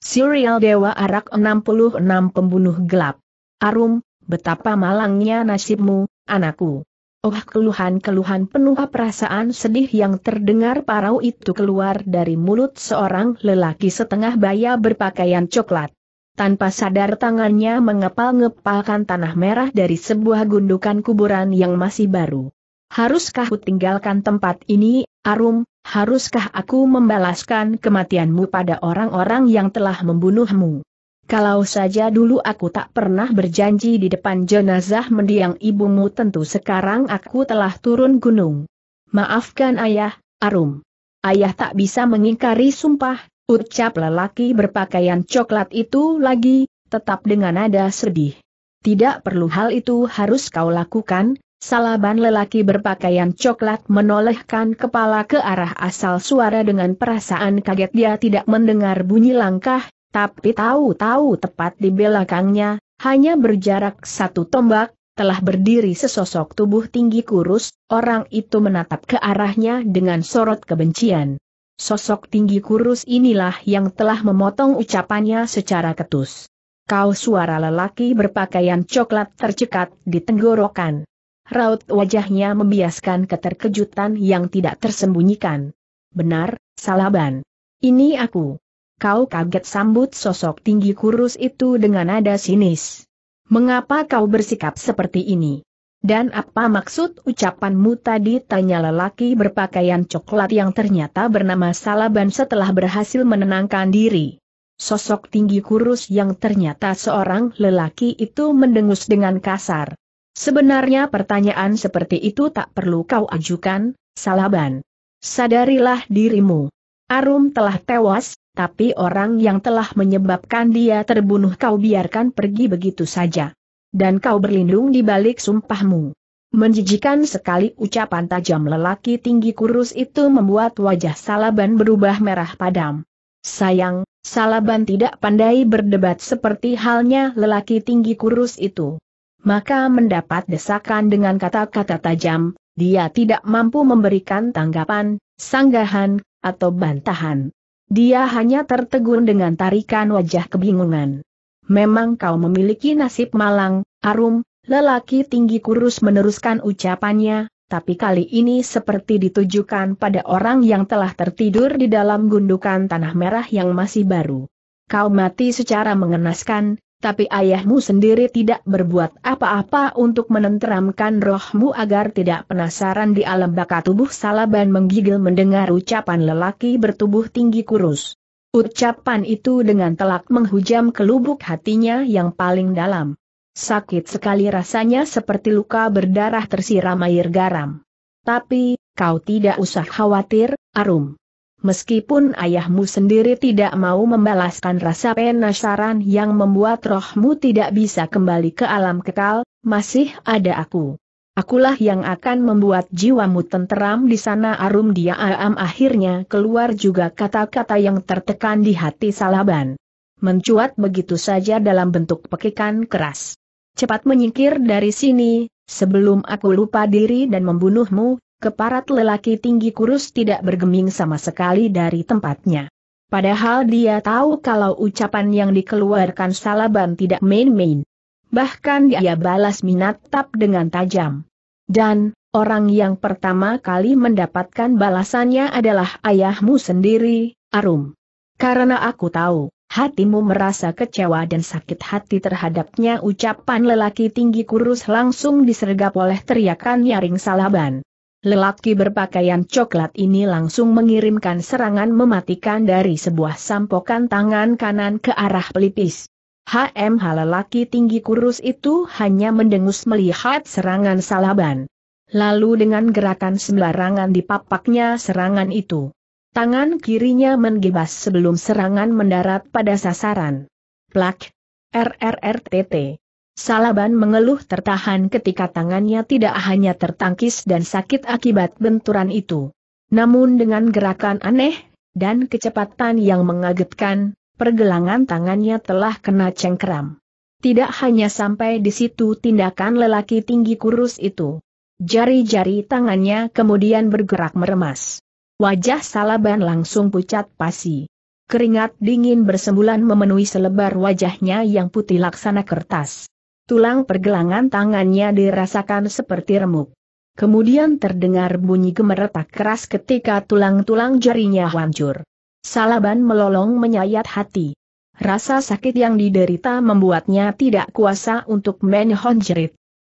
Serial Dewa Arak 66 Pembunuh Gelap. Arum, betapa malangnya nasibmu, anakku. Oh keluhan-keluhan penuh perasaan sedih yang terdengar parau itu keluar dari mulut seorang lelaki setengah baya berpakaian coklat. Tanpa sadar tangannya mengepal-ngepalkan tanah merah dari sebuah gundukan kuburan yang masih baru. Haruskah ku tinggalkan tempat ini, Arum, haruskah aku membalaskan kematianmu pada orang-orang yang telah membunuhmu? Kalau saja dulu aku tak pernah berjanji di depan jenazah mendiang ibumu tentu sekarang aku telah turun gunung. Maafkan ayah, Arum. Ayah tak bisa mengingkari sumpah, ucap lelaki berpakaian coklat itu lagi, tetap dengan nada sedih. Tidak perlu hal itu harus kau lakukan, Salaban lelaki berpakaian coklat menolehkan kepala ke arah asal suara dengan perasaan kaget dia tidak mendengar bunyi langkah, tapi tahu-tahu tepat di belakangnya, hanya berjarak satu tombak, telah berdiri sesosok tubuh tinggi kurus, orang itu menatap ke arahnya dengan sorot kebencian. Sosok tinggi kurus inilah yang telah memotong ucapannya secara ketus. Kau suara lelaki berpakaian coklat tercekat di tenggorokan raut wajahnya membiaskan keterkejutan yang tidak tersembunyikan. Benar, Salaban. Ini aku. Kau kaget sambut sosok tinggi kurus itu dengan nada sinis. Mengapa kau bersikap seperti ini? Dan apa maksud ucapanmu tadi tanya lelaki berpakaian coklat yang ternyata bernama Salaban setelah berhasil menenangkan diri. Sosok tinggi kurus yang ternyata seorang lelaki itu mendengus dengan kasar. Sebenarnya pertanyaan seperti itu tak perlu kau ajukan, Salaban. Sadarilah dirimu. Arum telah tewas, tapi orang yang telah menyebabkan dia terbunuh kau biarkan pergi begitu saja. Dan kau berlindung di balik sumpahmu. Menjijikan sekali ucapan tajam lelaki tinggi kurus itu membuat wajah Salaban berubah merah padam. Sayang, Salaban tidak pandai berdebat seperti halnya lelaki tinggi kurus itu maka mendapat desakan dengan kata-kata tajam, dia tidak mampu memberikan tanggapan, sanggahan, atau bantahan. Dia hanya tertegun dengan tarikan wajah kebingungan. Memang kau memiliki nasib malang, Arum, lelaki tinggi kurus meneruskan ucapannya, tapi kali ini seperti ditujukan pada orang yang telah tertidur di dalam gundukan tanah merah yang masih baru. Kau mati secara mengenaskan, tapi ayahmu sendiri tidak berbuat apa-apa untuk menenteramkan rohmu agar tidak penasaran di alam baka tubuh Salaban menggigil mendengar ucapan lelaki bertubuh tinggi kurus. Ucapan itu dengan telak menghujam ke lubuk hatinya yang paling dalam. Sakit sekali rasanya seperti luka berdarah tersiram air garam. Tapi, kau tidak usah khawatir, Arum meskipun ayahmu sendiri tidak mau membalaskan rasa penasaran yang membuat rohmu tidak bisa kembali ke alam kekal, masih ada aku. Akulah yang akan membuat jiwamu tenteram di sana arum dia aam akhirnya keluar juga kata-kata yang tertekan di hati Salaban. Mencuat begitu saja dalam bentuk pekikan keras. Cepat menyingkir dari sini, sebelum aku lupa diri dan membunuhmu, Keparat lelaki tinggi kurus tidak bergeming sama sekali dari tempatnya. Padahal dia tahu kalau ucapan yang dikeluarkan Salaban tidak main-main. Bahkan dia balas minat Tap dengan tajam. Dan, orang yang pertama kali mendapatkan balasannya adalah ayahmu sendiri, Arum. Karena aku tahu, hatimu merasa kecewa dan sakit hati terhadapnya ucapan lelaki tinggi kurus langsung disergap oleh teriakan nyaring Salaban. Lelaki berpakaian coklat ini langsung mengirimkan serangan mematikan dari sebuah sampokan tangan kanan ke arah pelipis. HMH lelaki tinggi kurus itu hanya mendengus melihat serangan salaban. Lalu dengan gerakan sembarangan di papaknya serangan itu. Tangan kirinya menggibas sebelum serangan mendarat pada sasaran. Plak. RRRTT. Salaban mengeluh tertahan ketika tangannya tidak hanya tertangkis dan sakit akibat benturan itu. Namun dengan gerakan aneh, dan kecepatan yang mengagetkan, pergelangan tangannya telah kena cengkeram. Tidak hanya sampai di situ tindakan lelaki tinggi kurus itu. Jari-jari tangannya kemudian bergerak meremas. Wajah Salaban langsung pucat pasi. Keringat dingin bersembulan memenuhi selebar wajahnya yang putih laksana kertas tulang pergelangan tangannya dirasakan seperti remuk. Kemudian terdengar bunyi gemeretak keras ketika tulang-tulang jarinya hancur. Salaban melolong menyayat hati. Rasa sakit yang diderita membuatnya tidak kuasa untuk menahan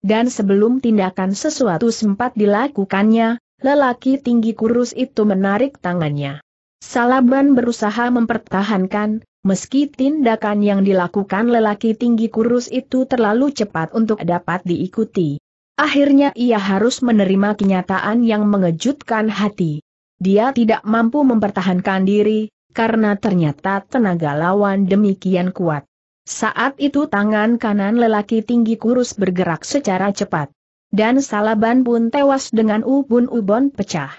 Dan sebelum tindakan sesuatu sempat dilakukannya, lelaki tinggi kurus itu menarik tangannya. Salaban berusaha mempertahankan, Meski tindakan yang dilakukan lelaki tinggi kurus itu terlalu cepat untuk dapat diikuti. Akhirnya ia harus menerima kenyataan yang mengejutkan hati. Dia tidak mampu mempertahankan diri, karena ternyata tenaga lawan demikian kuat. Saat itu tangan kanan lelaki tinggi kurus bergerak secara cepat. Dan Salaban pun tewas dengan ubun ubun pecah.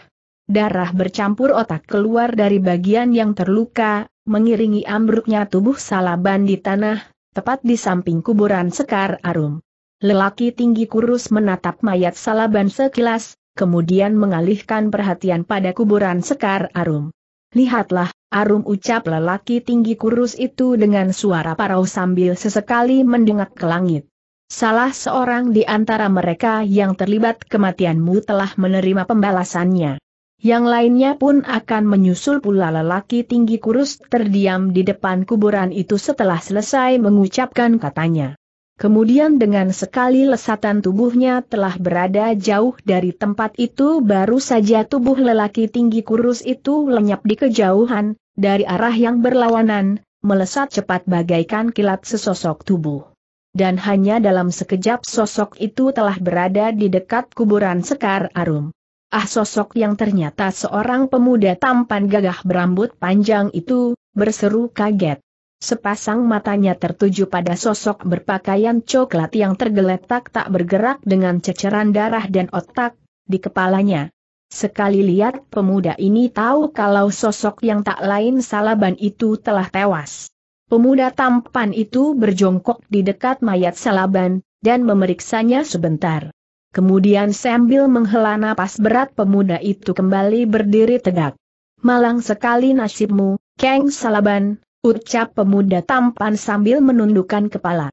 Darah bercampur otak keluar dari bagian yang terluka, mengiringi ambruknya tubuh Salaban di tanah, tepat di samping kuburan Sekar Arum. Lelaki tinggi kurus menatap mayat Salaban sekilas, kemudian mengalihkan perhatian pada kuburan Sekar Arum. Lihatlah, Arum ucap lelaki tinggi kurus itu dengan suara parau sambil sesekali mendengak ke langit. Salah seorang di antara mereka yang terlibat kematianmu telah menerima pembalasannya. Yang lainnya pun akan menyusul pula lelaki tinggi kurus terdiam di depan kuburan itu setelah selesai mengucapkan katanya. Kemudian dengan sekali lesatan tubuhnya telah berada jauh dari tempat itu baru saja tubuh lelaki tinggi kurus itu lenyap di kejauhan, dari arah yang berlawanan, melesat cepat bagaikan kilat sesosok tubuh. Dan hanya dalam sekejap sosok itu telah berada di dekat kuburan Sekar Arum. Ah sosok yang ternyata seorang pemuda tampan gagah berambut panjang itu, berseru kaget. Sepasang matanya tertuju pada sosok berpakaian coklat yang tergeletak tak bergerak dengan ceceran darah dan otak, di kepalanya. Sekali lihat pemuda ini tahu kalau sosok yang tak lain Salaban itu telah tewas. Pemuda tampan itu berjongkok di dekat mayat Salaban, dan memeriksanya sebentar. Kemudian sambil menghela napas berat pemuda itu kembali berdiri tegak. Malang sekali nasibmu, Kang Salaban, ucap pemuda tampan sambil menundukkan kepala.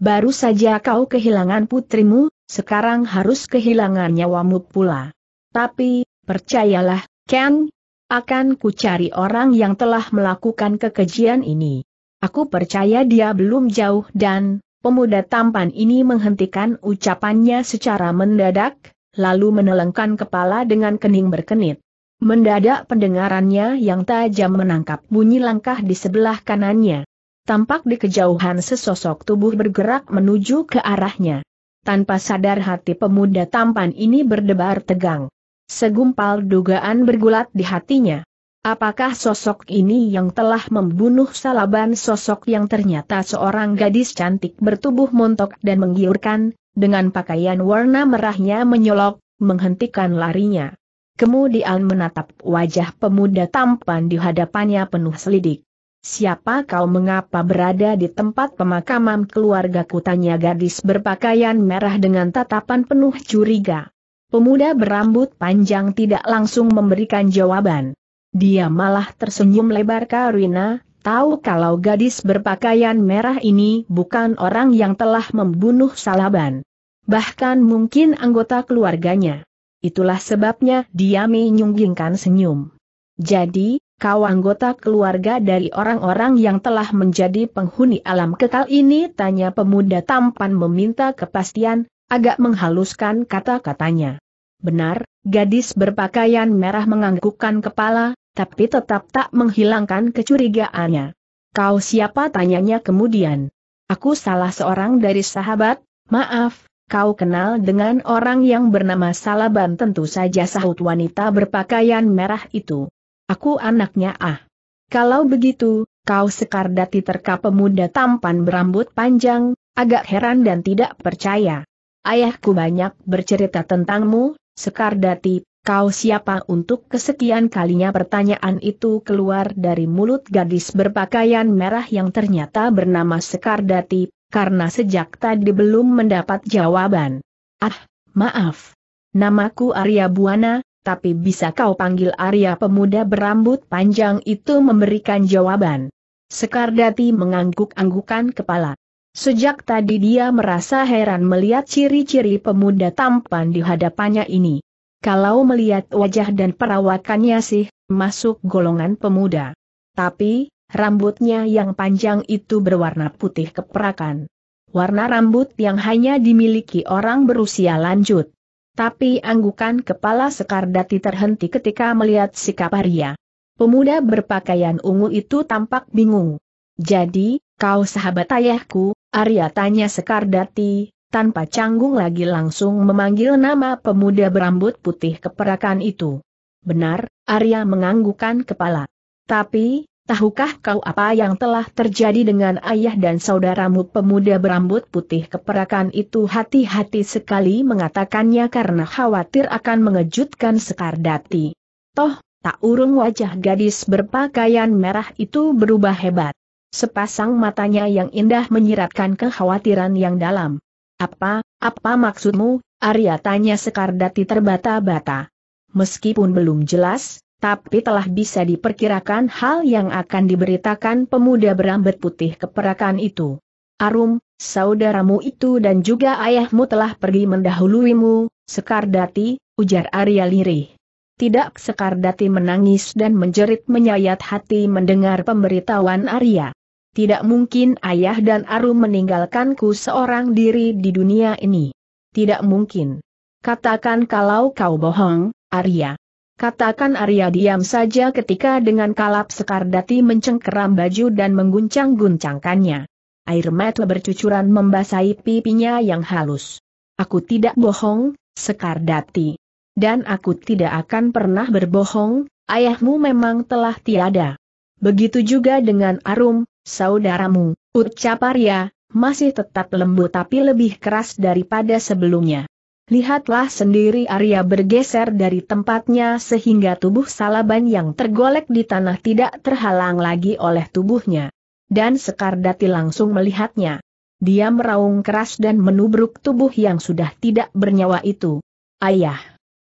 Baru saja kau kehilangan putrimu, sekarang harus kehilangan nyawamu pula. Tapi, percayalah, Kang, akan kucari orang yang telah melakukan kekejian ini. Aku percaya dia belum jauh dan, Pemuda tampan ini menghentikan ucapannya secara mendadak, lalu menelengkan kepala dengan kening berkenit. Mendadak pendengarannya yang tajam menangkap bunyi langkah di sebelah kanannya. Tampak di kejauhan sesosok tubuh bergerak menuju ke arahnya. Tanpa sadar hati pemuda tampan ini berdebar tegang. Segumpal dugaan bergulat di hatinya. Apakah sosok ini yang telah membunuh Salaban sosok yang ternyata seorang gadis cantik bertubuh montok dan menggiurkan, dengan pakaian warna merahnya menyolok, menghentikan larinya. Kemudian menatap wajah pemuda tampan di hadapannya penuh selidik. Siapa kau mengapa berada di tempat pemakaman keluarga kutanya gadis berpakaian merah dengan tatapan penuh curiga. Pemuda berambut panjang tidak langsung memberikan jawaban. Dia malah tersenyum lebar Karina, tahu kalau gadis berpakaian merah ini bukan orang yang telah membunuh Salaban. Bahkan mungkin anggota keluarganya. Itulah sebabnya dia menyunggingkan senyum. Jadi, kau anggota keluarga dari orang-orang yang telah menjadi penghuni alam kekal ini tanya pemuda tampan meminta kepastian, agak menghaluskan kata-katanya. Benar, gadis berpakaian merah menganggukkan kepala, tapi tetap tak menghilangkan kecurigaannya. Kau siapa tanyanya kemudian? Aku salah seorang dari sahabat, maaf, kau kenal dengan orang yang bernama Salaban tentu saja sahut wanita berpakaian merah itu. Aku anaknya ah. Kalau begitu, kau sekardati terka pemuda tampan berambut panjang, agak heran dan tidak percaya. Ayahku banyak bercerita tentangmu, Sekardati, Kau siapa untuk kesekian kalinya pertanyaan itu keluar dari mulut gadis berpakaian merah yang ternyata bernama Sekardati, karena sejak tadi belum mendapat jawaban. Ah, maaf. Namaku Arya Buana, tapi bisa kau panggil Arya pemuda berambut panjang itu memberikan jawaban. Sekardati mengangguk-anggukan kepala. Sejak tadi dia merasa heran melihat ciri-ciri pemuda tampan di hadapannya ini. Kalau melihat wajah dan perawakannya sih, masuk golongan pemuda. Tapi, rambutnya yang panjang itu berwarna putih keperakan. Warna rambut yang hanya dimiliki orang berusia lanjut. Tapi anggukan kepala Sekardati terhenti ketika melihat sikap Arya. Pemuda berpakaian ungu itu tampak bingung. Jadi, kau sahabat ayahku, Arya tanya Sekardati, tanpa canggung lagi langsung memanggil nama pemuda berambut putih keperakan itu. Benar, Arya menganggukkan kepala. Tapi, tahukah kau apa yang telah terjadi dengan ayah dan saudaramu pemuda berambut putih keperakan itu hati-hati sekali mengatakannya karena khawatir akan mengejutkan Sekar Dati. Toh, tak urung wajah gadis berpakaian merah itu berubah hebat. Sepasang matanya yang indah menyiratkan kekhawatiran yang dalam. Apa, apa maksudmu, Arya tanya Sekardati terbata-bata. Meskipun belum jelas, tapi telah bisa diperkirakan hal yang akan diberitakan pemuda berambut putih keperakan itu. Arum, saudaramu itu dan juga ayahmu telah pergi mendahuluimu, Sekardati, ujar Arya lirih. Tidak Sekardati menangis dan menjerit menyayat hati mendengar pemberitahuan Arya. Tidak mungkin ayah dan Arum meninggalkanku seorang diri di dunia ini. Tidak mungkin. Katakan kalau kau bohong, Arya. Katakan Arya diam saja ketika dengan kalap sekardati mencengkeram baju dan mengguncang-guncangkannya. Air mata bercucuran membasahi pipinya yang halus. Aku tidak bohong, Sekardati. Dan aku tidak akan pernah berbohong, ayahmu memang telah tiada. Begitu juga dengan Arum, Saudaramu, ucap Arya, masih tetap lembut tapi lebih keras daripada sebelumnya. Lihatlah sendiri Arya bergeser dari tempatnya sehingga tubuh Salaban yang tergolek di tanah tidak terhalang lagi oleh tubuhnya. Dan Sekardati langsung melihatnya. Dia meraung keras dan menubruk tubuh yang sudah tidak bernyawa itu. Ayah!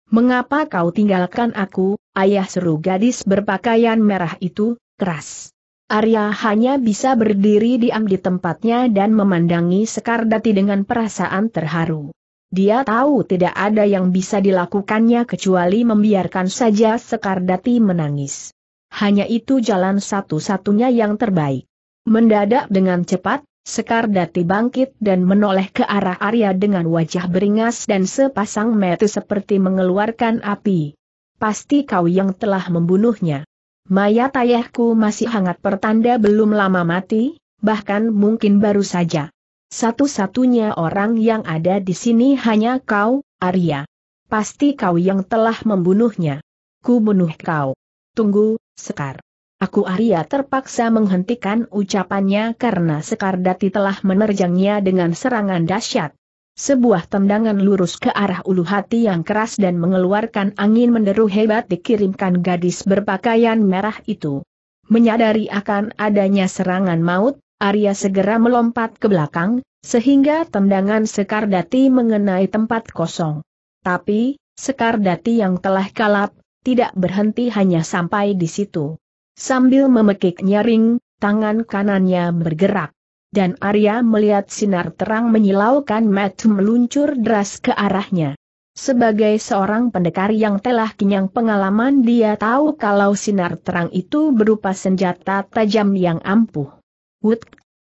Mengapa kau tinggalkan aku, ayah seru gadis berpakaian merah itu, keras. Arya hanya bisa berdiri diam di tempatnya dan memandangi Sekar Dati dengan perasaan terharu. Dia tahu tidak ada yang bisa dilakukannya kecuali membiarkan saja Sekar Dati menangis. Hanya itu jalan satu-satunya yang terbaik. Mendadak dengan cepat, Sekar Dati bangkit dan menoleh ke arah Arya dengan wajah beringas dan sepasang mata seperti mengeluarkan api. Pasti kau yang telah membunuhnya. Mayat ayahku masih hangat pertanda belum lama mati, bahkan mungkin baru saja. Satu-satunya orang yang ada di sini hanya kau, Arya. Pasti kau yang telah membunuhnya. Ku bunuh kau. Tunggu, Sekar. Aku Arya terpaksa menghentikan ucapannya karena Sekar Dati telah menerjangnya dengan serangan dahsyat. Sebuah tendangan lurus ke arah ulu hati yang keras dan mengeluarkan angin menderu hebat dikirimkan gadis berpakaian merah itu. Menyadari akan adanya serangan maut, Arya segera melompat ke belakang, sehingga tendangan Sekardati mengenai tempat kosong. Tapi, Sekardati yang telah kalap, tidak berhenti hanya sampai di situ. Sambil memekik nyaring, tangan kanannya bergerak dan Arya melihat sinar terang menyilaukan mata meluncur deras ke arahnya. Sebagai seorang pendekar yang telah kenyang pengalaman dia tahu kalau sinar terang itu berupa senjata tajam yang ampuh. Wood.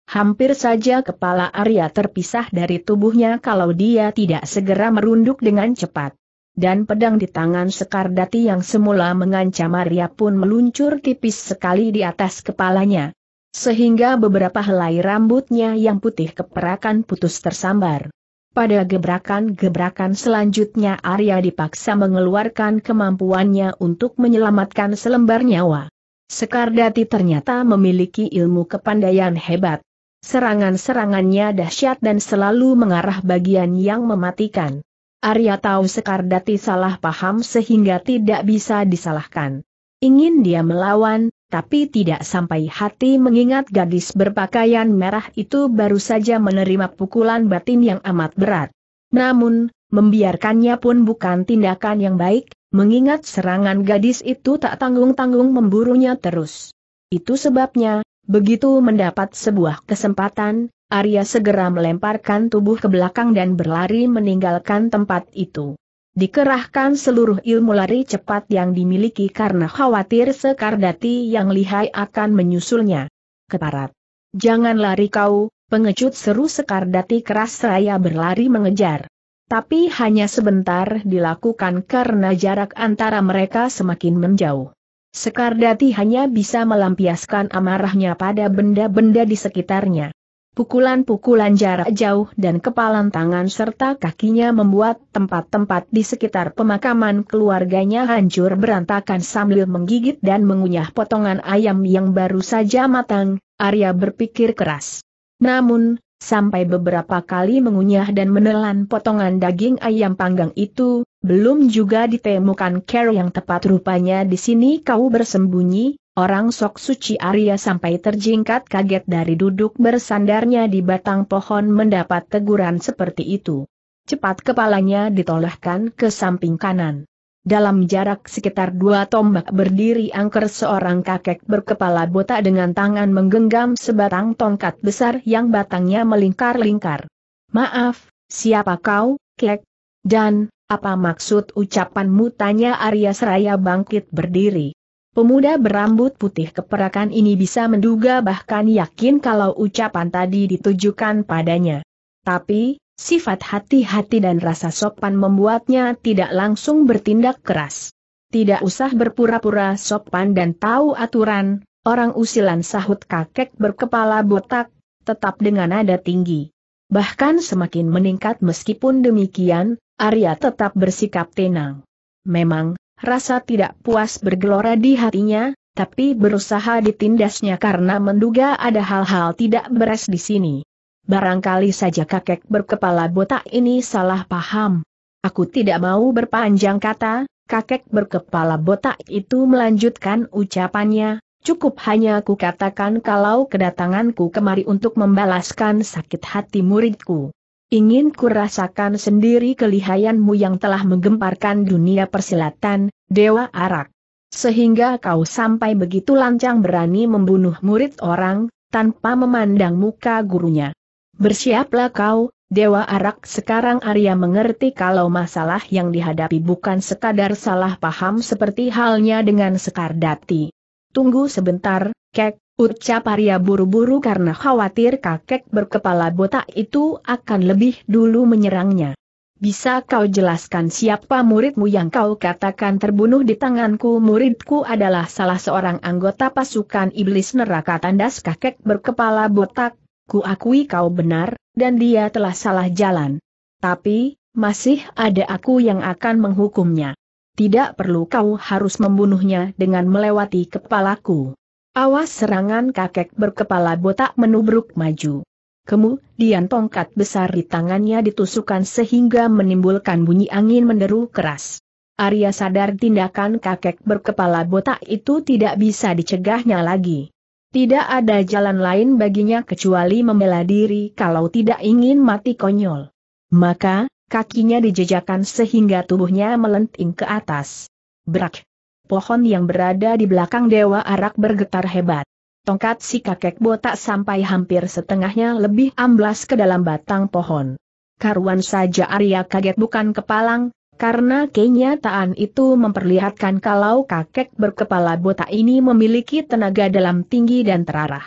Hampir saja kepala Arya terpisah dari tubuhnya kalau dia tidak segera merunduk dengan cepat. Dan pedang di tangan Sekardati yang semula mengancam Arya pun meluncur tipis sekali di atas kepalanya sehingga beberapa helai rambutnya yang putih keperakan putus tersambar. Pada gebrakan-gebrakan selanjutnya Arya dipaksa mengeluarkan kemampuannya untuk menyelamatkan selembar nyawa. Sekardati ternyata memiliki ilmu kepandaian hebat. Serangan-serangannya dahsyat dan selalu mengarah bagian yang mematikan. Arya tahu Sekardati salah paham sehingga tidak bisa disalahkan. Ingin dia melawan, tapi tidak sampai hati mengingat gadis berpakaian merah itu baru saja menerima pukulan batin yang amat berat. Namun, membiarkannya pun bukan tindakan yang baik, mengingat serangan gadis itu tak tanggung-tanggung memburunya terus. Itu sebabnya, begitu mendapat sebuah kesempatan, Arya segera melemparkan tubuh ke belakang dan berlari meninggalkan tempat itu. Dikerahkan seluruh ilmu lari cepat yang dimiliki karena khawatir Sekardati yang lihai akan menyusulnya. Keparat. Jangan lari kau, pengecut seru Sekardati keras seraya berlari mengejar. Tapi hanya sebentar dilakukan karena jarak antara mereka semakin menjauh. Sekardati hanya bisa melampiaskan amarahnya pada benda-benda di sekitarnya. Pukulan-pukulan jarak jauh dan kepalan tangan serta kakinya membuat tempat-tempat di sekitar pemakaman keluarganya hancur berantakan sambil menggigit dan mengunyah potongan ayam yang baru saja matang, Arya berpikir keras. Namun, sampai beberapa kali mengunyah dan menelan potongan daging ayam panggang itu, belum juga ditemukan Carol yang tepat rupanya di sini kau bersembunyi, Orang sok suci Arya sampai terjingkat kaget dari duduk bersandarnya di batang pohon mendapat teguran seperti itu. Cepat kepalanya ditolehkan ke samping kanan. Dalam jarak sekitar dua tombak berdiri angker seorang kakek berkepala botak dengan tangan menggenggam sebatang tongkat besar yang batangnya melingkar-lingkar. Maaf, siapa kau, kek? Dan, apa maksud ucapanmu tanya Arya Seraya bangkit berdiri. Pemuda berambut putih keperakan ini bisa menduga bahkan yakin kalau ucapan tadi ditujukan padanya. Tapi, sifat hati-hati dan rasa sopan membuatnya tidak langsung bertindak keras. Tidak usah berpura-pura sopan dan tahu aturan, orang usilan sahut kakek berkepala botak, tetap dengan nada tinggi. Bahkan semakin meningkat meskipun demikian, Arya tetap bersikap tenang. Memang, Rasa tidak puas bergelora di hatinya, tapi berusaha ditindasnya karena menduga ada hal-hal tidak beres di sini. Barangkali saja kakek berkepala botak ini salah paham. Aku tidak mau berpanjang kata, kakek berkepala botak itu melanjutkan ucapannya, Cukup hanya aku katakan kalau kedatanganku kemari untuk membalaskan sakit hati muridku. Ingin kurasakan sendiri kelihayanmu yang telah menggemparkan dunia persilatan, Dewa Arak. Sehingga kau sampai begitu lancang berani membunuh murid orang, tanpa memandang muka gurunya. Bersiaplah kau, Dewa Arak sekarang Arya mengerti kalau masalah yang dihadapi bukan sekadar salah paham seperti halnya dengan Sekardati. Tunggu sebentar, Kek, Ucap Arya buru-buru karena khawatir kakek berkepala botak itu akan lebih dulu menyerangnya. Bisa kau jelaskan siapa muridmu yang kau katakan terbunuh di tanganku? Muridku adalah salah seorang anggota pasukan iblis neraka tandas kakek berkepala botak. Ku akui kau benar, dan dia telah salah jalan. Tapi, masih ada aku yang akan menghukumnya. Tidak perlu kau harus membunuhnya dengan melewati kepalaku. Awas serangan kakek berkepala botak menubruk maju. Kemudian tongkat besar di tangannya ditusukan sehingga menimbulkan bunyi angin menderu keras. Arya sadar tindakan kakek berkepala botak itu tidak bisa dicegahnya lagi. Tidak ada jalan lain baginya kecuali membela diri kalau tidak ingin mati konyol. Maka, kakinya dijejakan sehingga tubuhnya melenting ke atas. Brak! pohon yang berada di belakang Dewa Arak bergetar hebat. Tongkat si kakek botak sampai hampir setengahnya lebih amblas ke dalam batang pohon. Karuan saja Arya kaget bukan kepalang, karena kenyataan itu memperlihatkan kalau kakek berkepala botak ini memiliki tenaga dalam tinggi dan terarah.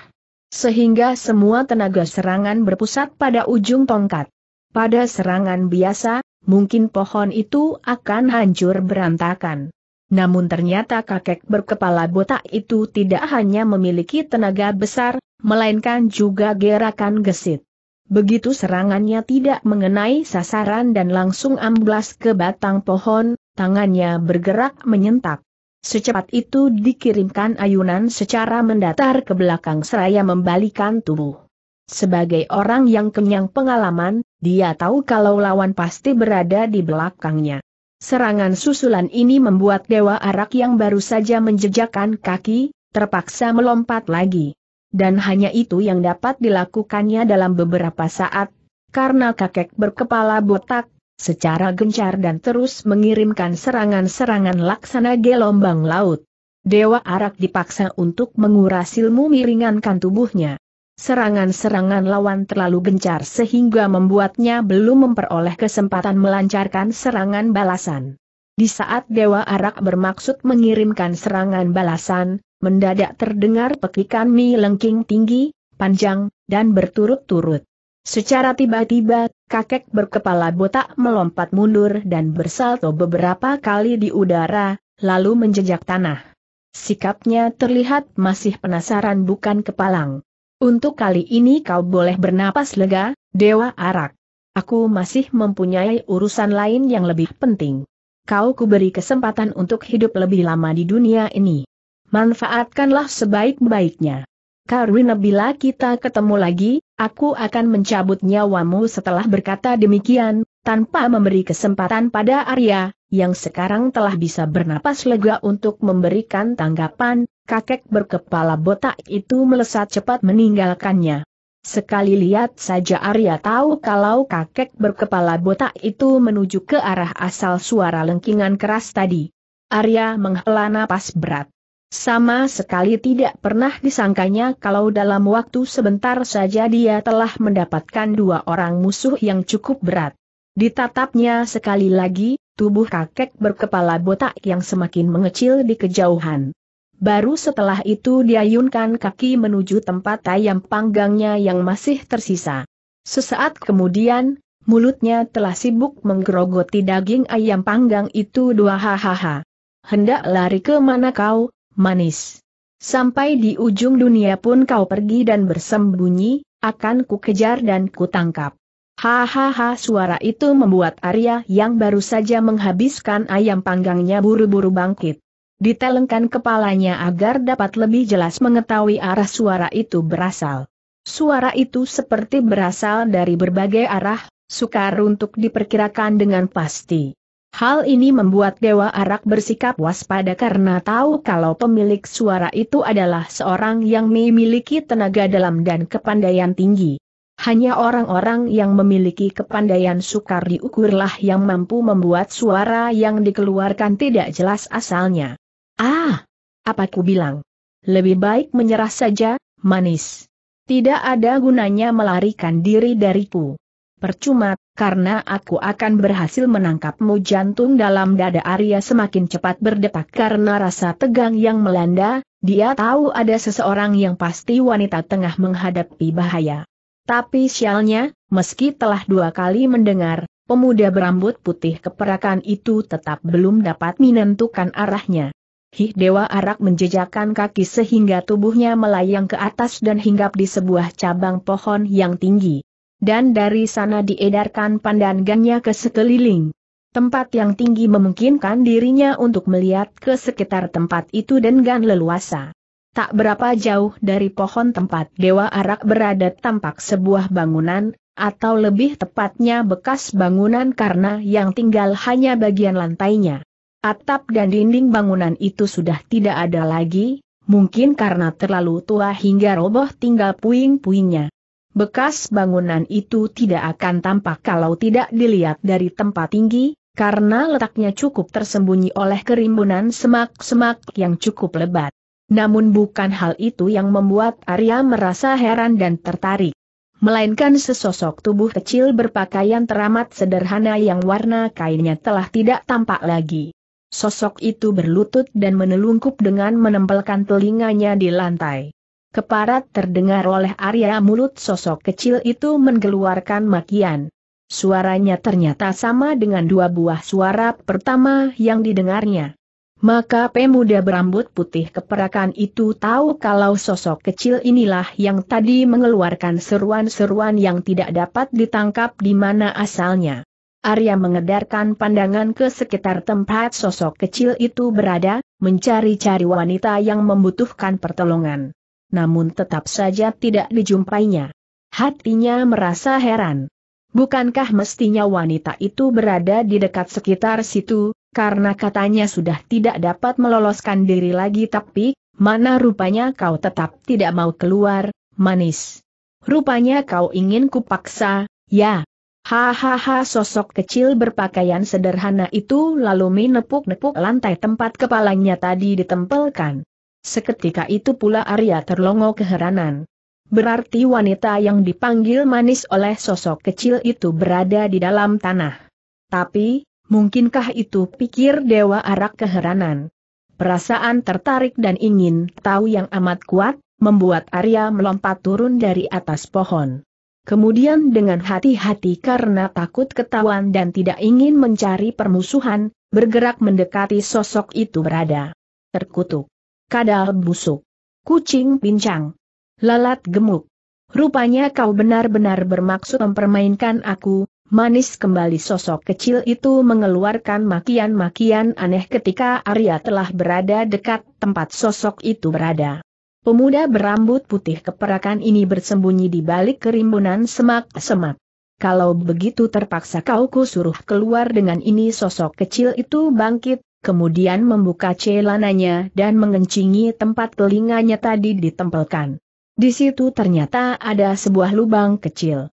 Sehingga semua tenaga serangan berpusat pada ujung tongkat. Pada serangan biasa, mungkin pohon itu akan hancur berantakan. Namun ternyata kakek berkepala botak itu tidak hanya memiliki tenaga besar, melainkan juga gerakan gesit. Begitu serangannya tidak mengenai sasaran dan langsung amblas ke batang pohon, tangannya bergerak menyentak. Secepat itu dikirimkan ayunan secara mendatar ke belakang seraya membalikan tubuh. Sebagai orang yang kenyang pengalaman, dia tahu kalau lawan pasti berada di belakangnya. Serangan susulan ini membuat Dewa Arak yang baru saja menjejakkan kaki, terpaksa melompat lagi. Dan hanya itu yang dapat dilakukannya dalam beberapa saat, karena kakek berkepala botak, secara gencar dan terus mengirimkan serangan-serangan laksana gelombang laut. Dewa Arak dipaksa untuk menguras ilmu miringankan tubuhnya. Serangan-serangan lawan terlalu gencar sehingga membuatnya belum memperoleh kesempatan melancarkan serangan balasan. Di saat Dewa Arak bermaksud mengirimkan serangan balasan, mendadak terdengar pekikan mi lengking tinggi, panjang, dan berturut-turut. Secara tiba-tiba, kakek berkepala botak melompat mundur dan bersalto beberapa kali di udara, lalu menjejak tanah. Sikapnya terlihat masih penasaran bukan kepalang. Untuk kali ini kau boleh bernapas lega, Dewa Arak. Aku masih mempunyai urusan lain yang lebih penting. Kau kuberi kesempatan untuk hidup lebih lama di dunia ini. Manfaatkanlah sebaik-baiknya. Karwin bila kita ketemu lagi, aku akan mencabut nyawamu setelah berkata demikian, tanpa memberi kesempatan pada Arya, yang sekarang telah bisa bernapas lega untuk memberikan tanggapan, kakek berkepala botak itu melesat cepat meninggalkannya. Sekali lihat saja Arya tahu kalau kakek berkepala botak itu menuju ke arah asal suara lengkingan keras tadi. Arya menghela napas berat. Sama sekali tidak pernah disangkanya kalau dalam waktu sebentar saja dia telah mendapatkan dua orang musuh yang cukup berat. Ditatapnya sekali lagi, tubuh kakek berkepala botak yang semakin mengecil di kejauhan. Baru setelah itu diayunkan kaki menuju tempat ayam panggangnya yang masih tersisa. Sesaat kemudian, mulutnya telah sibuk menggerogoti daging ayam panggang itu dua hahaha. Hendak lari ke mana kau, manis. Sampai di ujung dunia pun kau pergi dan bersembunyi, akan ku kejar dan ku tangkap. Hahaha suara itu membuat Arya yang baru saja menghabiskan ayam panggangnya buru-buru bangkit. Ditelengkan kepalanya agar dapat lebih jelas mengetahui arah suara itu berasal. Suara itu seperti berasal dari berbagai arah, sukar untuk diperkirakan dengan pasti. Hal ini membuat Dewa Arak bersikap waspada karena tahu kalau pemilik suara itu adalah seorang yang memiliki tenaga dalam dan kepandaian tinggi. Hanya orang-orang yang memiliki kepandaian sukar diukurlah yang mampu membuat suara yang dikeluarkan tidak jelas asalnya. Ah! Apa ku bilang? Lebih baik menyerah saja, manis. Tidak ada gunanya melarikan diri dariku. Percuma, karena aku akan berhasil menangkapmu jantung dalam dada Arya semakin cepat berdetak karena rasa tegang yang melanda, dia tahu ada seseorang yang pasti wanita tengah menghadapi bahaya. Tapi sialnya, meski telah dua kali mendengar, pemuda berambut putih keperakan itu tetap belum dapat menentukan arahnya. Hih Dewa Arak menjejakkan kaki sehingga tubuhnya melayang ke atas dan hinggap di sebuah cabang pohon yang tinggi. Dan dari sana diedarkan pandangannya ke sekeliling. Tempat yang tinggi memungkinkan dirinya untuk melihat ke sekitar tempat itu dengan leluasa. Tak berapa jauh dari pohon tempat Dewa Arak berada tampak sebuah bangunan, atau lebih tepatnya bekas bangunan karena yang tinggal hanya bagian lantainya. Atap dan dinding bangunan itu sudah tidak ada lagi, mungkin karena terlalu tua hingga roboh tinggal puing-puingnya. Bekas bangunan itu tidak akan tampak kalau tidak dilihat dari tempat tinggi, karena letaknya cukup tersembunyi oleh kerimbunan semak-semak yang cukup lebat. Namun bukan hal itu yang membuat Arya merasa heran dan tertarik. Melainkan sesosok tubuh kecil berpakaian teramat sederhana yang warna kainnya telah tidak tampak lagi. Sosok itu berlutut dan menelungkup dengan menempelkan telinganya di lantai. Keparat terdengar oleh Arya mulut sosok kecil itu mengeluarkan makian. Suaranya ternyata sama dengan dua buah suara pertama yang didengarnya. Maka pemuda berambut putih keperakan itu tahu kalau sosok kecil inilah yang tadi mengeluarkan seruan-seruan yang tidak dapat ditangkap di mana asalnya. Arya mengedarkan pandangan ke sekitar tempat sosok kecil itu berada, mencari-cari wanita yang membutuhkan pertolongan. Namun tetap saja tidak dijumpainya. Hatinya merasa heran. Bukankah mestinya wanita itu berada di dekat sekitar situ, karena katanya sudah tidak dapat meloloskan diri lagi tapi, mana rupanya kau tetap tidak mau keluar, manis. Rupanya kau ingin kupaksa, ya. Hahaha sosok kecil berpakaian sederhana itu lalu menepuk-nepuk lantai tempat kepalanya tadi ditempelkan. Seketika itu pula Arya terlongo keheranan. Berarti wanita yang dipanggil manis oleh sosok kecil itu berada di dalam tanah. Tapi, Mungkinkah itu pikir Dewa Arak keheranan? Perasaan tertarik dan ingin tahu yang amat kuat, membuat Arya melompat turun dari atas pohon. Kemudian dengan hati-hati karena takut ketahuan dan tidak ingin mencari permusuhan, bergerak mendekati sosok itu berada. Terkutuk. Kadal busuk. Kucing pincang. Lalat gemuk. Rupanya kau benar-benar bermaksud mempermainkan aku, Manis kembali sosok kecil itu mengeluarkan makian-makian aneh ketika Arya telah berada dekat tempat sosok itu berada. Pemuda berambut putih keperakan ini bersembunyi di balik kerimbunan semak-semak. Kalau begitu terpaksa kau suruh keluar dengan ini sosok kecil itu bangkit, kemudian membuka celananya dan mengencingi tempat telinganya tadi ditempelkan. Di situ ternyata ada sebuah lubang kecil.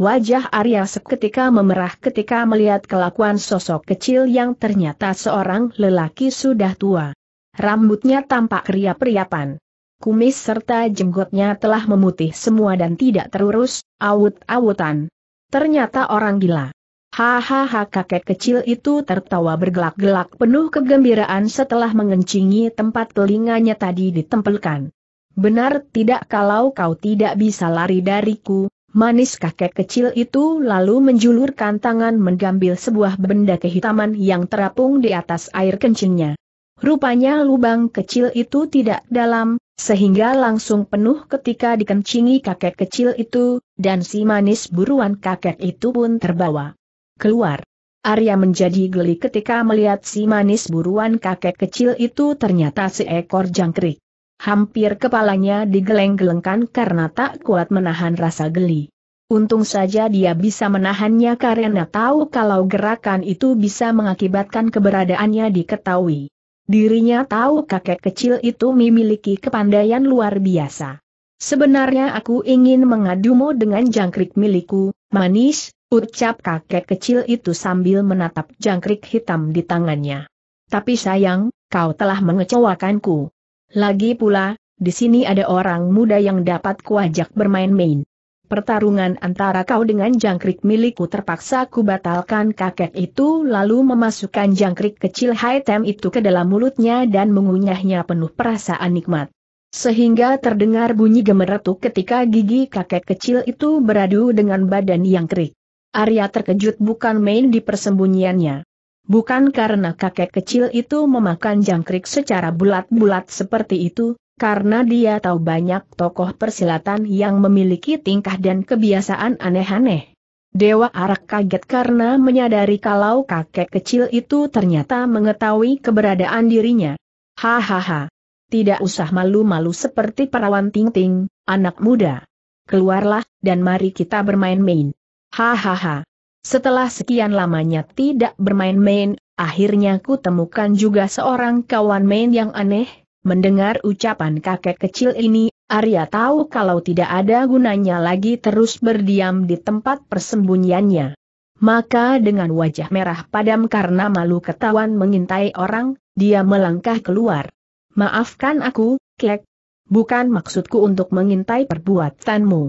Wajah Arya seketika memerah ketika melihat kelakuan sosok kecil yang ternyata seorang lelaki sudah tua. Rambutnya tampak riap-riapan. Kumis serta jenggotnya telah memutih semua dan tidak terurus, awut-awutan. Ternyata orang gila. Hahaha kakek kecil itu tertawa bergelak-gelak penuh kegembiraan setelah mengencingi tempat telinganya tadi ditempelkan. Benar tidak kalau kau tidak bisa lari dariku, Manis kakek kecil itu lalu menjulurkan tangan mengambil sebuah benda kehitaman yang terapung di atas air kencingnya. Rupanya lubang kecil itu tidak dalam, sehingga langsung penuh ketika dikencingi kakek kecil itu, dan si manis buruan kakek itu pun terbawa keluar. Arya menjadi geli ketika melihat si manis buruan kakek kecil itu ternyata seekor jangkrik. Hampir kepalanya digeleng-gelengkan karena tak kuat menahan rasa geli. Untung saja dia bisa menahannya karena tahu kalau gerakan itu bisa mengakibatkan keberadaannya diketahui. Dirinya tahu kakek kecil itu memiliki kepandaian luar biasa. Sebenarnya aku ingin mengadumu dengan jangkrik milikku, manis, ucap kakek kecil itu sambil menatap jangkrik hitam di tangannya. Tapi sayang, kau telah mengecewakanku. Lagi pula, di sini ada orang muda yang dapat kuajak bermain-main. Pertarungan antara kau dengan jangkrik milikku terpaksa kubatalkan batalkan kakek itu lalu memasukkan jangkrik kecil Haitem itu ke dalam mulutnya dan mengunyahnya penuh perasaan nikmat. Sehingga terdengar bunyi gemeretuk ketika gigi kakek kecil itu beradu dengan badan yang krik. Arya terkejut bukan main di persembunyiannya. Bukan karena kakek kecil itu memakan jangkrik secara bulat-bulat seperti itu, karena dia tahu banyak tokoh persilatan yang memiliki tingkah dan kebiasaan aneh-aneh. Dewa Arak kaget karena menyadari kalau kakek kecil itu ternyata mengetahui keberadaan dirinya. Hahaha. Tidak usah malu-malu seperti perawan ting-ting, anak muda. Keluarlah, dan mari kita bermain-main. Hahaha. Setelah sekian lamanya tidak bermain-main, akhirnya ku temukan juga seorang kawan main yang aneh, mendengar ucapan kakek kecil ini, Arya tahu kalau tidak ada gunanya lagi terus berdiam di tempat persembunyiannya. Maka dengan wajah merah padam karena malu ketahuan mengintai orang, dia melangkah keluar. Maafkan aku, Klek. Bukan maksudku untuk mengintai perbuatanmu.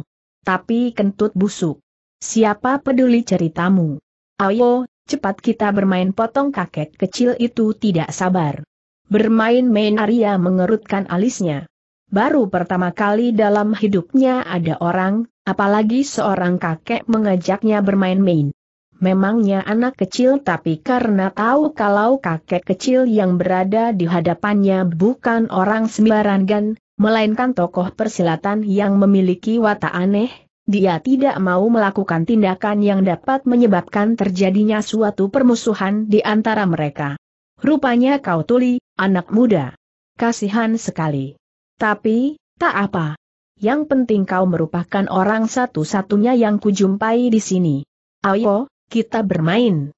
Tapi kentut busuk. Siapa peduli ceritamu? Ayo, cepat kita bermain potong kakek kecil itu tidak sabar. Bermain-main Arya mengerutkan alisnya. Baru pertama kali dalam hidupnya ada orang, apalagi seorang kakek mengajaknya bermain-main. Memangnya anak kecil tapi karena tahu kalau kakek kecil yang berada di hadapannya bukan orang sembarangan, melainkan tokoh persilatan yang memiliki watak aneh, dia tidak mau melakukan tindakan yang dapat menyebabkan terjadinya suatu permusuhan di antara mereka. Rupanya kau tuli, anak muda. Kasihan sekali. Tapi, tak apa. Yang penting kau merupakan orang satu-satunya yang kujumpai di sini. Ayo, kita bermain.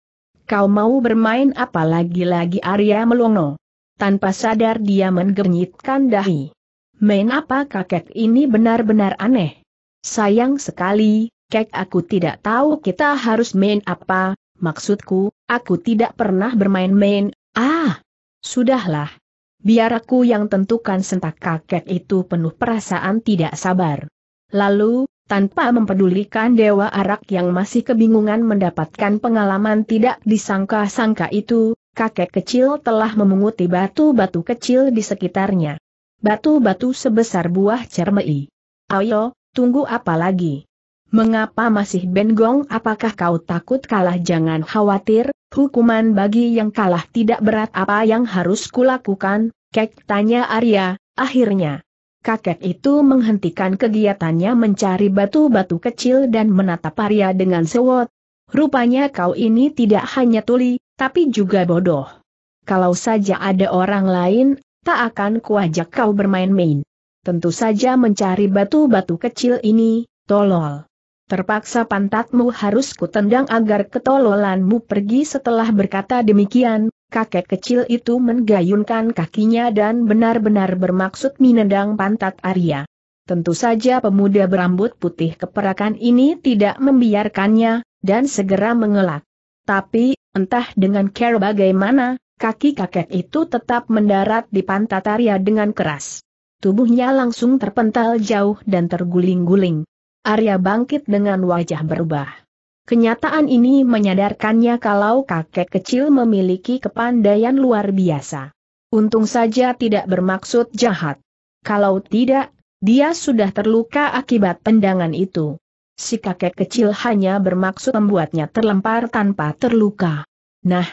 Kau mau bermain apa lagi-lagi Arya melongo. Tanpa sadar dia menggernyitkan dahi. Main apa kakek ini benar-benar aneh. Sayang sekali, kek aku tidak tahu kita harus main apa, maksudku, aku tidak pernah bermain-main, ah! Sudahlah. Biar aku yang tentukan sentak kakek itu penuh perasaan tidak sabar. Lalu, tanpa mempedulikan Dewa Arak yang masih kebingungan mendapatkan pengalaman tidak disangka-sangka itu, kakek kecil telah memunguti batu-batu kecil di sekitarnya. Batu-batu sebesar buah cermei. Ayo, Tunggu apa lagi? Mengapa masih bengong? Apakah kau takut kalah? Jangan khawatir, hukuman bagi yang kalah tidak berat. Apa yang harus kulakukan? Kek tanya Arya, akhirnya. Kakek itu menghentikan kegiatannya mencari batu-batu kecil dan menatap Arya dengan sewot. Rupanya kau ini tidak hanya tuli, tapi juga bodoh. Kalau saja ada orang lain, tak akan kuajak kau bermain-main. Tentu saja mencari batu-batu kecil ini, tolol. Terpaksa pantatmu harus kutendang agar ketololanmu pergi setelah berkata demikian, kakek kecil itu menggayunkan kakinya dan benar-benar bermaksud menendang pantat Arya. Tentu saja pemuda berambut putih keperakan ini tidak membiarkannya, dan segera mengelak. Tapi, entah dengan care bagaimana, kaki kakek itu tetap mendarat di pantat Arya dengan keras. Tubuhnya langsung terpental jauh dan terguling-guling. Arya bangkit dengan wajah berubah. Kenyataan ini menyadarkannya kalau kakek kecil memiliki kepandaian luar biasa. Untung saja tidak bermaksud jahat. Kalau tidak, dia sudah terluka akibat tendangan itu. Si kakek kecil hanya bermaksud membuatnya terlempar tanpa terluka. Nah,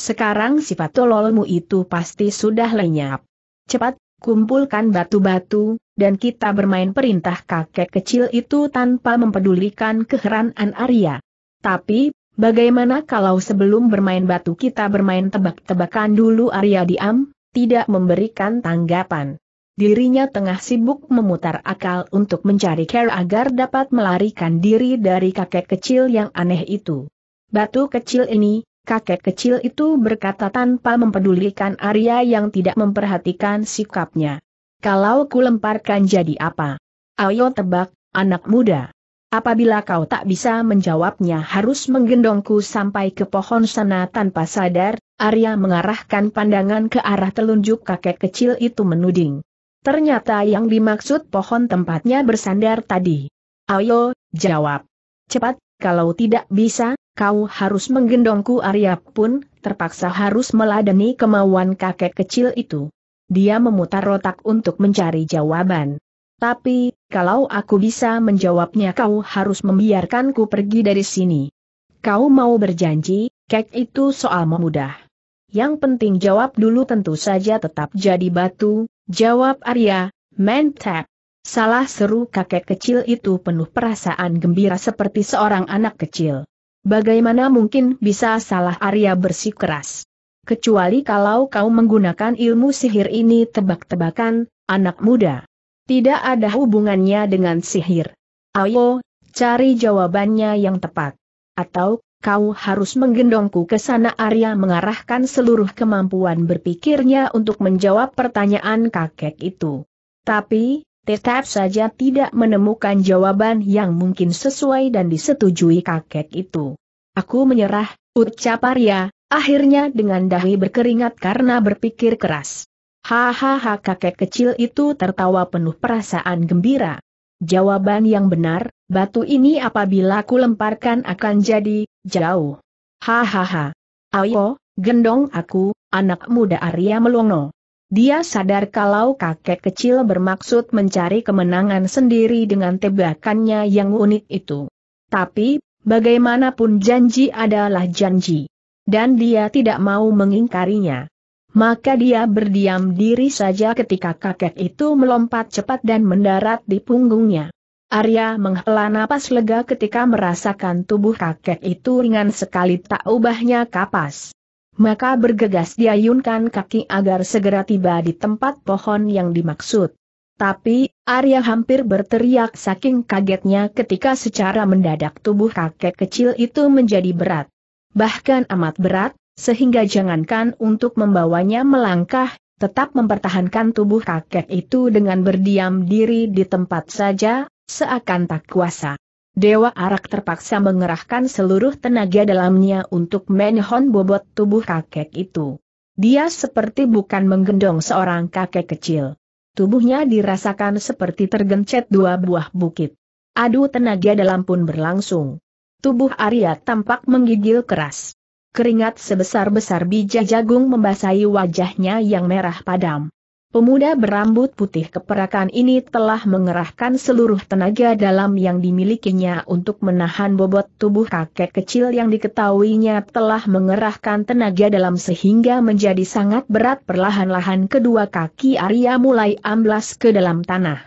sekarang sifat tololmu itu pasti sudah lenyap. Cepat, kumpulkan batu-batu, dan kita bermain perintah kakek kecil itu tanpa mempedulikan keheranan Arya. Tapi, bagaimana kalau sebelum bermain batu kita bermain tebak-tebakan dulu Arya diam, tidak memberikan tanggapan. Dirinya tengah sibuk memutar akal untuk mencari care agar dapat melarikan diri dari kakek kecil yang aneh itu. Batu kecil ini, kakek kecil itu berkata tanpa mempedulikan Arya yang tidak memperhatikan sikapnya. Kalau ku lemparkan jadi apa? Ayo tebak, anak muda. Apabila kau tak bisa menjawabnya harus menggendongku sampai ke pohon sana tanpa sadar, Arya mengarahkan pandangan ke arah telunjuk kakek kecil itu menuding. Ternyata yang dimaksud pohon tempatnya bersandar tadi. Ayo, jawab. Cepat, kalau tidak bisa, kau harus menggendongku Arya pun, terpaksa harus meladeni kemauan kakek kecil itu. Dia memutar otak untuk mencari jawaban. Tapi, kalau aku bisa menjawabnya kau harus membiarkanku pergi dari sini. Kau mau berjanji, kek itu soal memudah. Yang penting jawab dulu tentu saja tetap jadi batu, jawab Arya, mentep. Salah seru kakek kecil itu penuh perasaan gembira seperti seorang anak kecil. Bagaimana mungkin bisa salah Arya bersikeras? Kecuali kalau kau menggunakan ilmu sihir ini tebak-tebakan, anak muda. Tidak ada hubungannya dengan sihir. Ayo, cari jawabannya yang tepat. Atau, kau harus menggendongku ke sana Arya mengarahkan seluruh kemampuan berpikirnya untuk menjawab pertanyaan kakek itu. Tapi, tetap saja tidak menemukan jawaban yang mungkin sesuai dan disetujui kakek itu. Aku menyerah, ucap Arya, akhirnya dengan dahi berkeringat karena berpikir keras. Hahaha kakek kecil itu tertawa penuh perasaan gembira. Jawaban yang benar, batu ini apabila ku lemparkan akan jadi, jauh. Hahaha. Ayo, gendong aku, anak muda Arya melongo. Dia sadar kalau kakek kecil bermaksud mencari kemenangan sendiri dengan tebakannya yang unik itu. Tapi, bagaimanapun janji adalah janji. Dan dia tidak mau mengingkarinya. Maka dia berdiam diri saja ketika kakek itu melompat cepat dan mendarat di punggungnya. Arya menghela napas lega ketika merasakan tubuh kakek itu ringan sekali tak ubahnya kapas maka bergegas diayunkan kaki agar segera tiba di tempat pohon yang dimaksud. Tapi, Arya hampir berteriak saking kagetnya ketika secara mendadak tubuh kakek kecil itu menjadi berat. Bahkan amat berat, sehingga jangankan untuk membawanya melangkah, tetap mempertahankan tubuh kakek itu dengan berdiam diri di tempat saja, seakan tak kuasa. Dewa Arak terpaksa mengerahkan seluruh tenaga dalamnya untuk menahan bobot tubuh kakek itu. Dia seperti bukan menggendong seorang kakek kecil. Tubuhnya dirasakan seperti tergencet dua buah bukit. Adu tenaga dalam pun berlangsung. Tubuh Arya tampak menggigil keras. Keringat sebesar-besar biji jagung membasahi wajahnya yang merah padam. Pemuda berambut putih keperakan ini telah mengerahkan seluruh tenaga dalam yang dimilikinya untuk menahan bobot tubuh kakek kecil yang diketahuinya telah mengerahkan tenaga dalam sehingga menjadi sangat berat perlahan-lahan kedua kaki Arya mulai amblas ke dalam tanah.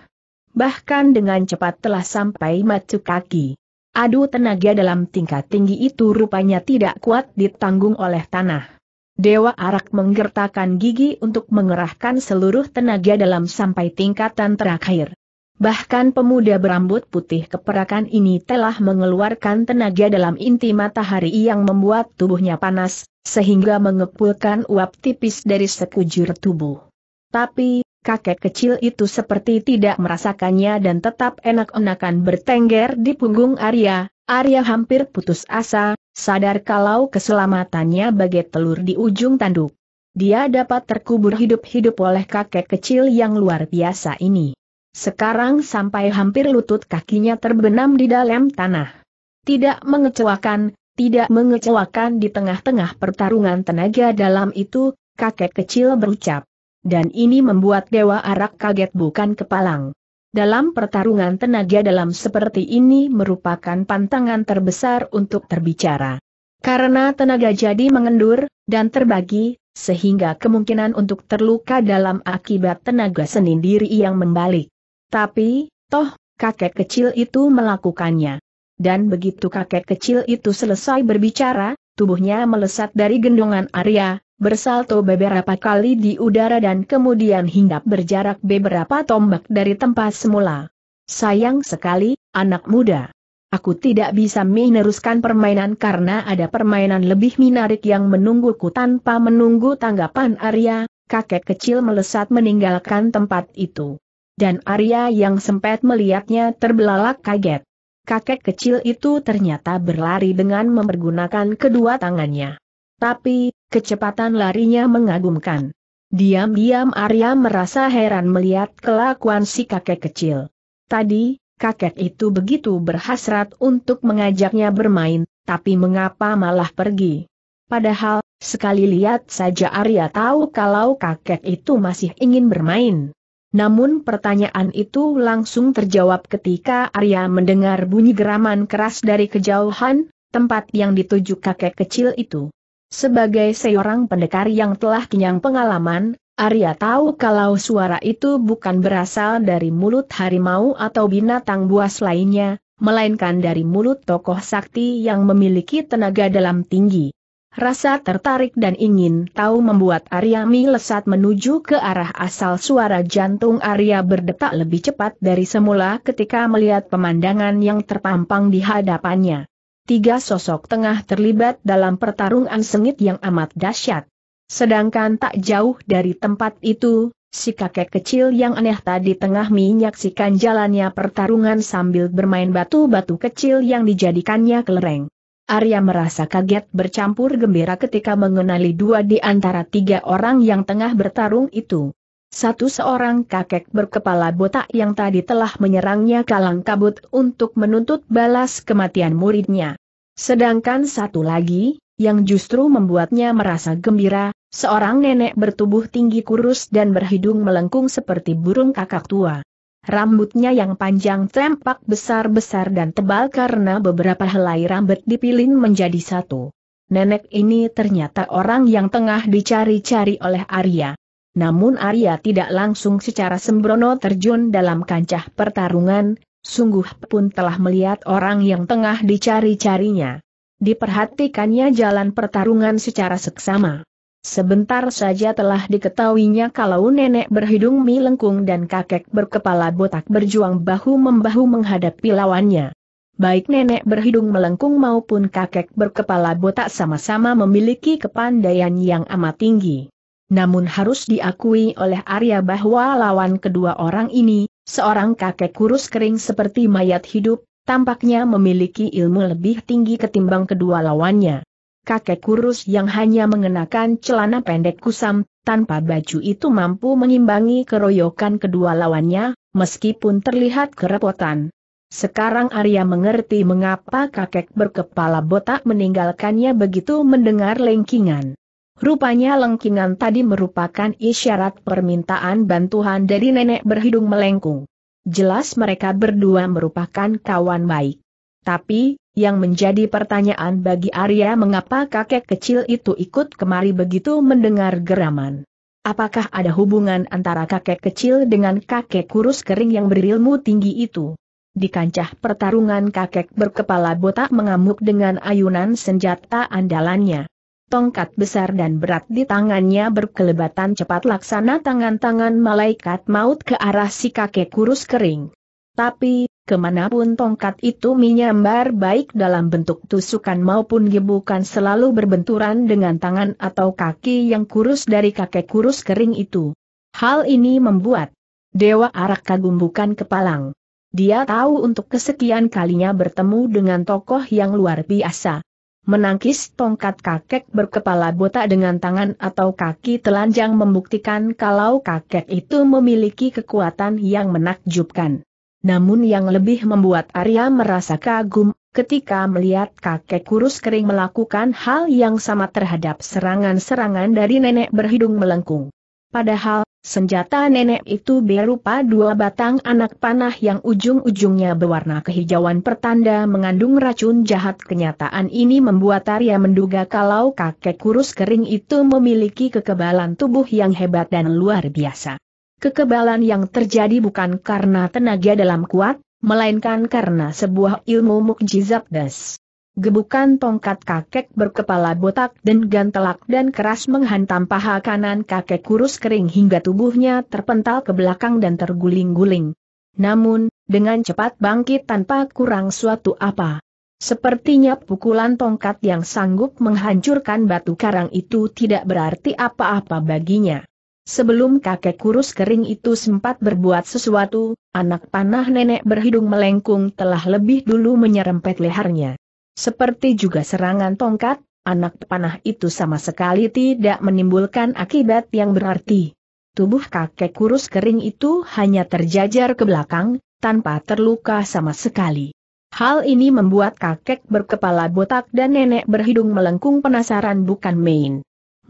Bahkan dengan cepat telah sampai matu kaki. Adu tenaga dalam tingkat tinggi itu rupanya tidak kuat ditanggung oleh tanah. Dewa Arak menggertakkan gigi untuk mengerahkan seluruh tenaga dalam sampai tingkatan terakhir. Bahkan pemuda berambut putih keperakan ini telah mengeluarkan tenaga dalam inti matahari yang membuat tubuhnya panas, sehingga mengepulkan uap tipis dari sekujur tubuh. Tapi, kakek kecil itu seperti tidak merasakannya dan tetap enak-enakan bertengger di punggung Arya, Arya hampir putus asa, sadar kalau keselamatannya bagai telur di ujung tanduk. Dia dapat terkubur hidup-hidup oleh kakek kecil yang luar biasa ini. Sekarang sampai hampir lutut kakinya terbenam di dalam tanah. Tidak mengecewakan, tidak mengecewakan di tengah-tengah pertarungan tenaga dalam itu, kakek kecil berucap dan ini membuat Dewa Arak kaget bukan kepalang. Dalam pertarungan tenaga dalam seperti ini merupakan pantangan terbesar untuk terbicara. Karena tenaga jadi mengendur, dan terbagi, sehingga kemungkinan untuk terluka dalam akibat tenaga sendiri diri yang membalik. Tapi, toh, kakek kecil itu melakukannya. Dan begitu kakek kecil itu selesai berbicara, tubuhnya melesat dari gendongan Arya, bersalto beberapa kali di udara dan kemudian hinggap berjarak beberapa tombak dari tempat semula. Sayang sekali, anak muda. Aku tidak bisa meneruskan permainan karena ada permainan lebih menarik yang menungguku tanpa menunggu tanggapan Arya, kakek kecil melesat meninggalkan tempat itu. Dan Arya yang sempat melihatnya terbelalak kaget. Kakek kecil itu ternyata berlari dengan mempergunakan kedua tangannya tapi kecepatan larinya mengagumkan. Diam-diam Arya merasa heran melihat kelakuan si kakek kecil. Tadi, kakek itu begitu berhasrat untuk mengajaknya bermain, tapi mengapa malah pergi? Padahal, sekali lihat saja Arya tahu kalau kakek itu masih ingin bermain. Namun pertanyaan itu langsung terjawab ketika Arya mendengar bunyi geraman keras dari kejauhan, tempat yang dituju kakek kecil itu. Sebagai seorang pendekar yang telah kenyang pengalaman, Arya tahu kalau suara itu bukan berasal dari mulut harimau atau binatang buas lainnya, melainkan dari mulut tokoh sakti yang memiliki tenaga dalam tinggi. Rasa tertarik dan ingin tahu membuat Arya melesat menuju ke arah asal suara jantung Arya berdetak lebih cepat dari semula ketika melihat pemandangan yang terpampang di hadapannya tiga sosok tengah terlibat dalam pertarungan sengit yang amat dahsyat. Sedangkan tak jauh dari tempat itu, si kakek kecil yang aneh tadi tengah menyaksikan jalannya pertarungan sambil bermain batu-batu kecil yang dijadikannya kelereng. Arya merasa kaget bercampur gembira ketika mengenali dua di antara tiga orang yang tengah bertarung itu. Satu seorang kakek berkepala botak yang tadi telah menyerangnya kalang kabut untuk menuntut balas kematian muridnya. Sedangkan satu lagi, yang justru membuatnya merasa gembira, seorang nenek bertubuh tinggi kurus dan berhidung melengkung seperti burung kakak tua. Rambutnya yang panjang tampak besar-besar dan tebal karena beberapa helai rambut dipilin menjadi satu. Nenek ini ternyata orang yang tengah dicari-cari oleh Arya. Namun Arya tidak langsung secara sembrono terjun dalam kancah pertarungan, sungguh pun telah melihat orang yang tengah dicari-carinya. Diperhatikannya jalan pertarungan secara seksama. Sebentar saja telah diketahuinya kalau nenek berhidung melengkung dan kakek berkepala botak berjuang bahu-membahu menghadapi lawannya. Baik nenek berhidung melengkung maupun kakek berkepala botak sama-sama memiliki kepandaian yang amat tinggi. Namun harus diakui oleh Arya bahwa lawan kedua orang ini, seorang kakek kurus kering seperti mayat hidup, tampaknya memiliki ilmu lebih tinggi ketimbang kedua lawannya. Kakek kurus yang hanya mengenakan celana pendek kusam, tanpa baju itu mampu mengimbangi keroyokan kedua lawannya, meskipun terlihat kerepotan. Sekarang Arya mengerti mengapa kakek berkepala botak meninggalkannya begitu mendengar lengkingan. Rupanya lengkingan tadi merupakan isyarat permintaan bantuan dari nenek berhidung melengkung. Jelas mereka berdua merupakan kawan baik. Tapi, yang menjadi pertanyaan bagi Arya mengapa kakek kecil itu ikut kemari begitu mendengar geraman. Apakah ada hubungan antara kakek kecil dengan kakek kurus kering yang berilmu tinggi itu? Di kancah pertarungan kakek berkepala botak mengamuk dengan ayunan senjata andalannya. Tongkat besar dan berat di tangannya berkelebatan cepat laksana tangan-tangan malaikat maut ke arah si kakek kurus kering. Tapi, kemanapun tongkat itu menyambar baik dalam bentuk tusukan maupun gebukan selalu berbenturan dengan tangan atau kaki yang kurus dari kakek kurus kering itu. Hal ini membuat Dewa Arak kagum bukan kepalang. Dia tahu untuk kesekian kalinya bertemu dengan tokoh yang luar biasa. Menangkis tongkat kakek berkepala botak dengan tangan atau kaki telanjang membuktikan kalau kakek itu memiliki kekuatan yang menakjubkan. Namun yang lebih membuat Arya merasa kagum, ketika melihat kakek kurus kering melakukan hal yang sama terhadap serangan-serangan dari nenek berhidung melengkung. Padahal Senjata nenek itu berupa dua batang anak panah yang ujung-ujungnya berwarna kehijauan pertanda mengandung racun jahat. Kenyataan ini membuat Arya menduga kalau kakek kurus kering itu memiliki kekebalan tubuh yang hebat dan luar biasa. Kekebalan yang terjadi bukan karena tenaga dalam kuat, melainkan karena sebuah ilmu mukjizat das. Gebukan tongkat kakek berkepala botak dan gantelak dan keras menghantam paha kanan kakek kurus kering hingga tubuhnya terpental ke belakang dan terguling-guling. Namun, dengan cepat bangkit tanpa kurang suatu apa. Sepertinya pukulan tongkat yang sanggup menghancurkan batu karang itu tidak berarti apa-apa baginya. Sebelum kakek kurus kering itu sempat berbuat sesuatu, anak panah nenek berhidung melengkung telah lebih dulu menyerempet lehernya. Seperti juga serangan tongkat, anak panah itu sama sekali tidak menimbulkan akibat yang berarti. Tubuh kakek kurus kering itu hanya terjajar ke belakang, tanpa terluka sama sekali. Hal ini membuat kakek berkepala botak dan nenek berhidung melengkung penasaran bukan main.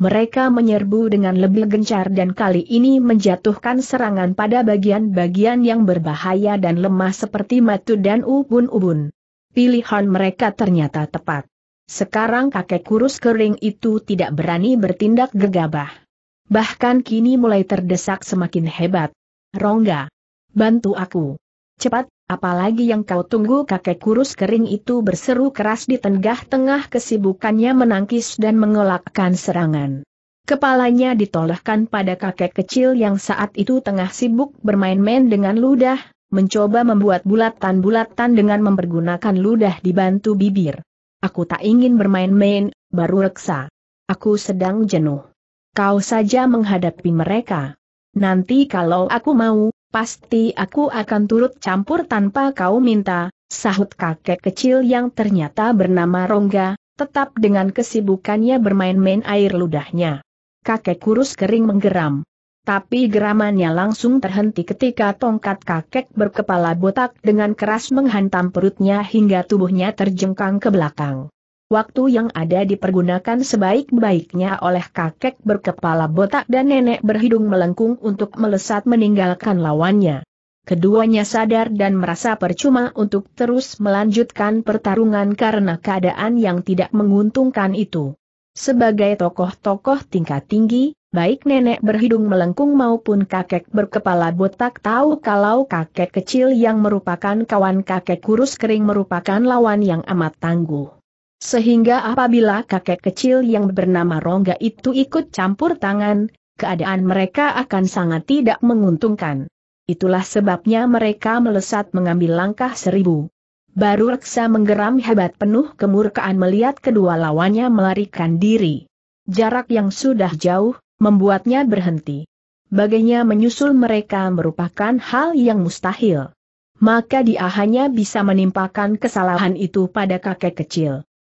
Mereka menyerbu dengan lebih gencar dan kali ini menjatuhkan serangan pada bagian-bagian yang berbahaya dan lemah seperti matu dan ubun-ubun pilihan mereka ternyata tepat. Sekarang kakek kurus kering itu tidak berani bertindak gegabah. Bahkan kini mulai terdesak semakin hebat. Rongga, bantu aku. Cepat, apalagi yang kau tunggu kakek kurus kering itu berseru keras di tengah-tengah kesibukannya menangkis dan mengelakkan serangan. Kepalanya ditolehkan pada kakek kecil yang saat itu tengah sibuk bermain-main dengan ludah, mencoba membuat bulatan-bulatan dengan mempergunakan ludah dibantu bibir. Aku tak ingin bermain-main, baru reksa. Aku sedang jenuh. Kau saja menghadapi mereka. Nanti kalau aku mau, pasti aku akan turut campur tanpa kau minta, sahut kakek kecil yang ternyata bernama Rongga, tetap dengan kesibukannya bermain-main air ludahnya. Kakek kurus kering menggeram. Tapi geramannya langsung terhenti ketika tongkat kakek berkepala botak dengan keras menghantam perutnya hingga tubuhnya terjengkang ke belakang. Waktu yang ada dipergunakan sebaik-baiknya oleh kakek berkepala botak dan nenek berhidung melengkung untuk melesat meninggalkan lawannya. Keduanya sadar dan merasa percuma untuk terus melanjutkan pertarungan karena keadaan yang tidak menguntungkan itu. Sebagai tokoh-tokoh tingkat tinggi, baik nenek berhidung melengkung maupun kakek berkepala botak tahu kalau kakek kecil yang merupakan kawan kakek kurus kering merupakan lawan yang amat tangguh. Sehingga apabila kakek kecil yang bernama Rongga itu ikut campur tangan, keadaan mereka akan sangat tidak menguntungkan. Itulah sebabnya mereka melesat mengambil langkah seribu. Baru Reksa menggeram hebat penuh kemurkaan melihat kedua lawannya melarikan diri. Jarak yang sudah jauh, membuatnya berhenti. Baginya menyusul mereka merupakan hal yang mustahil. Maka dia hanya bisa menimpakan kesalahan itu pada kakek kecil.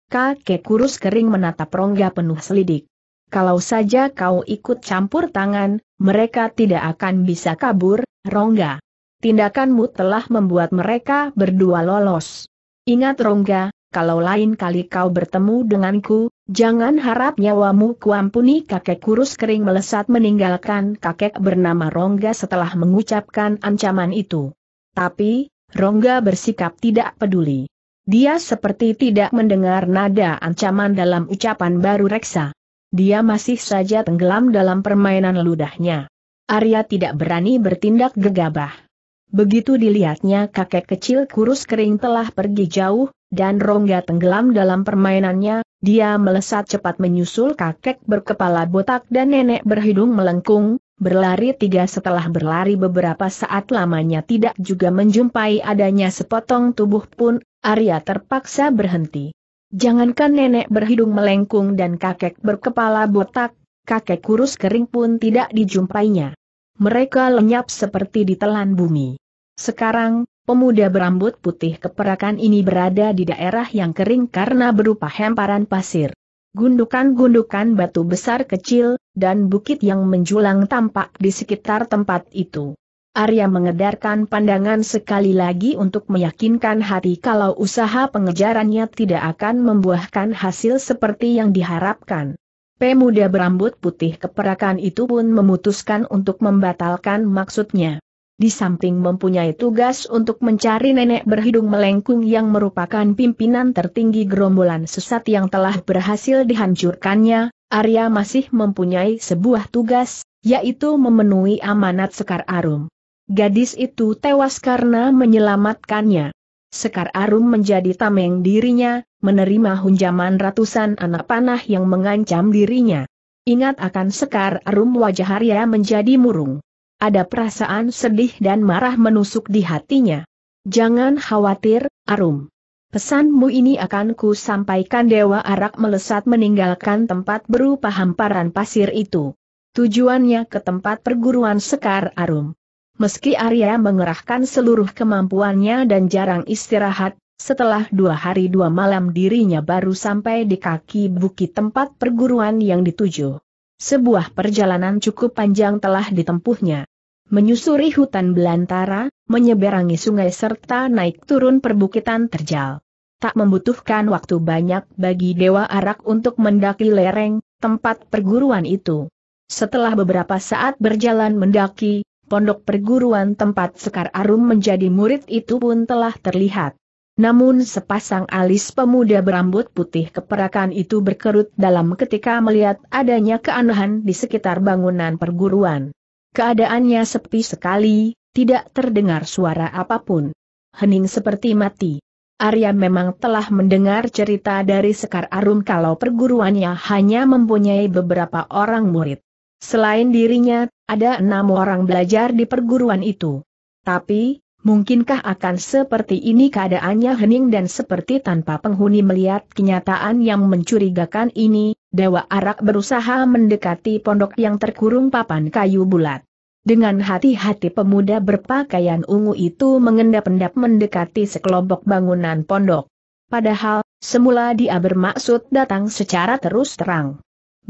Kakek kurus kering menatap rongga penuh selidik. Kalau saja kau ikut campur tangan, mereka tidak akan bisa kabur, rongga. Tindakanmu telah membuat mereka berdua lolos. Ingat rongga, kalau lain kali kau bertemu denganku, Jangan harap nyawamu kuampuni kakek kurus kering melesat meninggalkan kakek bernama Rongga setelah mengucapkan ancaman itu. Tapi, Rongga bersikap tidak peduli. Dia seperti tidak mendengar nada ancaman dalam ucapan baru Reksa. Dia masih saja tenggelam dalam permainan ludahnya. Arya tidak berani bertindak gegabah. Begitu dilihatnya kakek kecil kurus kering telah pergi jauh, dan rongga tenggelam dalam permainannya, dia melesat cepat menyusul kakek berkepala botak dan nenek berhidung melengkung, berlari tiga setelah berlari beberapa saat lamanya tidak juga menjumpai adanya sepotong tubuh pun, Arya terpaksa berhenti. Jangankan nenek berhidung melengkung dan kakek berkepala botak, kakek kurus kering pun tidak dijumpainya mereka lenyap seperti ditelan bumi. Sekarang, pemuda berambut putih keperakan ini berada di daerah yang kering karena berupa hemparan pasir. Gundukan-gundukan batu besar kecil, dan bukit yang menjulang tampak di sekitar tempat itu. Arya mengedarkan pandangan sekali lagi untuk meyakinkan hati kalau usaha pengejarannya tidak akan membuahkan hasil seperti yang diharapkan. Pemuda berambut putih keperakan itu pun memutuskan untuk membatalkan maksudnya. Di samping mempunyai tugas untuk mencari nenek berhidung melengkung yang merupakan pimpinan tertinggi gerombolan sesat yang telah berhasil dihancurkannya, Arya masih mempunyai sebuah tugas, yaitu memenuhi amanat Sekar Arum. Gadis itu tewas karena menyelamatkannya. Sekar Arum menjadi tameng dirinya, menerima hunjaman ratusan anak panah yang mengancam dirinya. Ingat akan Sekar Arum wajah Arya menjadi murung. Ada perasaan sedih dan marah menusuk di hatinya. Jangan khawatir, Arum. Pesanmu ini akan ku sampaikan Dewa Arak melesat meninggalkan tempat berupa hamparan pasir itu. Tujuannya ke tempat perguruan Sekar Arum. Meski Arya mengerahkan seluruh kemampuannya dan jarang istirahat, setelah dua hari dua malam dirinya baru sampai di kaki bukit tempat perguruan yang dituju. Sebuah perjalanan cukup panjang telah ditempuhnya. Menyusuri hutan belantara, menyeberangi sungai serta naik turun perbukitan terjal. Tak membutuhkan waktu banyak bagi Dewa Arak untuk mendaki lereng, tempat perguruan itu. Setelah beberapa saat berjalan mendaki, pondok perguruan tempat Sekar Arum menjadi murid itu pun telah terlihat. Namun sepasang alis pemuda berambut putih keperakan itu berkerut dalam ketika melihat adanya keanehan di sekitar bangunan perguruan. Keadaannya sepi sekali, tidak terdengar suara apapun. Hening seperti mati. Arya memang telah mendengar cerita dari Sekar Arum kalau perguruannya hanya mempunyai beberapa orang murid. Selain dirinya, ada enam orang belajar di perguruan itu. Tapi, mungkinkah akan seperti ini keadaannya hening dan seperti tanpa penghuni melihat kenyataan yang mencurigakan ini, Dewa Arak berusaha mendekati pondok yang terkurung papan kayu bulat. Dengan hati-hati pemuda berpakaian ungu itu mengendap-endap mendekati sekelompok bangunan pondok. Padahal, semula dia bermaksud datang secara terus terang.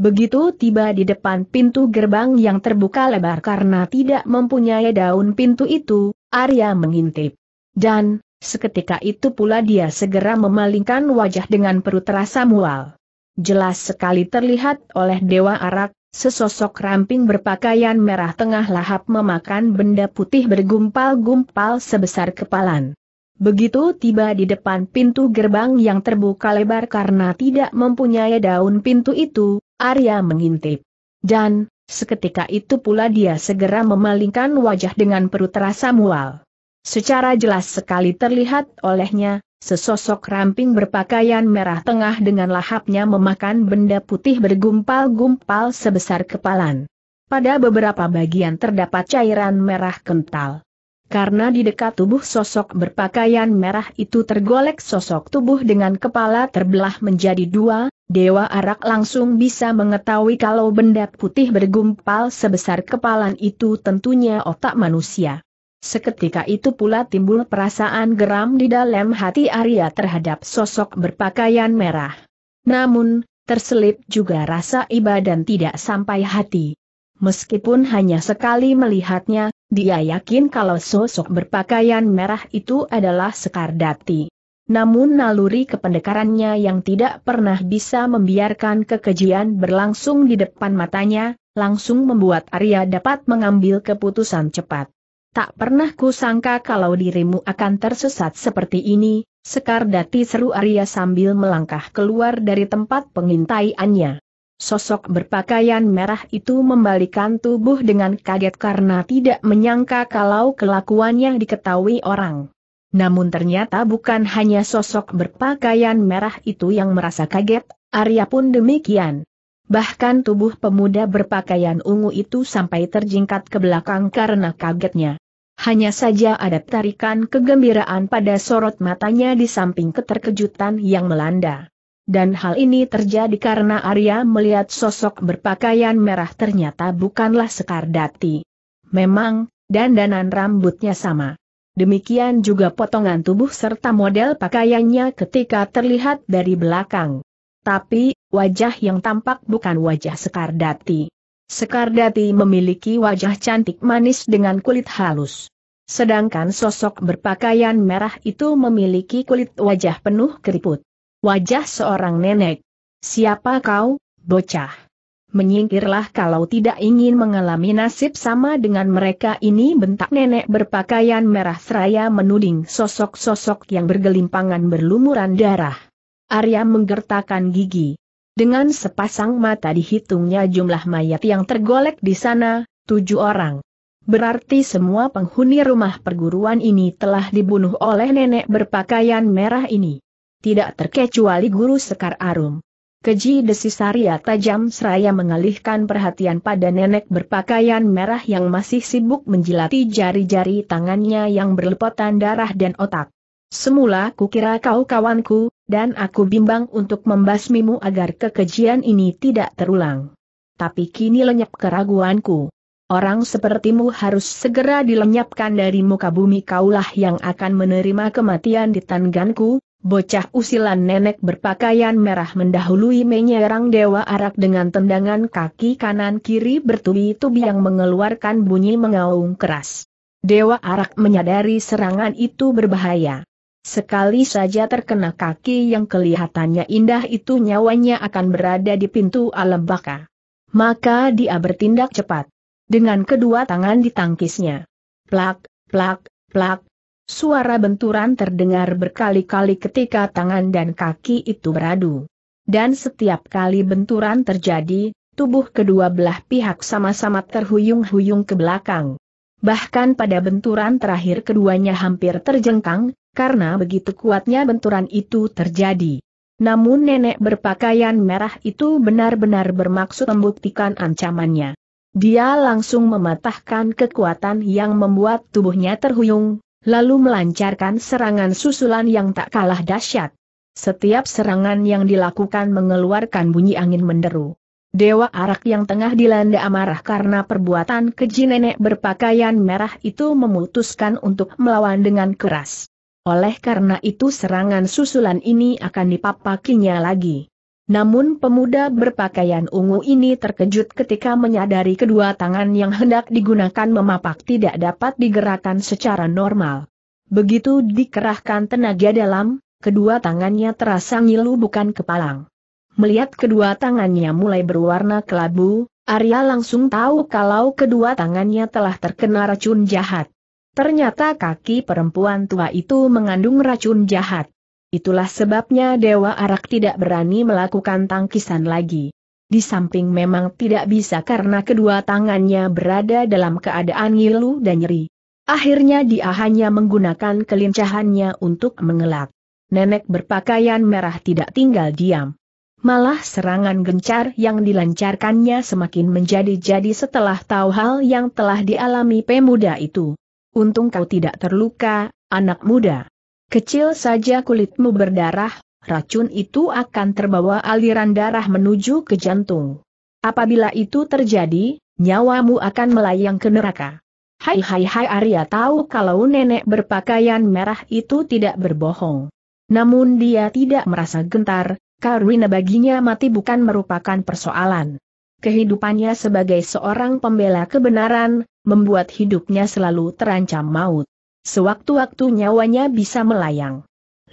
Begitu tiba di depan pintu gerbang yang terbuka lebar karena tidak mempunyai daun pintu itu, Arya mengintip. Dan, seketika itu pula dia segera memalingkan wajah dengan perut terasa mual. Jelas sekali terlihat oleh Dewa Arak, sesosok ramping berpakaian merah tengah lahap memakan benda putih bergumpal-gumpal sebesar kepalan. Begitu tiba di depan pintu gerbang yang terbuka lebar karena tidak mempunyai daun pintu itu, Arya mengintip. Dan, seketika itu pula dia segera memalingkan wajah dengan perut terasa mual. Secara jelas sekali terlihat olehnya, sesosok ramping berpakaian merah tengah dengan lahapnya memakan benda putih bergumpal-gumpal sebesar kepalan. Pada beberapa bagian terdapat cairan merah kental. Karena di dekat tubuh sosok berpakaian merah itu tergolek sosok tubuh dengan kepala terbelah menjadi dua, Dewa Arak langsung bisa mengetahui kalau benda putih bergumpal sebesar kepalan itu tentunya otak manusia. Seketika itu pula timbul perasaan geram di dalam hati Arya terhadap sosok berpakaian merah. Namun, terselip juga rasa iba dan tidak sampai hati. Meskipun hanya sekali melihatnya, dia yakin kalau sosok berpakaian merah itu adalah Sekardati. Namun naluri kependekarannya yang tidak pernah bisa membiarkan kekejian berlangsung di depan matanya, langsung membuat Arya dapat mengambil keputusan cepat. Tak pernah kusangka kalau dirimu akan tersesat seperti ini, Sekar Dati seru Arya sambil melangkah keluar dari tempat pengintaiannya. Sosok berpakaian merah itu membalikan tubuh dengan kaget karena tidak menyangka kalau kelakuannya diketahui orang. Namun ternyata bukan hanya sosok berpakaian merah itu yang merasa kaget, Arya pun demikian. Bahkan tubuh pemuda berpakaian ungu itu sampai terjingkat ke belakang karena kagetnya. Hanya saja ada tarikan kegembiraan pada sorot matanya di samping keterkejutan yang melanda. Dan hal ini terjadi karena Arya melihat sosok berpakaian merah ternyata bukanlah Sekardati. Memang, dandanan rambutnya sama. Demikian juga potongan tubuh serta model pakaiannya ketika terlihat dari belakang. Tapi, wajah yang tampak bukan wajah Sekardati. Sekardati memiliki wajah cantik manis dengan kulit halus. Sedangkan sosok berpakaian merah itu memiliki kulit wajah penuh keriput. Wajah seorang nenek. Siapa kau, bocah? Menyingkirlah kalau tidak ingin mengalami nasib sama dengan mereka ini bentak nenek berpakaian merah seraya menuding sosok-sosok yang bergelimpangan berlumuran darah. Arya menggertakkan gigi. Dengan sepasang mata dihitungnya jumlah mayat yang tergolek di sana, tujuh orang. Berarti semua penghuni rumah perguruan ini telah dibunuh oleh nenek berpakaian merah ini. Tidak terkecuali guru Sekar Arum. Keji desisaria tajam seraya mengalihkan perhatian pada nenek berpakaian merah yang masih sibuk menjilati jari-jari tangannya yang berlepotan darah dan otak. Semula kukira kau kawanku, dan aku bimbang untuk membasmimu agar kekejian ini tidak terulang. Tapi kini lenyap keraguanku. Orang sepertimu harus segera dilenyapkan dari muka bumi kaulah yang akan menerima kematian di tangganku, Bocah usilan nenek berpakaian merah mendahului menyerang Dewa Arak dengan tendangan kaki kanan kiri bertubi-tubi yang mengeluarkan bunyi mengaung keras. Dewa Arak menyadari serangan itu berbahaya. Sekali saja terkena kaki yang kelihatannya indah itu nyawanya akan berada di pintu alam baka. Maka dia bertindak cepat. Dengan kedua tangan ditangkisnya. Plak, plak, plak, Suara benturan terdengar berkali-kali ketika tangan dan kaki itu beradu. Dan setiap kali benturan terjadi, tubuh kedua belah pihak sama-sama terhuyung-huyung ke belakang. Bahkan pada benturan terakhir keduanya hampir terjengkang, karena begitu kuatnya benturan itu terjadi. Namun nenek berpakaian merah itu benar-benar bermaksud membuktikan ancamannya. Dia langsung mematahkan kekuatan yang membuat tubuhnya terhuyung, lalu melancarkan serangan susulan yang tak kalah dahsyat. Setiap serangan yang dilakukan mengeluarkan bunyi angin menderu. Dewa Arak yang tengah dilanda amarah karena perbuatan keji nenek berpakaian merah itu memutuskan untuk melawan dengan keras. Oleh karena itu serangan susulan ini akan dipapakinya lagi. Namun pemuda berpakaian ungu ini terkejut ketika menyadari kedua tangan yang hendak digunakan memapak tidak dapat digerakkan secara normal. Begitu dikerahkan tenaga dalam, kedua tangannya terasa ngilu bukan kepalang. Melihat kedua tangannya mulai berwarna kelabu, Arya langsung tahu kalau kedua tangannya telah terkena racun jahat. Ternyata kaki perempuan tua itu mengandung racun jahat. Itulah sebabnya Dewa Arak tidak berani melakukan tangkisan lagi. Di samping memang tidak bisa karena kedua tangannya berada dalam keadaan ngilu dan nyeri. Akhirnya dia hanya menggunakan kelincahannya untuk mengelak. Nenek berpakaian merah tidak tinggal diam. Malah serangan gencar yang dilancarkannya semakin menjadi-jadi setelah tahu hal yang telah dialami pemuda itu. Untung kau tidak terluka, anak muda. Kecil saja kulitmu berdarah, racun itu akan terbawa aliran darah menuju ke jantung. Apabila itu terjadi, nyawamu akan melayang ke neraka. Hai hai hai Arya tahu kalau nenek berpakaian merah itu tidak berbohong. Namun dia tidak merasa gentar, karena baginya mati bukan merupakan persoalan. Kehidupannya sebagai seorang pembela kebenaran, membuat hidupnya selalu terancam maut sewaktu-waktu nyawanya bisa melayang.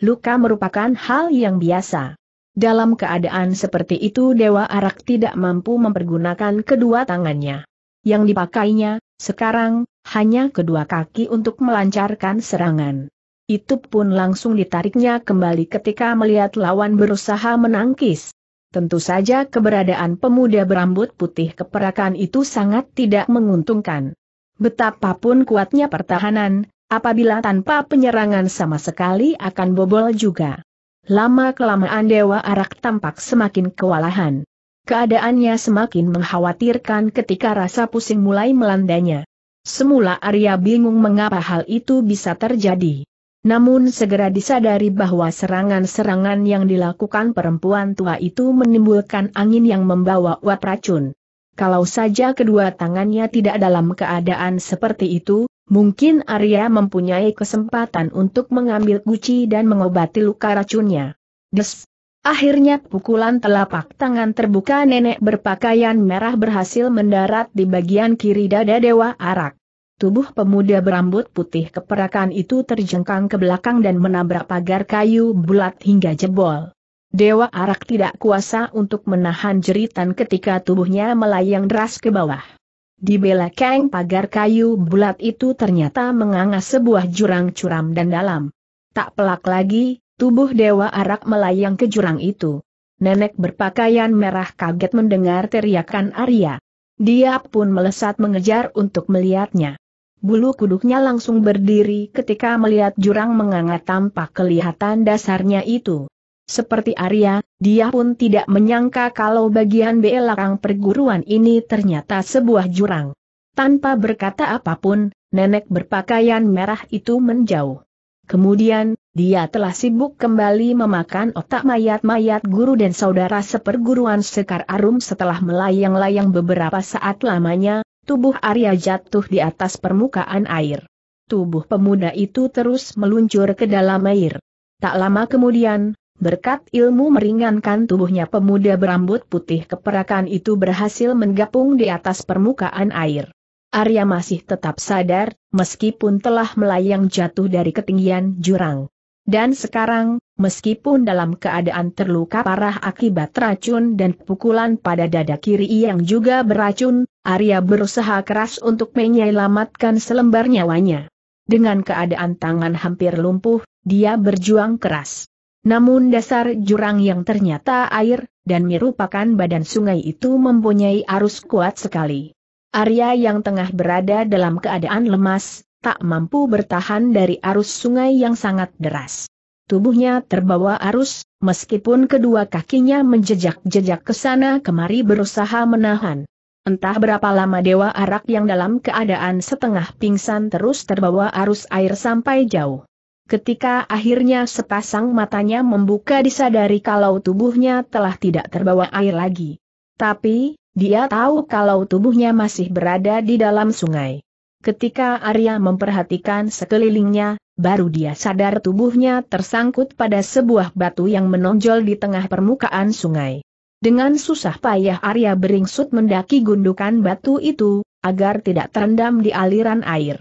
Luka merupakan hal yang biasa. Dalam keadaan seperti itu Dewa Arak tidak mampu mempergunakan kedua tangannya. Yang dipakainya, sekarang, hanya kedua kaki untuk melancarkan serangan. Itu pun langsung ditariknya kembali ketika melihat lawan berusaha menangkis. Tentu saja keberadaan pemuda berambut putih keperakan itu sangat tidak menguntungkan. Betapapun kuatnya pertahanan, apabila tanpa penyerangan sama sekali akan bobol juga. Lama-kelamaan Dewa Arak tampak semakin kewalahan. Keadaannya semakin mengkhawatirkan ketika rasa pusing mulai melandanya. Semula Arya bingung mengapa hal itu bisa terjadi. Namun segera disadari bahwa serangan-serangan yang dilakukan perempuan tua itu menimbulkan angin yang membawa uap racun. Kalau saja kedua tangannya tidak dalam keadaan seperti itu, Mungkin Arya mempunyai kesempatan untuk mengambil guci dan mengobati luka racunnya. Des. Akhirnya pukulan telapak tangan terbuka nenek berpakaian merah berhasil mendarat di bagian kiri dada Dewa Arak. Tubuh pemuda berambut putih keperakan itu terjengkang ke belakang dan menabrak pagar kayu bulat hingga jebol. Dewa Arak tidak kuasa untuk menahan jeritan ketika tubuhnya melayang deras ke bawah. Di belakang pagar kayu bulat itu ternyata menganga sebuah jurang curam dan dalam. Tak pelak lagi, tubuh Dewa Arak melayang ke jurang itu. Nenek berpakaian merah kaget mendengar teriakan Arya. Dia pun melesat mengejar untuk melihatnya. Bulu kuduknya langsung berdiri ketika melihat jurang menganga tampak kelihatan dasarnya itu. Seperti Arya, dia pun tidak menyangka kalau bagian belakang perguruan ini ternyata sebuah jurang. Tanpa berkata apapun, nenek berpakaian merah itu menjauh. Kemudian, dia telah sibuk kembali memakan otak mayat-mayat guru dan saudara seperguruan Sekar Arum setelah melayang-layang beberapa saat lamanya, tubuh Arya jatuh di atas permukaan air. Tubuh pemuda itu terus meluncur ke dalam air. Tak lama kemudian, Berkat ilmu meringankan tubuhnya pemuda berambut putih keperakan itu berhasil menggapung di atas permukaan air. Arya masih tetap sadar, meskipun telah melayang jatuh dari ketinggian jurang. Dan sekarang, meskipun dalam keadaan terluka parah akibat racun dan pukulan pada dada kiri yang juga beracun, Arya berusaha keras untuk menyelamatkan selembar nyawanya. Dengan keadaan tangan hampir lumpuh, dia berjuang keras. Namun dasar jurang yang ternyata air, dan merupakan badan sungai itu mempunyai arus kuat sekali. Arya yang tengah berada dalam keadaan lemas, tak mampu bertahan dari arus sungai yang sangat deras. Tubuhnya terbawa arus, meskipun kedua kakinya menjejak-jejak ke sana kemari berusaha menahan. Entah berapa lama Dewa Arak yang dalam keadaan setengah pingsan terus terbawa arus air sampai jauh ketika akhirnya sepasang matanya membuka disadari kalau tubuhnya telah tidak terbawa air lagi. Tapi, dia tahu kalau tubuhnya masih berada di dalam sungai. Ketika Arya memperhatikan sekelilingnya, baru dia sadar tubuhnya tersangkut pada sebuah batu yang menonjol di tengah permukaan sungai. Dengan susah payah Arya beringsut mendaki gundukan batu itu, agar tidak terendam di aliran air.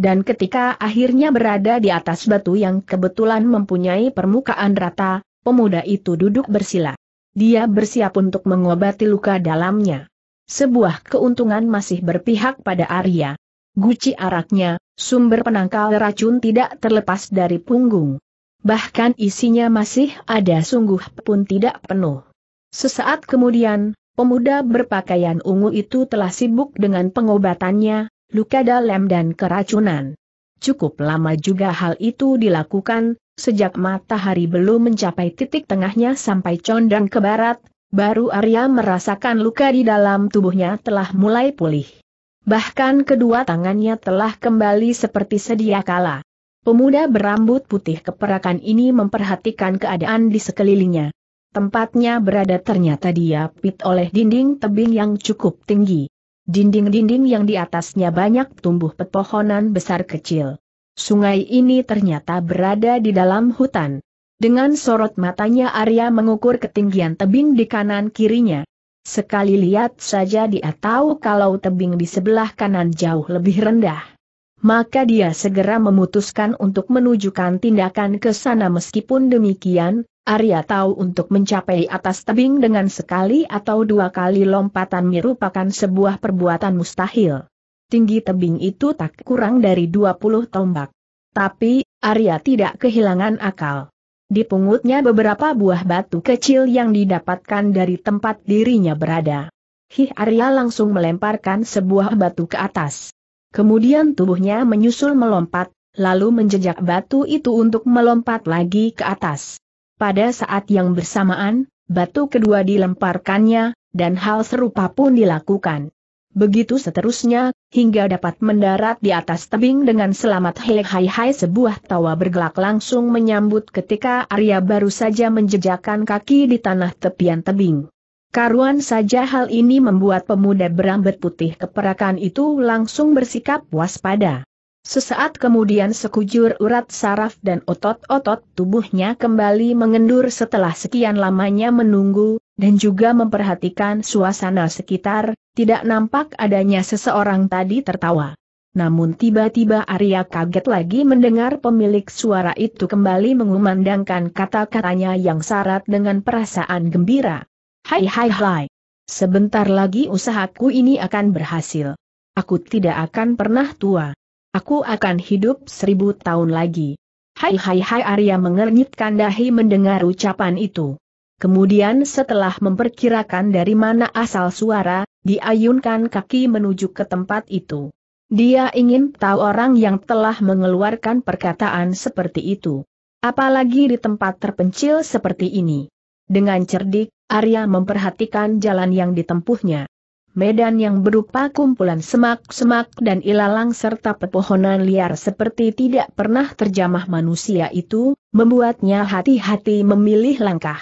Dan ketika akhirnya berada di atas batu yang kebetulan mempunyai permukaan rata, pemuda itu duduk bersila. Dia bersiap untuk mengobati luka dalamnya. Sebuah keuntungan masih berpihak pada Arya. Guci araknya, sumber penangkal racun tidak terlepas dari punggung. Bahkan isinya masih ada sungguh pun tidak penuh. Sesaat kemudian, pemuda berpakaian ungu itu telah sibuk dengan pengobatannya, luka dalam dan keracunan. Cukup lama juga hal itu dilakukan, sejak matahari belum mencapai titik tengahnya sampai condong ke barat, baru Arya merasakan luka di dalam tubuhnya telah mulai pulih. Bahkan kedua tangannya telah kembali seperti sedia kala. Pemuda berambut putih keperakan ini memperhatikan keadaan di sekelilingnya. Tempatnya berada ternyata diapit oleh dinding tebing yang cukup tinggi. Dinding-dinding yang di atasnya banyak tumbuh pepohonan besar kecil. Sungai ini ternyata berada di dalam hutan. Dengan sorot matanya Arya mengukur ketinggian tebing di kanan kirinya. Sekali lihat saja dia tahu kalau tebing di sebelah kanan jauh lebih rendah maka dia segera memutuskan untuk menunjukkan tindakan ke sana meskipun demikian, Arya tahu untuk mencapai atas tebing dengan sekali atau dua kali lompatan merupakan sebuah perbuatan mustahil. Tinggi tebing itu tak kurang dari 20 tombak. Tapi, Arya tidak kehilangan akal. Dipungutnya beberapa buah batu kecil yang didapatkan dari tempat dirinya berada. Hih Arya langsung melemparkan sebuah batu ke atas. Kemudian tubuhnya menyusul melompat, lalu menjejak batu itu untuk melompat lagi ke atas. Pada saat yang bersamaan, batu kedua dilemparkannya, dan hal serupa pun dilakukan. Begitu seterusnya, hingga dapat mendarat di atas tebing dengan selamat hei hai hai sebuah tawa bergelak langsung menyambut ketika Arya baru saja menjejakkan kaki di tanah tepian tebing. Karuan saja hal ini membuat pemuda berambut putih keperakan itu langsung bersikap waspada. Sesaat kemudian sekujur urat saraf dan otot-otot tubuhnya kembali mengendur setelah sekian lamanya menunggu, dan juga memperhatikan suasana sekitar, tidak nampak adanya seseorang tadi tertawa. Namun tiba-tiba Arya kaget lagi mendengar pemilik suara itu kembali mengumandangkan kata-katanya yang syarat dengan perasaan gembira. Hai hai hai. Sebentar lagi usahaku ini akan berhasil. Aku tidak akan pernah tua. Aku akan hidup seribu tahun lagi. Hai hai hai Arya mengernyitkan dahi mendengar ucapan itu. Kemudian setelah memperkirakan dari mana asal suara, diayunkan kaki menuju ke tempat itu. Dia ingin tahu orang yang telah mengeluarkan perkataan seperti itu. Apalagi di tempat terpencil seperti ini. Dengan cerdik, Arya memperhatikan jalan yang ditempuhnya. Medan yang berupa kumpulan semak-semak dan ilalang serta pepohonan liar seperti tidak pernah terjamah manusia itu, membuatnya hati-hati memilih langkah.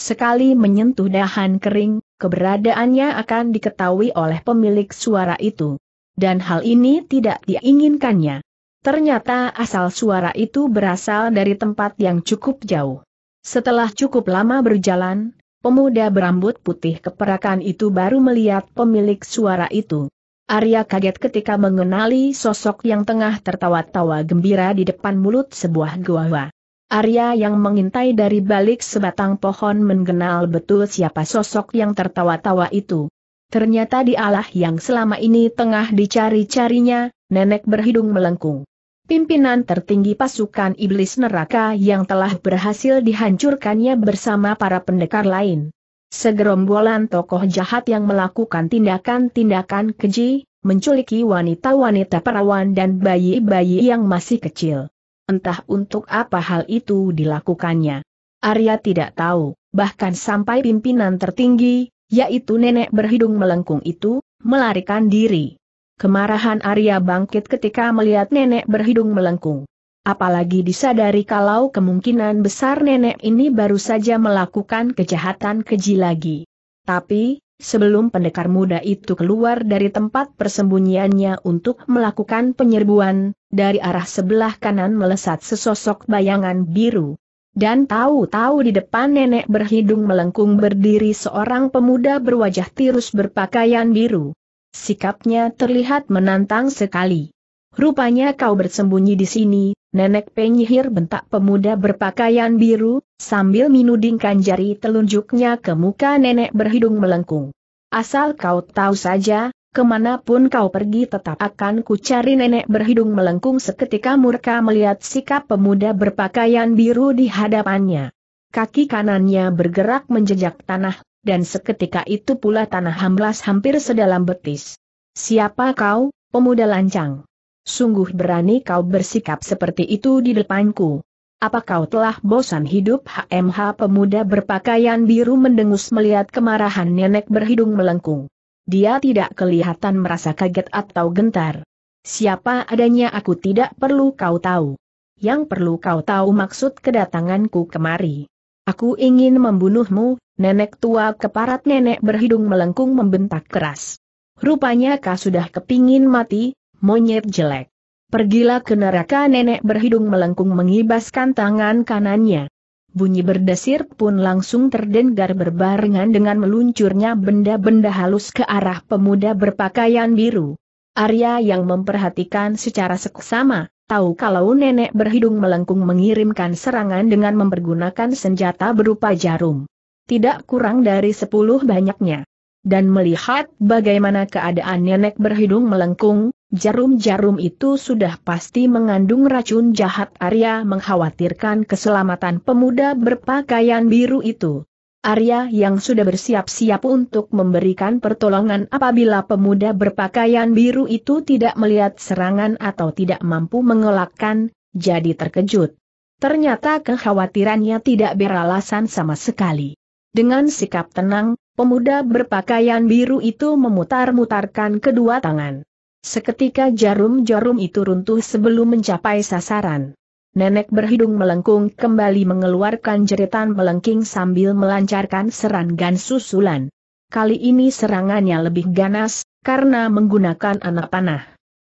Sekali menyentuh dahan kering, keberadaannya akan diketahui oleh pemilik suara itu. Dan hal ini tidak diinginkannya. Ternyata asal suara itu berasal dari tempat yang cukup jauh. Setelah cukup lama berjalan, Pemuda berambut putih keperakan itu baru melihat pemilik suara itu. Arya kaget ketika mengenali sosok yang tengah tertawa-tawa gembira di depan mulut sebuah gua. Arya yang mengintai dari balik sebatang pohon mengenal betul siapa sosok yang tertawa-tawa itu. Ternyata dialah yang selama ini tengah dicari-carinya, nenek berhidung melengkung pimpinan tertinggi pasukan iblis neraka yang telah berhasil dihancurkannya bersama para pendekar lain. Segerombolan tokoh jahat yang melakukan tindakan-tindakan keji, menculiki wanita-wanita perawan dan bayi-bayi yang masih kecil. Entah untuk apa hal itu dilakukannya. Arya tidak tahu, bahkan sampai pimpinan tertinggi, yaitu nenek berhidung melengkung itu, melarikan diri. Kemarahan Arya bangkit ketika melihat nenek berhidung melengkung. Apalagi disadari kalau kemungkinan besar nenek ini baru saja melakukan kejahatan keji lagi. Tapi, sebelum pendekar muda itu keluar dari tempat persembunyiannya untuk melakukan penyerbuan, dari arah sebelah kanan melesat sesosok bayangan biru. Dan tahu-tahu di depan nenek berhidung melengkung berdiri seorang pemuda berwajah tirus berpakaian biru. Sikapnya terlihat menantang sekali. Rupanya kau bersembunyi di sini, nenek penyihir bentak pemuda berpakaian biru, sambil minudingkan jari telunjuknya ke muka nenek berhidung melengkung. Asal kau tahu saja, kemanapun kau pergi tetap akan kucari nenek berhidung melengkung seketika murka melihat sikap pemuda berpakaian biru di hadapannya. Kaki kanannya bergerak menjejak tanah, dan seketika itu pula tanah hamblas hampir sedalam betis. Siapa kau, pemuda lancang? Sungguh berani kau bersikap seperti itu di depanku. Apa kau telah bosan hidup? HMH pemuda berpakaian biru mendengus melihat kemarahan nenek berhidung melengkung. Dia tidak kelihatan merasa kaget atau gentar. Siapa adanya aku tidak perlu kau tahu. Yang perlu kau tahu maksud kedatanganku kemari. Aku ingin membunuhmu, Nenek tua keparat nenek berhidung melengkung membentak keras. Rupanya kau sudah kepingin mati, monyet jelek. Pergilah ke neraka nenek berhidung melengkung mengibaskan tangan kanannya. Bunyi berdesir pun langsung terdengar berbarengan dengan meluncurnya benda-benda halus ke arah pemuda berpakaian biru. Arya yang memperhatikan secara seksama, tahu kalau nenek berhidung melengkung mengirimkan serangan dengan mempergunakan senjata berupa jarum tidak kurang dari sepuluh banyaknya. Dan melihat bagaimana keadaan nenek berhidung melengkung, jarum-jarum itu sudah pasti mengandung racun jahat Arya mengkhawatirkan keselamatan pemuda berpakaian biru itu. Arya yang sudah bersiap-siap untuk memberikan pertolongan apabila pemuda berpakaian biru itu tidak melihat serangan atau tidak mampu mengelakkan, jadi terkejut. Ternyata kekhawatirannya tidak beralasan sama sekali. Dengan sikap tenang, pemuda berpakaian biru itu memutar-mutarkan kedua tangan. Seketika jarum-jarum itu runtuh sebelum mencapai sasaran. Nenek berhidung melengkung kembali mengeluarkan jeritan melengking sambil melancarkan serangan susulan. Kali ini serangannya lebih ganas, karena menggunakan anak panah.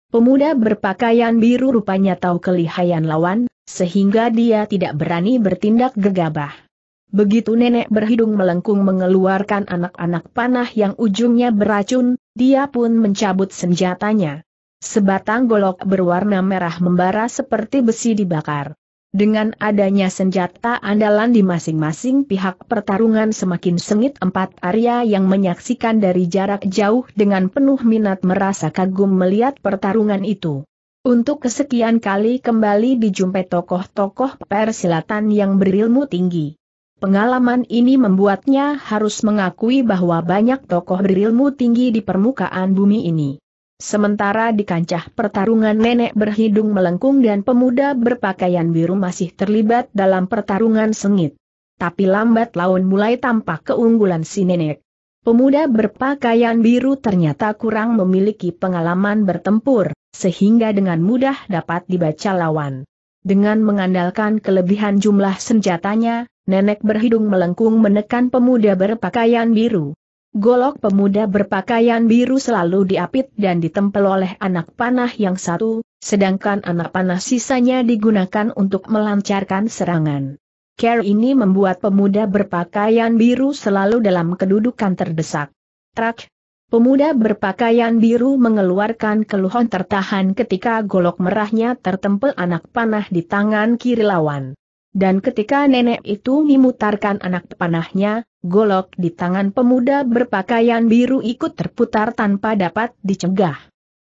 Pemuda berpakaian biru rupanya tahu kelihayan lawan, sehingga dia tidak berani bertindak gegabah. Begitu nenek berhidung melengkung mengeluarkan anak-anak panah yang ujungnya beracun, dia pun mencabut senjatanya. Sebatang golok berwarna merah membara seperti besi dibakar. Dengan adanya senjata andalan di masing-masing pihak pertarungan semakin sengit empat Arya yang menyaksikan dari jarak jauh dengan penuh minat merasa kagum melihat pertarungan itu. Untuk kesekian kali kembali dijumpai tokoh-tokoh persilatan yang berilmu tinggi. Pengalaman ini membuatnya harus mengakui bahwa banyak tokoh berilmu tinggi di permukaan bumi ini. Sementara di kancah pertarungan nenek berhidung melengkung dan pemuda berpakaian biru masih terlibat dalam pertarungan sengit. Tapi lambat laun mulai tampak keunggulan si nenek. Pemuda berpakaian biru ternyata kurang memiliki pengalaman bertempur, sehingga dengan mudah dapat dibaca lawan. Dengan mengandalkan kelebihan jumlah senjatanya, Nenek berhidung melengkung menekan pemuda berpakaian biru. Golok pemuda berpakaian biru selalu diapit dan ditempel oleh anak panah yang satu, sedangkan anak panah sisanya digunakan untuk melancarkan serangan. Care ini membuat pemuda berpakaian biru selalu dalam kedudukan terdesak. Trak! Pemuda berpakaian biru mengeluarkan keluhan tertahan ketika golok merahnya tertempel anak panah di tangan kiri lawan. Dan ketika nenek itu memutarkan anak panahnya, golok di tangan pemuda berpakaian biru ikut terputar tanpa dapat dicegah.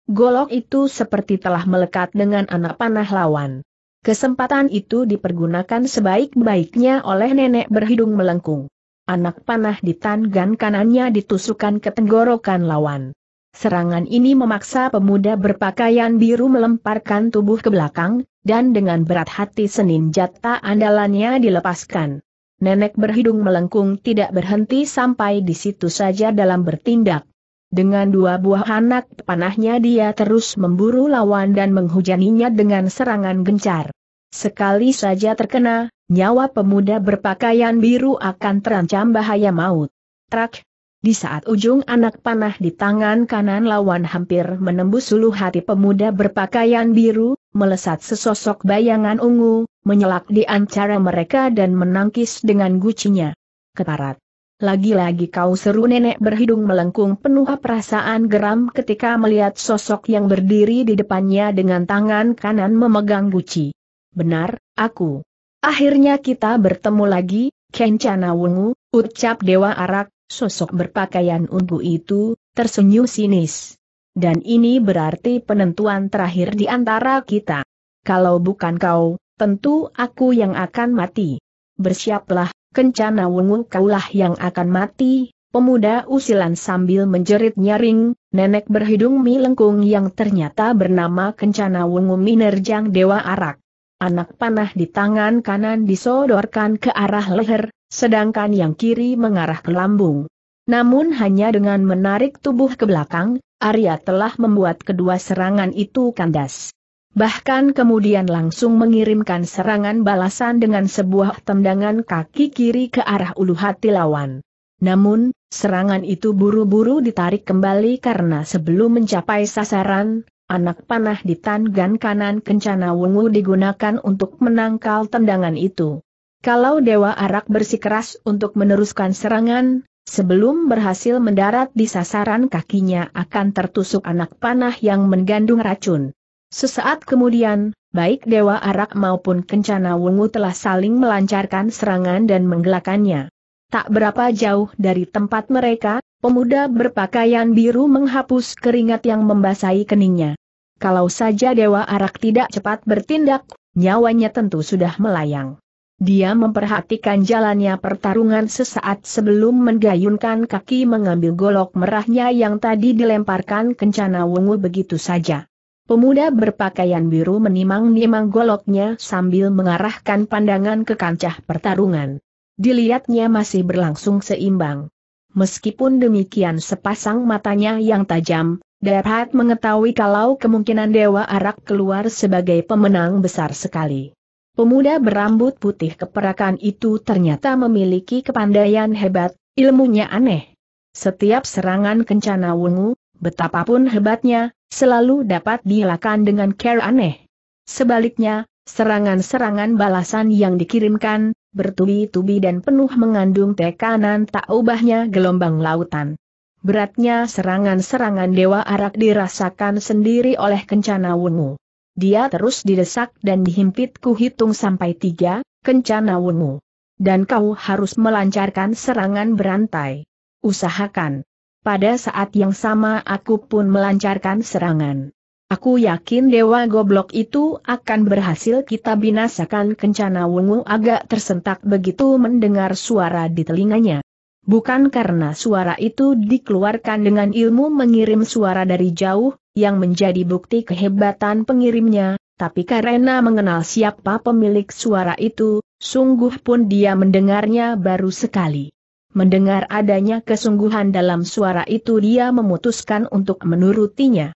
Golok itu seperti telah melekat dengan anak panah lawan. Kesempatan itu dipergunakan sebaik-baiknya oleh nenek berhidung melengkung. Anak panah di tangan kanannya ditusukkan ke tenggorokan lawan. Serangan ini memaksa pemuda berpakaian biru melemparkan tubuh ke belakang, dan dengan berat hati senin jata andalannya dilepaskan. Nenek berhidung melengkung tidak berhenti sampai di situ saja dalam bertindak. Dengan dua buah anak panahnya dia terus memburu lawan dan menghujaninya dengan serangan gencar. Sekali saja terkena, nyawa pemuda berpakaian biru akan terancam bahaya maut. Trak, di saat ujung anak panah di tangan kanan lawan hampir menembus suluh hati pemuda berpakaian biru, melesat sesosok bayangan ungu, menyelak di antara mereka dan menangkis dengan gucinya. Keparat. Lagi-lagi kau seru nenek berhidung melengkung penuh perasaan geram ketika melihat sosok yang berdiri di depannya dengan tangan kanan memegang guci. Benar, aku. Akhirnya kita bertemu lagi, Kencana Wungu, ucap Dewa Arak, Sosok berpakaian ungu itu, tersenyum sinis. Dan ini berarti penentuan terakhir di antara kita. Kalau bukan kau, tentu aku yang akan mati. Bersiaplah, kencana wungu kaulah yang akan mati, pemuda usilan sambil menjerit nyaring, nenek berhidung milengkung yang ternyata bernama kencana wungu minerjang dewa arak. Anak panah di tangan kanan disodorkan ke arah leher, sedangkan yang kiri mengarah ke lambung. Namun hanya dengan menarik tubuh ke belakang, Arya telah membuat kedua serangan itu kandas. Bahkan kemudian langsung mengirimkan serangan balasan dengan sebuah tendangan kaki kiri ke arah ulu hati lawan. Namun, serangan itu buru-buru ditarik kembali karena sebelum mencapai sasaran, Anak panah di tangan kanan kencana Wungu digunakan untuk menangkal tendangan itu. Kalau Dewa Arak bersikeras untuk meneruskan serangan, sebelum berhasil mendarat di sasaran kakinya akan tertusuk anak panah yang menggandung racun. Sesaat kemudian, baik Dewa Arak maupun Kencana Wungu telah saling melancarkan serangan dan menggelakannya. Tak berapa jauh dari tempat mereka, Pemuda berpakaian biru menghapus keringat yang membasahi keningnya. Kalau saja Dewa Arak tidak cepat bertindak, nyawanya tentu sudah melayang. Dia memperhatikan jalannya pertarungan sesaat sebelum menggayunkan kaki mengambil golok merahnya yang tadi dilemparkan kencana wungu begitu saja. Pemuda berpakaian biru menimang-nimang goloknya sambil mengarahkan pandangan ke kancah pertarungan. Dilihatnya masih berlangsung seimbang. Meskipun demikian sepasang matanya yang tajam, Dapat mengetahui kalau kemungkinan Dewa Arak keluar sebagai pemenang besar sekali. Pemuda berambut putih keperakan itu ternyata memiliki kepandaian hebat, ilmunya aneh. Setiap serangan kencana wungu, betapapun hebatnya, selalu dapat dielakkan dengan care aneh. Sebaliknya, serangan-serangan balasan yang dikirimkan, bertubi-tubi dan penuh mengandung tekanan tak ubahnya gelombang lautan. Beratnya serangan-serangan Dewa Arak dirasakan sendiri oleh Kencana Wungu. Dia terus didesak dan dihimpit Kuhitung sampai tiga, Kencana Wungu. Dan kau harus melancarkan serangan berantai. Usahakan. Pada saat yang sama aku pun melancarkan serangan. Aku yakin dewa goblok itu akan berhasil kita binasakan kencana wungu agak tersentak begitu mendengar suara di telinganya. Bukan karena suara itu dikeluarkan dengan ilmu mengirim suara dari jauh, yang menjadi bukti kehebatan pengirimnya, tapi karena mengenal siapa pemilik suara itu, sungguh pun dia mendengarnya baru sekali. Mendengar adanya kesungguhan dalam suara itu dia memutuskan untuk menurutinya.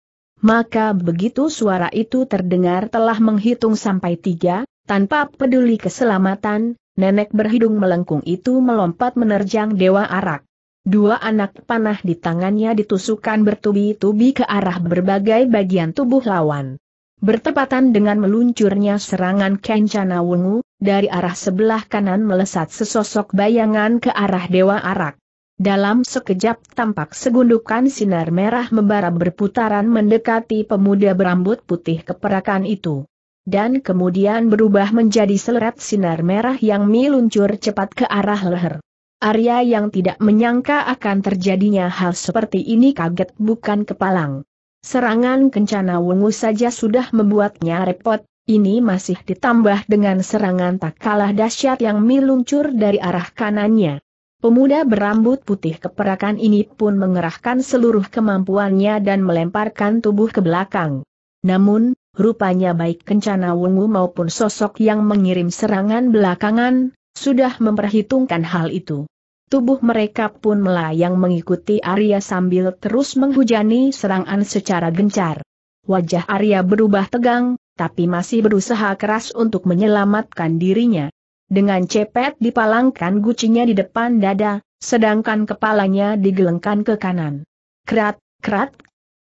Maka begitu suara itu terdengar telah menghitung sampai tiga, tanpa peduli keselamatan, nenek berhidung melengkung itu melompat menerjang Dewa Arak. Dua anak panah di tangannya ditusukkan bertubi-tubi ke arah berbagai bagian tubuh lawan. Bertepatan dengan meluncurnya serangan Kencana Wungu, dari arah sebelah kanan melesat sesosok bayangan ke arah Dewa Arak. Dalam sekejap tampak segundukan sinar merah membara berputaran mendekati pemuda berambut putih keperakan itu. Dan kemudian berubah menjadi seleret sinar merah yang meluncur cepat ke arah leher. Arya yang tidak menyangka akan terjadinya hal seperti ini kaget bukan kepalang. Serangan kencana wungu saja sudah membuatnya repot, ini masih ditambah dengan serangan tak kalah dahsyat yang meluncur dari arah kanannya. Pemuda berambut putih keperakan ini pun mengerahkan seluruh kemampuannya dan melemparkan tubuh ke belakang. Namun, rupanya baik Kencana Wungu maupun sosok yang mengirim serangan belakangan, sudah memperhitungkan hal itu. Tubuh mereka pun melayang mengikuti Arya sambil terus menghujani serangan secara gencar. Wajah Arya berubah tegang, tapi masih berusaha keras untuk menyelamatkan dirinya. Dengan cepet dipalangkan gucinya di depan dada, sedangkan kepalanya digelengkan ke kanan. Krat, krat,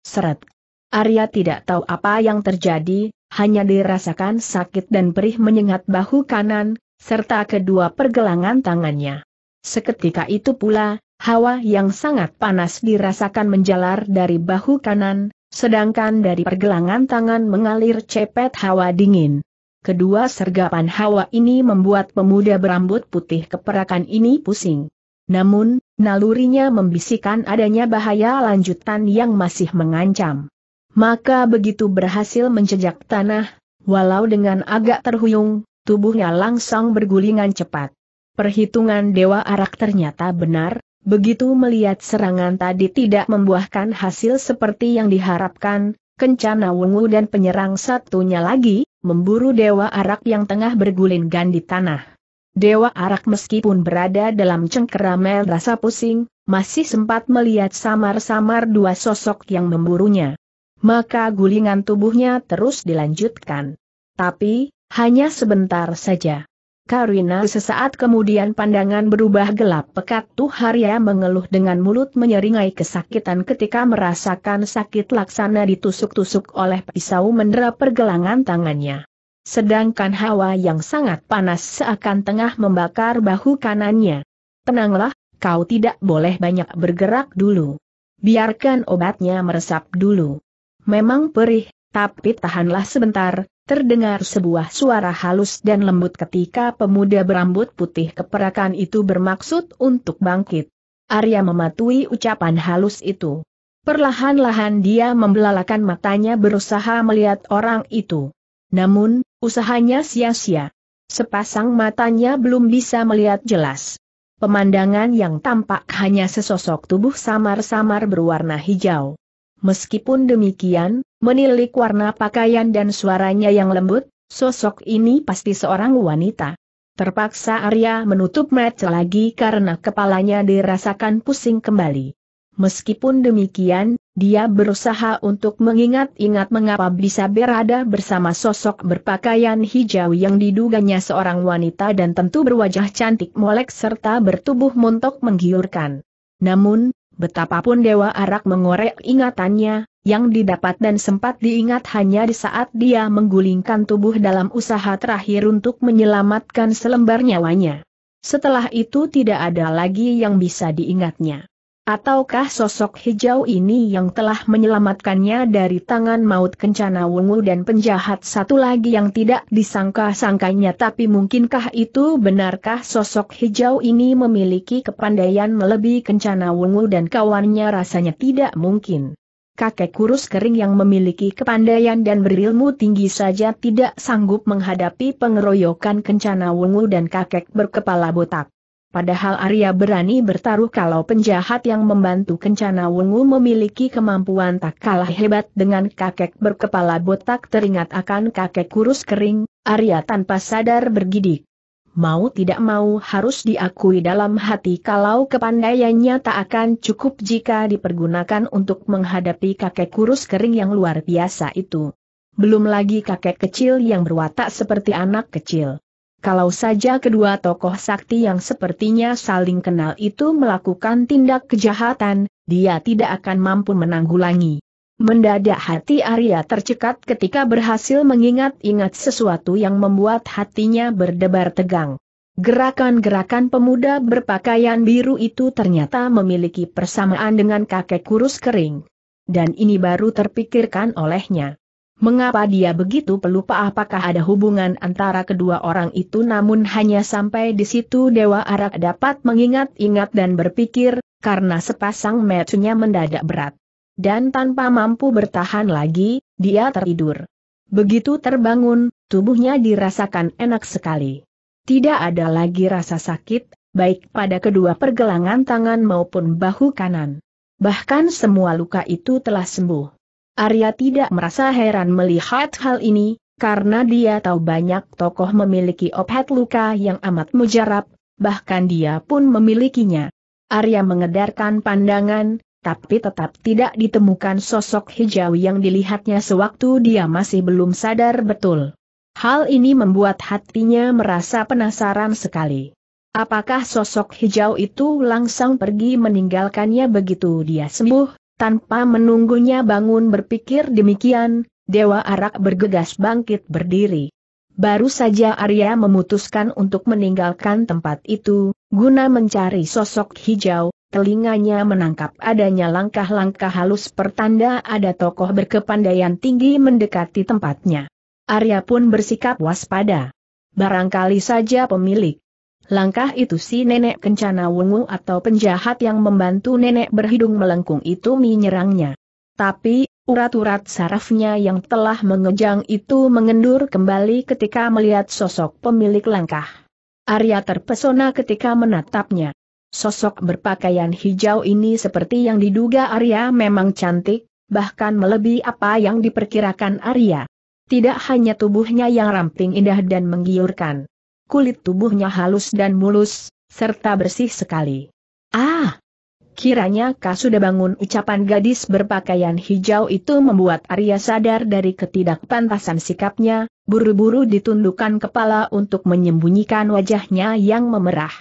seret. Arya tidak tahu apa yang terjadi, hanya dirasakan sakit dan perih menyengat bahu kanan, serta kedua pergelangan tangannya. Seketika itu pula, hawa yang sangat panas dirasakan menjalar dari bahu kanan, sedangkan dari pergelangan tangan mengalir cepet hawa dingin. Kedua sergapan hawa ini membuat pemuda berambut putih keperakan ini pusing. Namun, nalurinya membisikkan adanya bahaya lanjutan yang masih mengancam. Maka begitu berhasil menjejak tanah, walau dengan agak terhuyung, tubuhnya langsung bergulingan cepat. Perhitungan Dewa Arak ternyata benar, begitu melihat serangan tadi tidak membuahkan hasil seperti yang diharapkan, Kencana Wungu dan penyerang satunya lagi, memburu Dewa Arak yang tengah bergulingan di tanah. Dewa Arak meskipun berada dalam cengkeramel rasa pusing, masih sempat melihat samar-samar dua sosok yang memburunya. Maka gulingan tubuhnya terus dilanjutkan. Tapi, hanya sebentar saja. Karina sesaat kemudian pandangan berubah gelap pekat tuh Tuharya mengeluh dengan mulut menyeringai kesakitan ketika merasakan sakit laksana ditusuk-tusuk oleh pisau mendera pergelangan tangannya. Sedangkan hawa yang sangat panas seakan tengah membakar bahu kanannya. Tenanglah, kau tidak boleh banyak bergerak dulu. Biarkan obatnya meresap dulu. Memang perih, tapi tahanlah sebentar, terdengar sebuah suara halus dan lembut ketika pemuda berambut putih keperakan itu bermaksud untuk bangkit. Arya mematuhi ucapan halus itu. Perlahan-lahan dia membelalakan matanya berusaha melihat orang itu. Namun, usahanya sia-sia. Sepasang matanya belum bisa melihat jelas. Pemandangan yang tampak hanya sesosok tubuh samar-samar berwarna hijau. Meskipun demikian, Menilik warna pakaian dan suaranya yang lembut, sosok ini pasti seorang wanita. Terpaksa Arya menutup mata lagi karena kepalanya dirasakan pusing kembali. Meskipun demikian, dia berusaha untuk mengingat-ingat mengapa bisa berada bersama sosok berpakaian hijau yang diduganya seorang wanita dan tentu berwajah cantik molek serta bertubuh montok menggiurkan. Namun, betapapun Dewa Arak mengorek ingatannya, yang didapat dan sempat diingat hanya di saat dia menggulingkan tubuh dalam usaha terakhir untuk menyelamatkan selembar nyawanya. Setelah itu tidak ada lagi yang bisa diingatnya. Ataukah sosok hijau ini yang telah menyelamatkannya dari tangan maut kencana wungu dan penjahat satu lagi yang tidak disangka-sangkanya tapi mungkinkah itu benarkah sosok hijau ini memiliki kepandaian melebihi kencana wungu dan kawannya rasanya tidak mungkin kakek kurus kering yang memiliki kepandaian dan berilmu tinggi saja tidak sanggup menghadapi pengeroyokan kencana wungu dan kakek berkepala botak. Padahal Arya berani bertaruh kalau penjahat yang membantu kencana wungu memiliki kemampuan tak kalah hebat dengan kakek berkepala botak teringat akan kakek kurus kering, Arya tanpa sadar bergidik mau tidak mau harus diakui dalam hati kalau kepandaiannya tak akan cukup jika dipergunakan untuk menghadapi kakek kurus kering yang luar biasa itu. Belum lagi kakek kecil yang berwatak seperti anak kecil. Kalau saja kedua tokoh sakti yang sepertinya saling kenal itu melakukan tindak kejahatan, dia tidak akan mampu menanggulangi. Mendadak hati Arya tercekat ketika berhasil mengingat-ingat sesuatu yang membuat hatinya berdebar tegang. Gerakan-gerakan pemuda berpakaian biru itu ternyata memiliki persamaan dengan kakek kurus kering. Dan ini baru terpikirkan olehnya. Mengapa dia begitu pelupa apakah ada hubungan antara kedua orang itu namun hanya sampai di situ Dewa Arak dapat mengingat-ingat dan berpikir, karena sepasang matchnya mendadak berat dan tanpa mampu bertahan lagi, dia tertidur. Begitu terbangun, tubuhnya dirasakan enak sekali. Tidak ada lagi rasa sakit, baik pada kedua pergelangan tangan maupun bahu kanan. Bahkan semua luka itu telah sembuh. Arya tidak merasa heran melihat hal ini, karena dia tahu banyak tokoh memiliki obat luka yang amat mujarab, bahkan dia pun memilikinya. Arya mengedarkan pandangan, tapi tetap tidak ditemukan sosok hijau yang dilihatnya sewaktu dia masih belum sadar betul. Hal ini membuat hatinya merasa penasaran sekali. Apakah sosok hijau itu langsung pergi meninggalkannya begitu dia sembuh, tanpa menunggunya bangun berpikir demikian, Dewa Arak bergegas bangkit berdiri. Baru saja Arya memutuskan untuk meninggalkan tempat itu, guna mencari sosok hijau, telinganya menangkap adanya langkah-langkah halus pertanda ada tokoh berkepandaian tinggi mendekati tempatnya. Arya pun bersikap waspada. Barangkali saja pemilik Langkah itu si nenek kencana wungu atau penjahat yang membantu nenek berhidung melengkung itu menyerangnya. Tapi, urat-urat sarafnya yang telah mengejang itu mengendur kembali ketika melihat sosok pemilik langkah. Arya terpesona ketika menatapnya. Sosok berpakaian hijau ini seperti yang diduga Arya memang cantik, bahkan melebihi apa yang diperkirakan Arya. Tidak hanya tubuhnya yang ramping indah dan menggiurkan. Kulit tubuhnya halus dan mulus, serta bersih sekali. Ah! Kiranya kau sudah bangun ucapan gadis berpakaian hijau itu membuat Arya sadar dari ketidakpantasan sikapnya, buru-buru ditundukkan kepala untuk menyembunyikan wajahnya yang memerah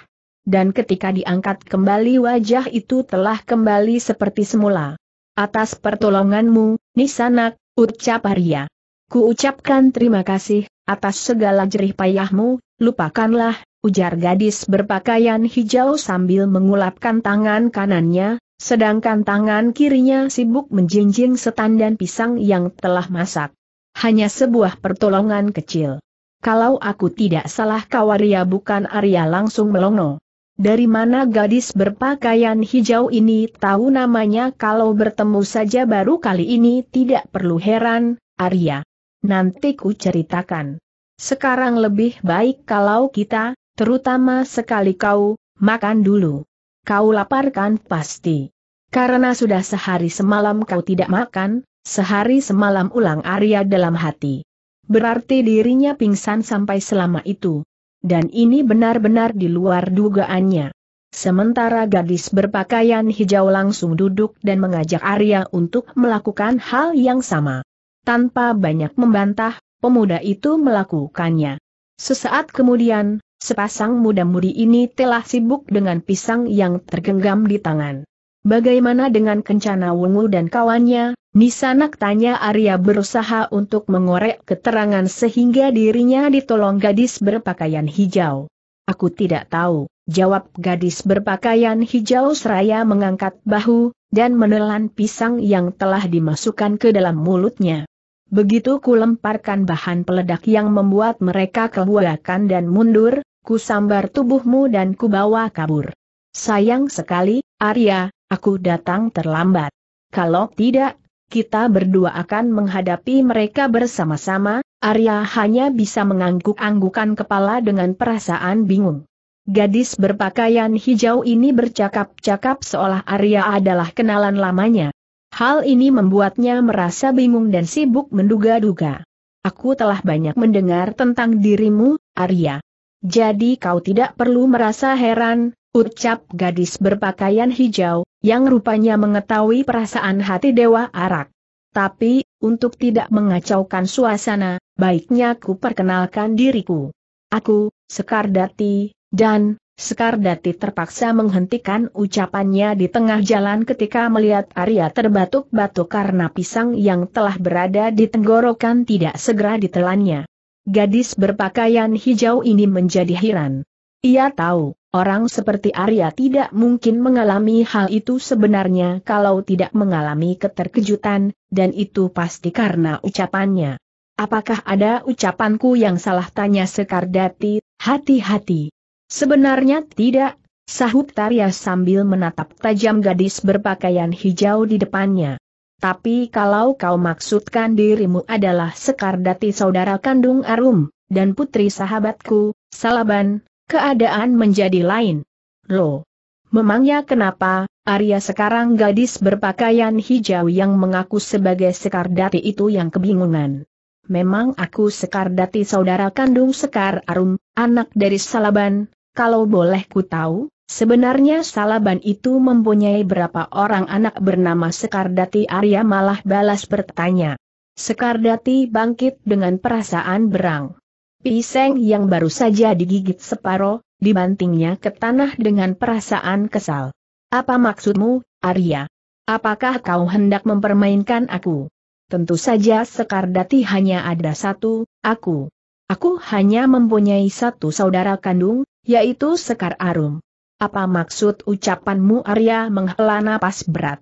dan ketika diangkat kembali wajah itu telah kembali seperti semula. Atas pertolonganmu, Nisanak, ucap Arya. Ku ucapkan terima kasih, atas segala jerih payahmu, lupakanlah, ujar gadis berpakaian hijau sambil mengulapkan tangan kanannya, sedangkan tangan kirinya sibuk menjinjing dan pisang yang telah masak. Hanya sebuah pertolongan kecil. Kalau aku tidak salah kawaria bukan Arya langsung melongo. Dari mana gadis berpakaian hijau ini tahu namanya kalau bertemu saja baru kali ini tidak perlu heran, Arya. Nanti ku ceritakan. Sekarang lebih baik kalau kita, terutama sekali kau, makan dulu. Kau laparkan pasti. Karena sudah sehari semalam kau tidak makan, sehari semalam ulang Arya dalam hati. Berarti dirinya pingsan sampai selama itu dan ini benar-benar di luar dugaannya. Sementara gadis berpakaian hijau langsung duduk dan mengajak Arya untuk melakukan hal yang sama. Tanpa banyak membantah, pemuda itu melakukannya. Sesaat kemudian, sepasang muda-mudi ini telah sibuk dengan pisang yang tergenggam di tangan. Bagaimana dengan Kencana Wungu dan kawannya? Nisanak tanya Arya berusaha untuk mengorek keterangan sehingga dirinya ditolong gadis berpakaian hijau. Aku tidak tahu, jawab gadis berpakaian hijau seraya mengangkat bahu, dan menelan pisang yang telah dimasukkan ke dalam mulutnya. Begitu ku lemparkan bahan peledak yang membuat mereka kebuakan dan mundur, ku sambar tubuhmu dan ku bawa kabur. Sayang sekali, Arya, Aku datang terlambat. Kalau tidak, kita berdua akan menghadapi mereka bersama-sama, Arya hanya bisa mengangguk-anggukan kepala dengan perasaan bingung. Gadis berpakaian hijau ini bercakap-cakap seolah Arya adalah kenalan lamanya. Hal ini membuatnya merasa bingung dan sibuk menduga-duga. Aku telah banyak mendengar tentang dirimu, Arya. Jadi kau tidak perlu merasa heran, ucap gadis berpakaian hijau, yang rupanya mengetahui perasaan hati Dewa Arak. Tapi, untuk tidak mengacaukan suasana, baiknya ku perkenalkan diriku. Aku, Sekardati, dan, Sekardati terpaksa menghentikan ucapannya di tengah jalan ketika melihat Arya terbatuk-batuk karena pisang yang telah berada di tenggorokan tidak segera ditelannya. Gadis berpakaian hijau ini menjadi heran. Ia tahu, orang seperti Arya tidak mungkin mengalami hal itu sebenarnya kalau tidak mengalami keterkejutan, dan itu pasti karena ucapannya. Apakah ada ucapanku yang salah tanya Sekardati, hati-hati. Sebenarnya tidak, sahut Tarya sambil menatap tajam gadis berpakaian hijau di depannya. Tapi kalau kau maksudkan dirimu adalah Sekardati saudara kandung Arum, dan putri sahabatku, Salaban, keadaan menjadi lain. Loh, memangnya kenapa, Arya sekarang gadis berpakaian hijau yang mengaku sebagai Sekardati itu yang kebingungan. Memang aku Sekardati saudara kandung Sekar Arum, anak dari Salaban, kalau boleh ku tahu, sebenarnya Salaban itu mempunyai berapa orang anak bernama Sekardati Arya malah balas bertanya. Sekardati bangkit dengan perasaan berang. Piseng yang baru saja digigit separo, dibantingnya ke tanah dengan perasaan kesal. Apa maksudmu, Arya? Apakah kau hendak mempermainkan aku? Tentu saja Sekardati hanya ada satu, aku. Aku hanya mempunyai satu saudara kandung, yaitu Sekar Arum. Apa maksud ucapanmu Arya menghela napas berat?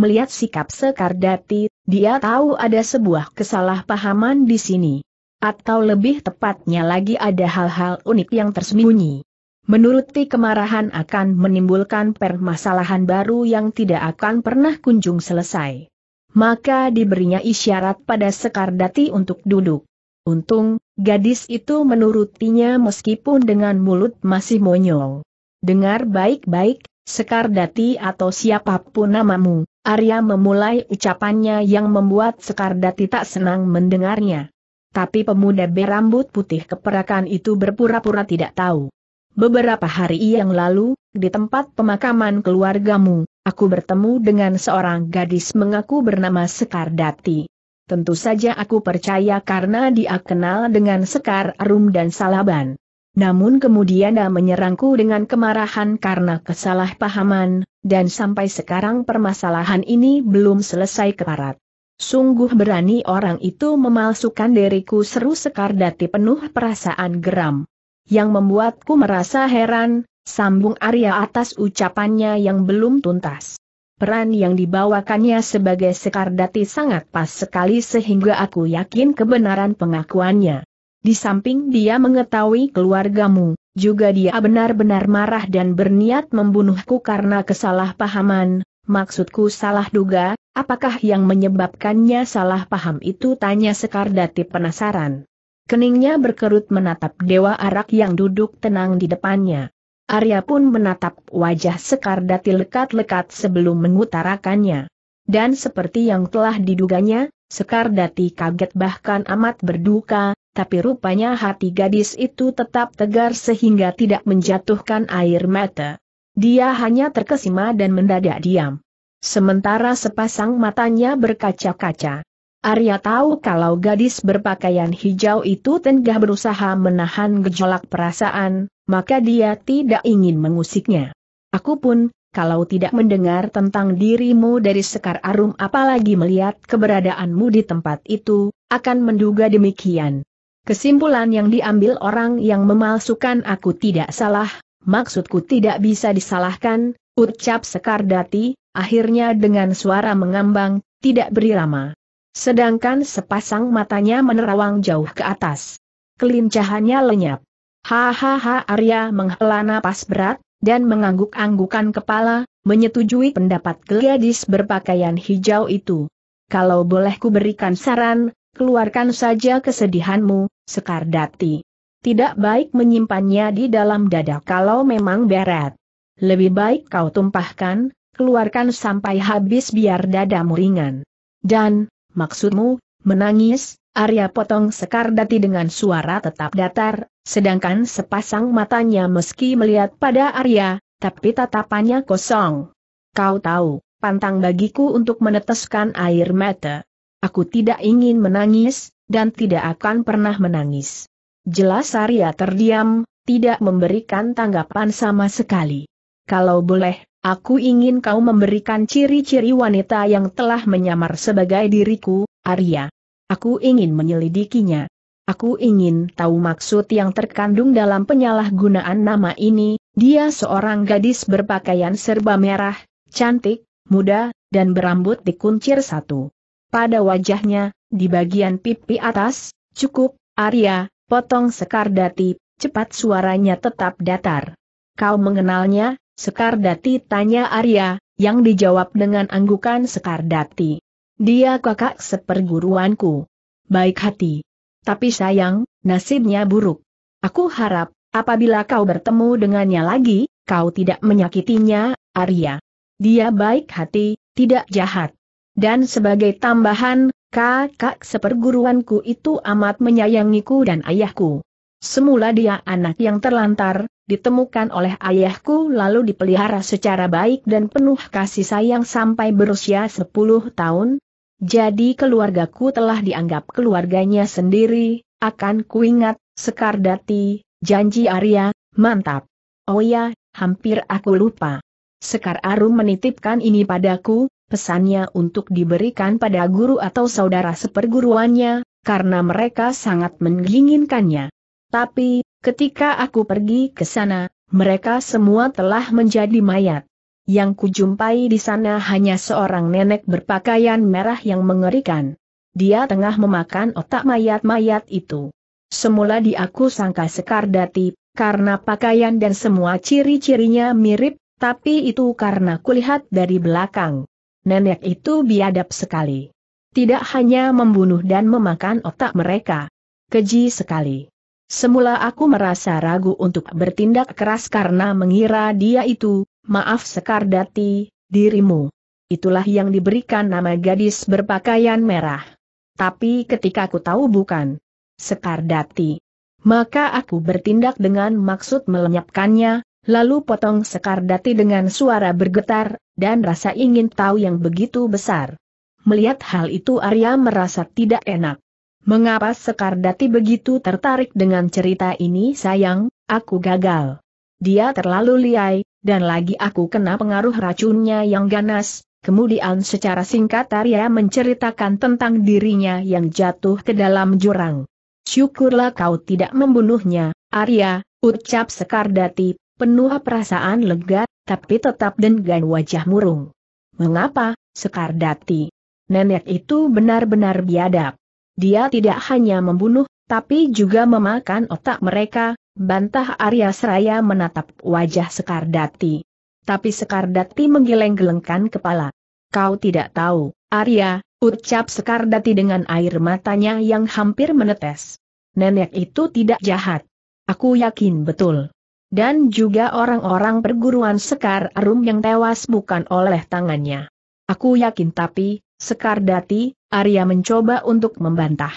Melihat sikap Sekardati, dia tahu ada sebuah kesalahpahaman di sini. Atau lebih tepatnya lagi ada hal-hal unik yang tersembunyi. Menuruti kemarahan akan menimbulkan permasalahan baru yang tidak akan pernah kunjung selesai. Maka diberinya isyarat pada Sekardati untuk duduk. Untung, gadis itu menurutinya meskipun dengan mulut masih monyol. Dengar baik-baik, Sekardati atau siapapun namamu, Arya memulai ucapannya yang membuat Sekardati tak senang mendengarnya tapi pemuda berambut putih keperakan itu berpura-pura tidak tahu. Beberapa hari yang lalu, di tempat pemakaman keluargamu, aku bertemu dengan seorang gadis mengaku bernama Sekar Dati. Tentu saja aku percaya karena dia kenal dengan Sekar Arum dan Salaban. Namun kemudian dia menyerangku dengan kemarahan karena kesalahpahaman, dan sampai sekarang permasalahan ini belum selesai keparat. Sungguh berani orang itu memalsukan diriku seru Sekardati penuh perasaan geram. Yang membuatku merasa heran, sambung Arya atas ucapannya yang belum tuntas. Peran yang dibawakannya sebagai Sekardati sangat pas sekali sehingga aku yakin kebenaran pengakuannya. Di samping dia mengetahui keluargamu, juga dia benar-benar marah dan berniat membunuhku karena kesalahpahaman, Maksudku salah duga, apakah yang menyebabkannya salah paham itu tanya Sekardati penasaran. Keningnya berkerut menatap Dewa Arak yang duduk tenang di depannya. Arya pun menatap wajah Sekardati lekat-lekat sebelum mengutarakannya. Dan seperti yang telah diduganya, Sekardati kaget bahkan amat berduka, tapi rupanya hati gadis itu tetap tegar sehingga tidak menjatuhkan air mata. Dia hanya terkesima dan mendadak diam. Sementara sepasang matanya berkaca-kaca. Arya tahu kalau gadis berpakaian hijau itu tengah berusaha menahan gejolak perasaan, maka dia tidak ingin mengusiknya. Aku pun, kalau tidak mendengar tentang dirimu dari Sekar Arum apalagi melihat keberadaanmu di tempat itu, akan menduga demikian. Kesimpulan yang diambil orang yang memalsukan aku tidak salah, maksudku tidak bisa disalahkan, ucap Sekardati, akhirnya dengan suara mengambang, tidak berirama. Sedangkan sepasang matanya menerawang jauh ke atas. Kelincahannya lenyap. Hahaha Arya menghela napas berat, dan mengangguk-anggukan kepala, menyetujui pendapat gadis berpakaian hijau itu. Kalau boleh ku berikan saran, keluarkan saja kesedihanmu, Sekardati. Tidak baik menyimpannya di dalam dada kalau memang berat. Lebih baik kau tumpahkan, keluarkan sampai habis biar dadamu ringan. Dan, maksudmu, menangis, Arya potong Sekar Dati dengan suara tetap datar, sedangkan sepasang matanya meski melihat pada Arya, tapi tatapannya kosong. Kau tahu, pantang bagiku untuk meneteskan air mata. Aku tidak ingin menangis, dan tidak akan pernah menangis. Jelas Arya terdiam, tidak memberikan tanggapan sama sekali. Kalau boleh, aku ingin kau memberikan ciri-ciri wanita yang telah menyamar sebagai diriku, Arya. Aku ingin menyelidikinya. Aku ingin tahu maksud yang terkandung dalam penyalahgunaan nama ini, dia seorang gadis berpakaian serba merah, cantik, muda, dan berambut dikuncir satu. Pada wajahnya, di bagian pipi atas, cukup, Arya, Potong Sekardati, cepat suaranya tetap datar. Kau mengenalnya, Sekardati tanya Arya, yang dijawab dengan anggukan Sekardati. Dia kakak seperguruanku. Baik hati. Tapi sayang, nasibnya buruk. Aku harap, apabila kau bertemu dengannya lagi, kau tidak menyakitinya, Arya. Dia baik hati, tidak jahat. Dan sebagai tambahan, Kakak seperguruanku itu amat menyayangiku dan ayahku. Semula dia anak yang terlantar, ditemukan oleh ayahku lalu dipelihara secara baik dan penuh kasih sayang sampai berusia 10 tahun. Jadi keluargaku telah dianggap keluarganya sendiri, akan kuingat, Sekar Dati, janji Arya, mantap. Oh ya, hampir aku lupa. Sekar Arum menitipkan ini padaku, pesannya untuk diberikan pada guru atau saudara seperguruannya, karena mereka sangat menginginkannya. Tapi, ketika aku pergi ke sana, mereka semua telah menjadi mayat. Yang kujumpai di sana hanya seorang nenek berpakaian merah yang mengerikan. Dia tengah memakan otak mayat-mayat itu. Semula di aku sangka Sekar Dati, karena pakaian dan semua ciri-cirinya mirip, tapi itu karena kulihat dari belakang nenek itu biadab sekali. Tidak hanya membunuh dan memakan otak mereka. Keji sekali. Semula aku merasa ragu untuk bertindak keras karena mengira dia itu, maaf Sekardati, dirimu. Itulah yang diberikan nama gadis berpakaian merah. Tapi ketika aku tahu bukan Sekardati, maka aku bertindak dengan maksud melenyapkannya, lalu potong sekar dati dengan suara bergetar, dan rasa ingin tahu yang begitu besar. Melihat hal itu Arya merasa tidak enak. Mengapa sekar dati begitu tertarik dengan cerita ini sayang, aku gagal. Dia terlalu liai, dan lagi aku kena pengaruh racunnya yang ganas. Kemudian secara singkat Arya menceritakan tentang dirinya yang jatuh ke dalam jurang. Syukurlah kau tidak membunuhnya, Arya, ucap Sekardati, penuh perasaan lega, tapi tetap dengan wajah murung. Mengapa, Sekardati? Nenek itu benar-benar biadab. Dia tidak hanya membunuh, tapi juga memakan otak mereka, bantah Arya Seraya menatap wajah Sekardati. Tapi Sekardati menggeleng-gelengkan kepala. Kau tidak tahu, Arya, ucap Sekardati dengan air matanya yang hampir menetes. Nenek itu tidak jahat. Aku yakin betul dan juga orang-orang perguruan Sekar Arum yang tewas bukan oleh tangannya. Aku yakin tapi, Sekar Dati, Arya mencoba untuk membantah.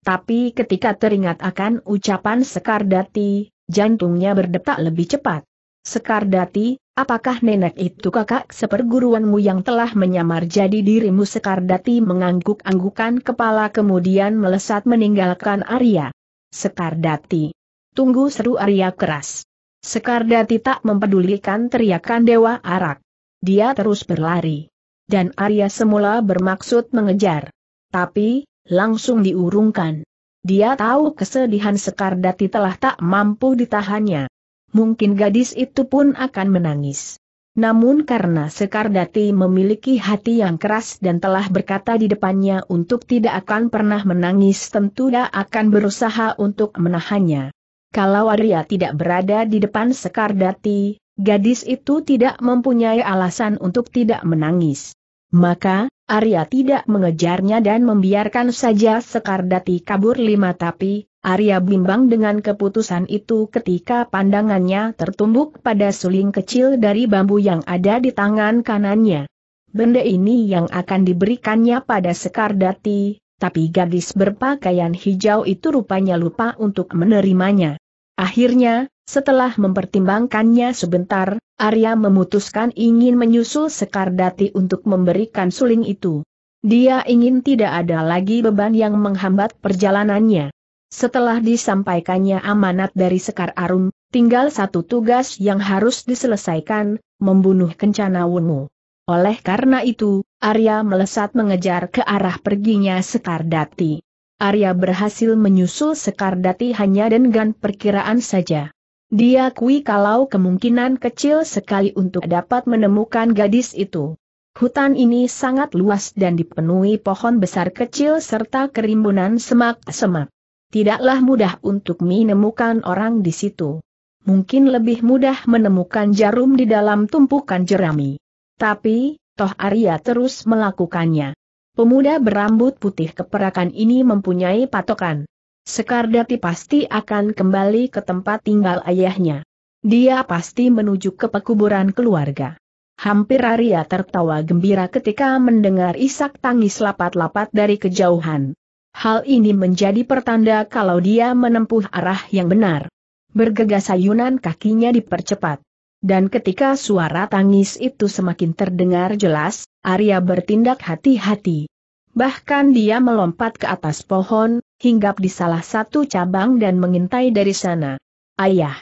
Tapi ketika teringat akan ucapan Sekar Dati, jantungnya berdetak lebih cepat. Sekar Dati, apakah nenek itu kakak seperguruanmu yang telah menyamar jadi dirimu Sekar Dati mengangguk-anggukan kepala kemudian melesat meninggalkan Arya. Sekar Dati. Tunggu seru Arya keras. Sekardati tak mempedulikan teriakan Dewa Arak. Dia terus berlari. Dan Arya semula bermaksud mengejar. Tapi, langsung diurungkan. Dia tahu kesedihan Sekardati telah tak mampu ditahannya. Mungkin gadis itu pun akan menangis. Namun karena Sekardati memiliki hati yang keras dan telah berkata di depannya untuk tidak akan pernah menangis tentu dia akan berusaha untuk menahannya. Kalau Arya tidak berada di depan Sekar Dati, gadis itu tidak mempunyai alasan untuk tidak menangis. Maka, Arya tidak mengejarnya dan membiarkan saja Sekar Dati kabur lima tapi, Arya bimbang dengan keputusan itu ketika pandangannya tertumbuk pada suling kecil dari bambu yang ada di tangan kanannya. Benda ini yang akan diberikannya pada Sekar Dati, tapi gadis berpakaian hijau itu rupanya lupa untuk menerimanya. Akhirnya, setelah mempertimbangkannya sebentar, Arya memutuskan ingin menyusul Sekar Dati untuk memberikan suling itu. Dia ingin tidak ada lagi beban yang menghambat perjalanannya. Setelah disampaikannya amanat dari Sekar Arum, tinggal satu tugas yang harus diselesaikan, membunuh Kencana Wunmu. Oleh karena itu, Arya melesat mengejar ke arah perginya Sekar Dati. Arya berhasil menyusul Sekar Dati hanya dengan perkiraan saja. Dia kui kalau kemungkinan kecil sekali untuk dapat menemukan gadis itu. Hutan ini sangat luas dan dipenuhi pohon besar kecil serta kerimbunan semak-semak. Tidaklah mudah untuk menemukan orang di situ. Mungkin lebih mudah menemukan jarum di dalam tumpukan jerami. Tapi, toh Arya terus melakukannya. Pemuda berambut putih keperakan ini mempunyai patokan. Sekardati pasti akan kembali ke tempat tinggal ayahnya. Dia pasti menuju ke pekuburan keluarga. Hampir Arya tertawa gembira ketika mendengar isak tangis lapat-lapat dari kejauhan. Hal ini menjadi pertanda kalau dia menempuh arah yang benar. Bergegas ayunan kakinya dipercepat. Dan ketika suara tangis itu semakin terdengar jelas, Arya bertindak hati-hati. Bahkan dia melompat ke atas pohon, hinggap di salah satu cabang dan mengintai dari sana. Ayah!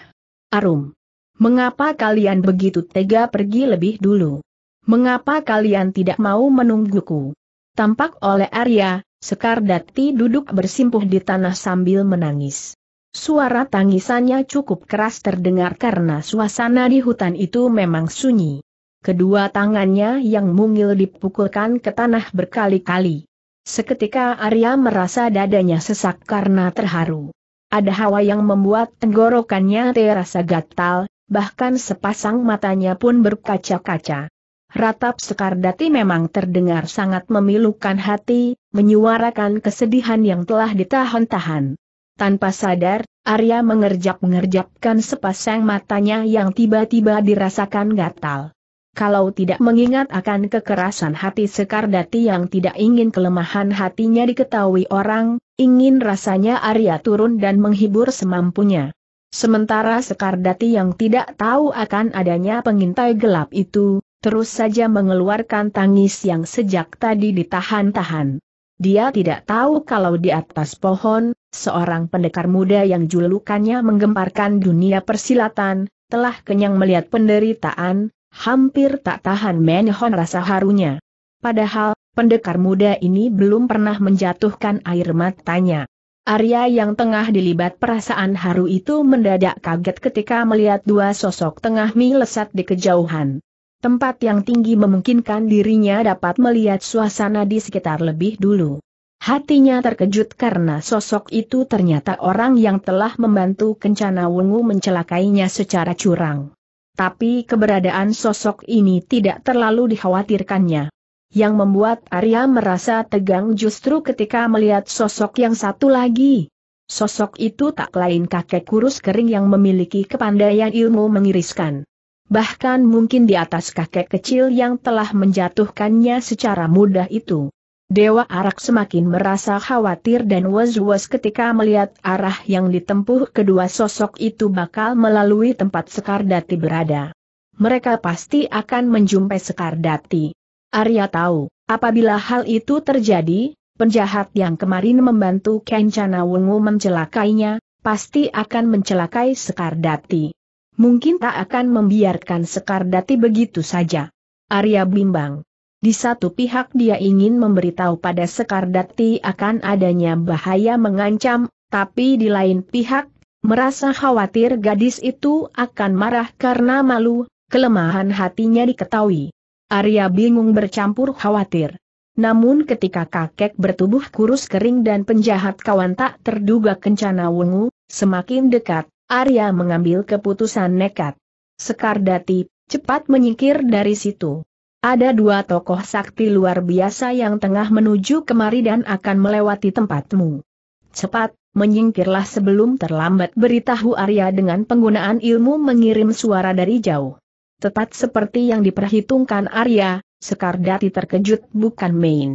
Arum! Mengapa kalian begitu tega pergi lebih dulu? Mengapa kalian tidak mau menungguku? Tampak oleh Arya, Sekar Sekardati duduk bersimpuh di tanah sambil menangis. Suara tangisannya cukup keras terdengar karena suasana di hutan itu memang sunyi. Kedua tangannya yang mungil dipukulkan ke tanah berkali-kali. Seketika Arya merasa dadanya sesak karena terharu. Ada hawa yang membuat tenggorokannya terasa gatal, bahkan sepasang matanya pun berkaca-kaca. Ratap Sekardati memang terdengar sangat memilukan hati, menyuarakan kesedihan yang telah ditahan-tahan. Tanpa sadar, Arya mengerjap-ngerjapkan sepasang matanya yang tiba-tiba dirasakan gatal. Kalau tidak mengingat akan kekerasan hati Sekardati yang tidak ingin kelemahan hatinya diketahui orang, ingin rasanya Arya turun dan menghibur semampunya. Sementara Sekardati yang tidak tahu akan adanya pengintai gelap itu, terus saja mengeluarkan tangis yang sejak tadi ditahan-tahan. Dia tidak tahu kalau di atas pohon, seorang pendekar muda yang julukannya menggemparkan dunia persilatan, telah kenyang melihat penderitaan, hampir tak tahan menahan rasa harunya. Padahal, pendekar muda ini belum pernah menjatuhkan air matanya. Arya yang tengah dilibat perasaan haru itu mendadak kaget ketika melihat dua sosok tengah melesat di kejauhan. Tempat yang tinggi memungkinkan dirinya dapat melihat suasana di sekitar lebih dulu. Hatinya terkejut karena sosok itu ternyata orang yang telah membantu Kencana Wungu mencelakainya secara curang. Tapi keberadaan sosok ini tidak terlalu dikhawatirkannya. Yang membuat Arya merasa tegang justru ketika melihat sosok yang satu lagi. Sosok itu tak lain kakek kurus kering yang memiliki kepandaian ilmu mengiriskan. Bahkan mungkin di atas kakek kecil yang telah menjatuhkannya secara mudah itu. Dewa Arak semakin merasa khawatir dan was-was ketika melihat arah yang ditempuh kedua sosok itu bakal melalui tempat Sekardati berada. Mereka pasti akan menjumpai Sekardati. Arya tahu, apabila hal itu terjadi, penjahat yang kemarin membantu Kencana Wungu mencelakainya, pasti akan mencelakai Sekardati. Mungkin tak akan membiarkan Sekardati begitu saja. Arya bimbang. Di satu pihak dia ingin memberitahu pada Sekar Sekardati akan adanya bahaya mengancam, tapi di lain pihak, merasa khawatir gadis itu akan marah karena malu, kelemahan hatinya diketahui. Arya bingung bercampur khawatir. Namun ketika kakek bertubuh kurus kering dan penjahat kawan tak terduga kencana wungu, semakin dekat, Arya mengambil keputusan nekat. Sekar Sekardati, cepat menyingkir dari situ. Ada dua tokoh sakti luar biasa yang tengah menuju kemari dan akan melewati tempatmu. Cepat, menyingkirlah sebelum terlambat beritahu Arya dengan penggunaan ilmu mengirim suara dari jauh. Tepat seperti yang diperhitungkan Arya, Sekardati terkejut bukan main.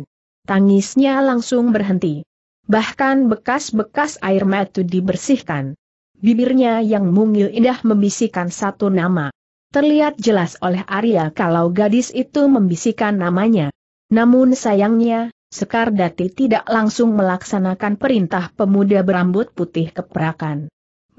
Tangisnya langsung berhenti. Bahkan bekas-bekas air mata dibersihkan. Bibirnya yang mungil indah membisikkan satu nama. Terlihat jelas oleh Arya kalau gadis itu membisikkan namanya. Namun sayangnya, Sekardati tidak langsung melaksanakan perintah pemuda berambut putih keperakan.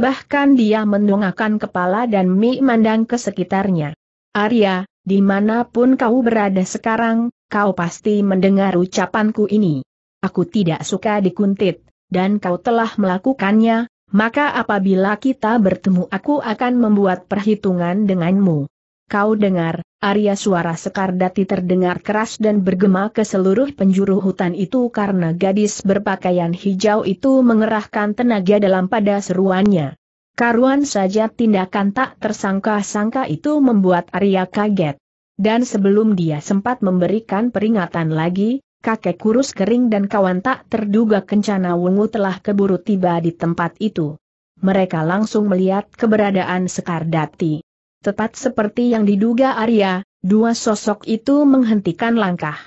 Bahkan dia mendongakkan kepala dan memandang ke sekitarnya. Arya, dimanapun kau berada sekarang, kau pasti mendengar ucapanku ini. Aku tidak suka dikuntit, dan kau telah melakukannya, maka apabila kita bertemu aku akan membuat perhitungan denganmu. Kau dengar, Arya suara Sekardati terdengar keras dan bergema ke seluruh penjuru hutan itu karena gadis berpakaian hijau itu mengerahkan tenaga dalam pada seruannya. Karuan saja tindakan tak tersangka-sangka itu membuat Arya kaget. Dan sebelum dia sempat memberikan peringatan lagi, kakek kurus kering dan kawan tak terduga kencana wungu telah keburu tiba di tempat itu. Mereka langsung melihat keberadaan Sekar Dati. Tepat seperti yang diduga Arya, dua sosok itu menghentikan langkah.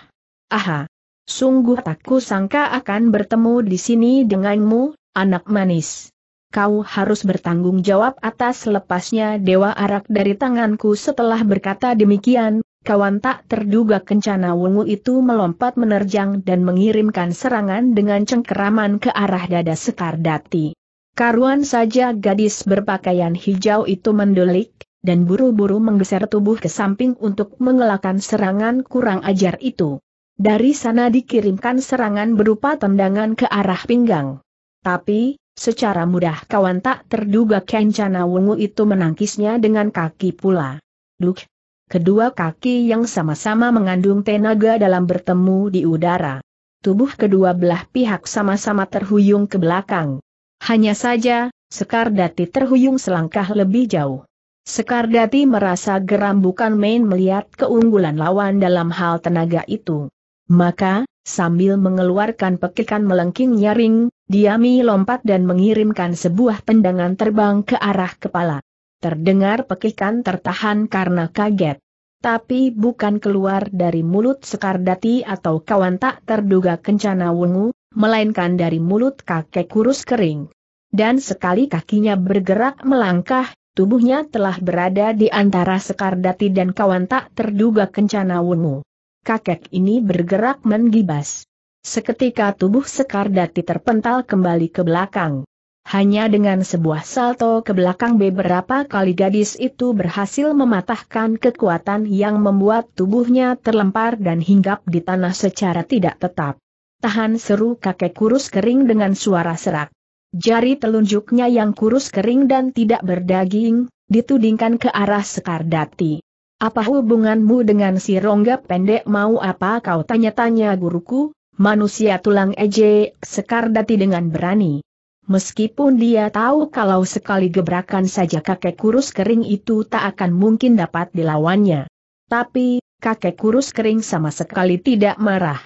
Aha! Sungguh tak sangka akan bertemu di sini denganmu, anak manis. Kau harus bertanggung jawab atas lepasnya Dewa Arak dari tanganku setelah berkata demikian, kawan tak terduga kencana wungu itu melompat menerjang dan mengirimkan serangan dengan cengkeraman ke arah dada Sekardati. Karuan saja gadis berpakaian hijau itu mendelik, dan buru-buru menggeser tubuh ke samping untuk mengelakkan serangan kurang ajar itu. Dari sana dikirimkan serangan berupa tendangan ke arah pinggang. Tapi, Secara mudah kawan tak terduga Kencana Wungu itu menangkisnya dengan kaki pula. Duk, Kedua kaki yang sama-sama mengandung tenaga dalam bertemu di udara. Tubuh kedua belah pihak sama-sama terhuyung ke belakang. Hanya saja, Sekardati terhuyung selangkah lebih jauh. Sekardati merasa geram bukan main melihat keunggulan lawan dalam hal tenaga itu. Maka, sambil mengeluarkan pekikan melengking nyaring, Diami lompat dan mengirimkan sebuah tendangan terbang ke arah kepala. Terdengar pekikan tertahan karena kaget. Tapi bukan keluar dari mulut Sekardati atau kawan tak terduga kencana wungu, melainkan dari mulut kakek kurus kering. Dan sekali kakinya bergerak melangkah, tubuhnya telah berada di antara Sekardati dan kawan tak terduga kencana wungu. Kakek ini bergerak menggibas. Seketika tubuh Sekardati terpental kembali ke belakang. Hanya dengan sebuah salto ke belakang beberapa kali gadis itu berhasil mematahkan kekuatan yang membuat tubuhnya terlempar dan hinggap di tanah secara tidak tetap. Tahan seru kakek kurus kering dengan suara serak. Jari telunjuknya yang kurus kering dan tidak berdaging, ditudingkan ke arah Sekar Dati. Apa hubunganmu dengan si rongga pendek mau apa kau tanya-tanya guruku, manusia tulang ejek, Sekar Dati dengan berani. Meskipun dia tahu kalau sekali gebrakan saja kakek kurus kering itu tak akan mungkin dapat dilawannya. Tapi, kakek kurus kering sama sekali tidak marah.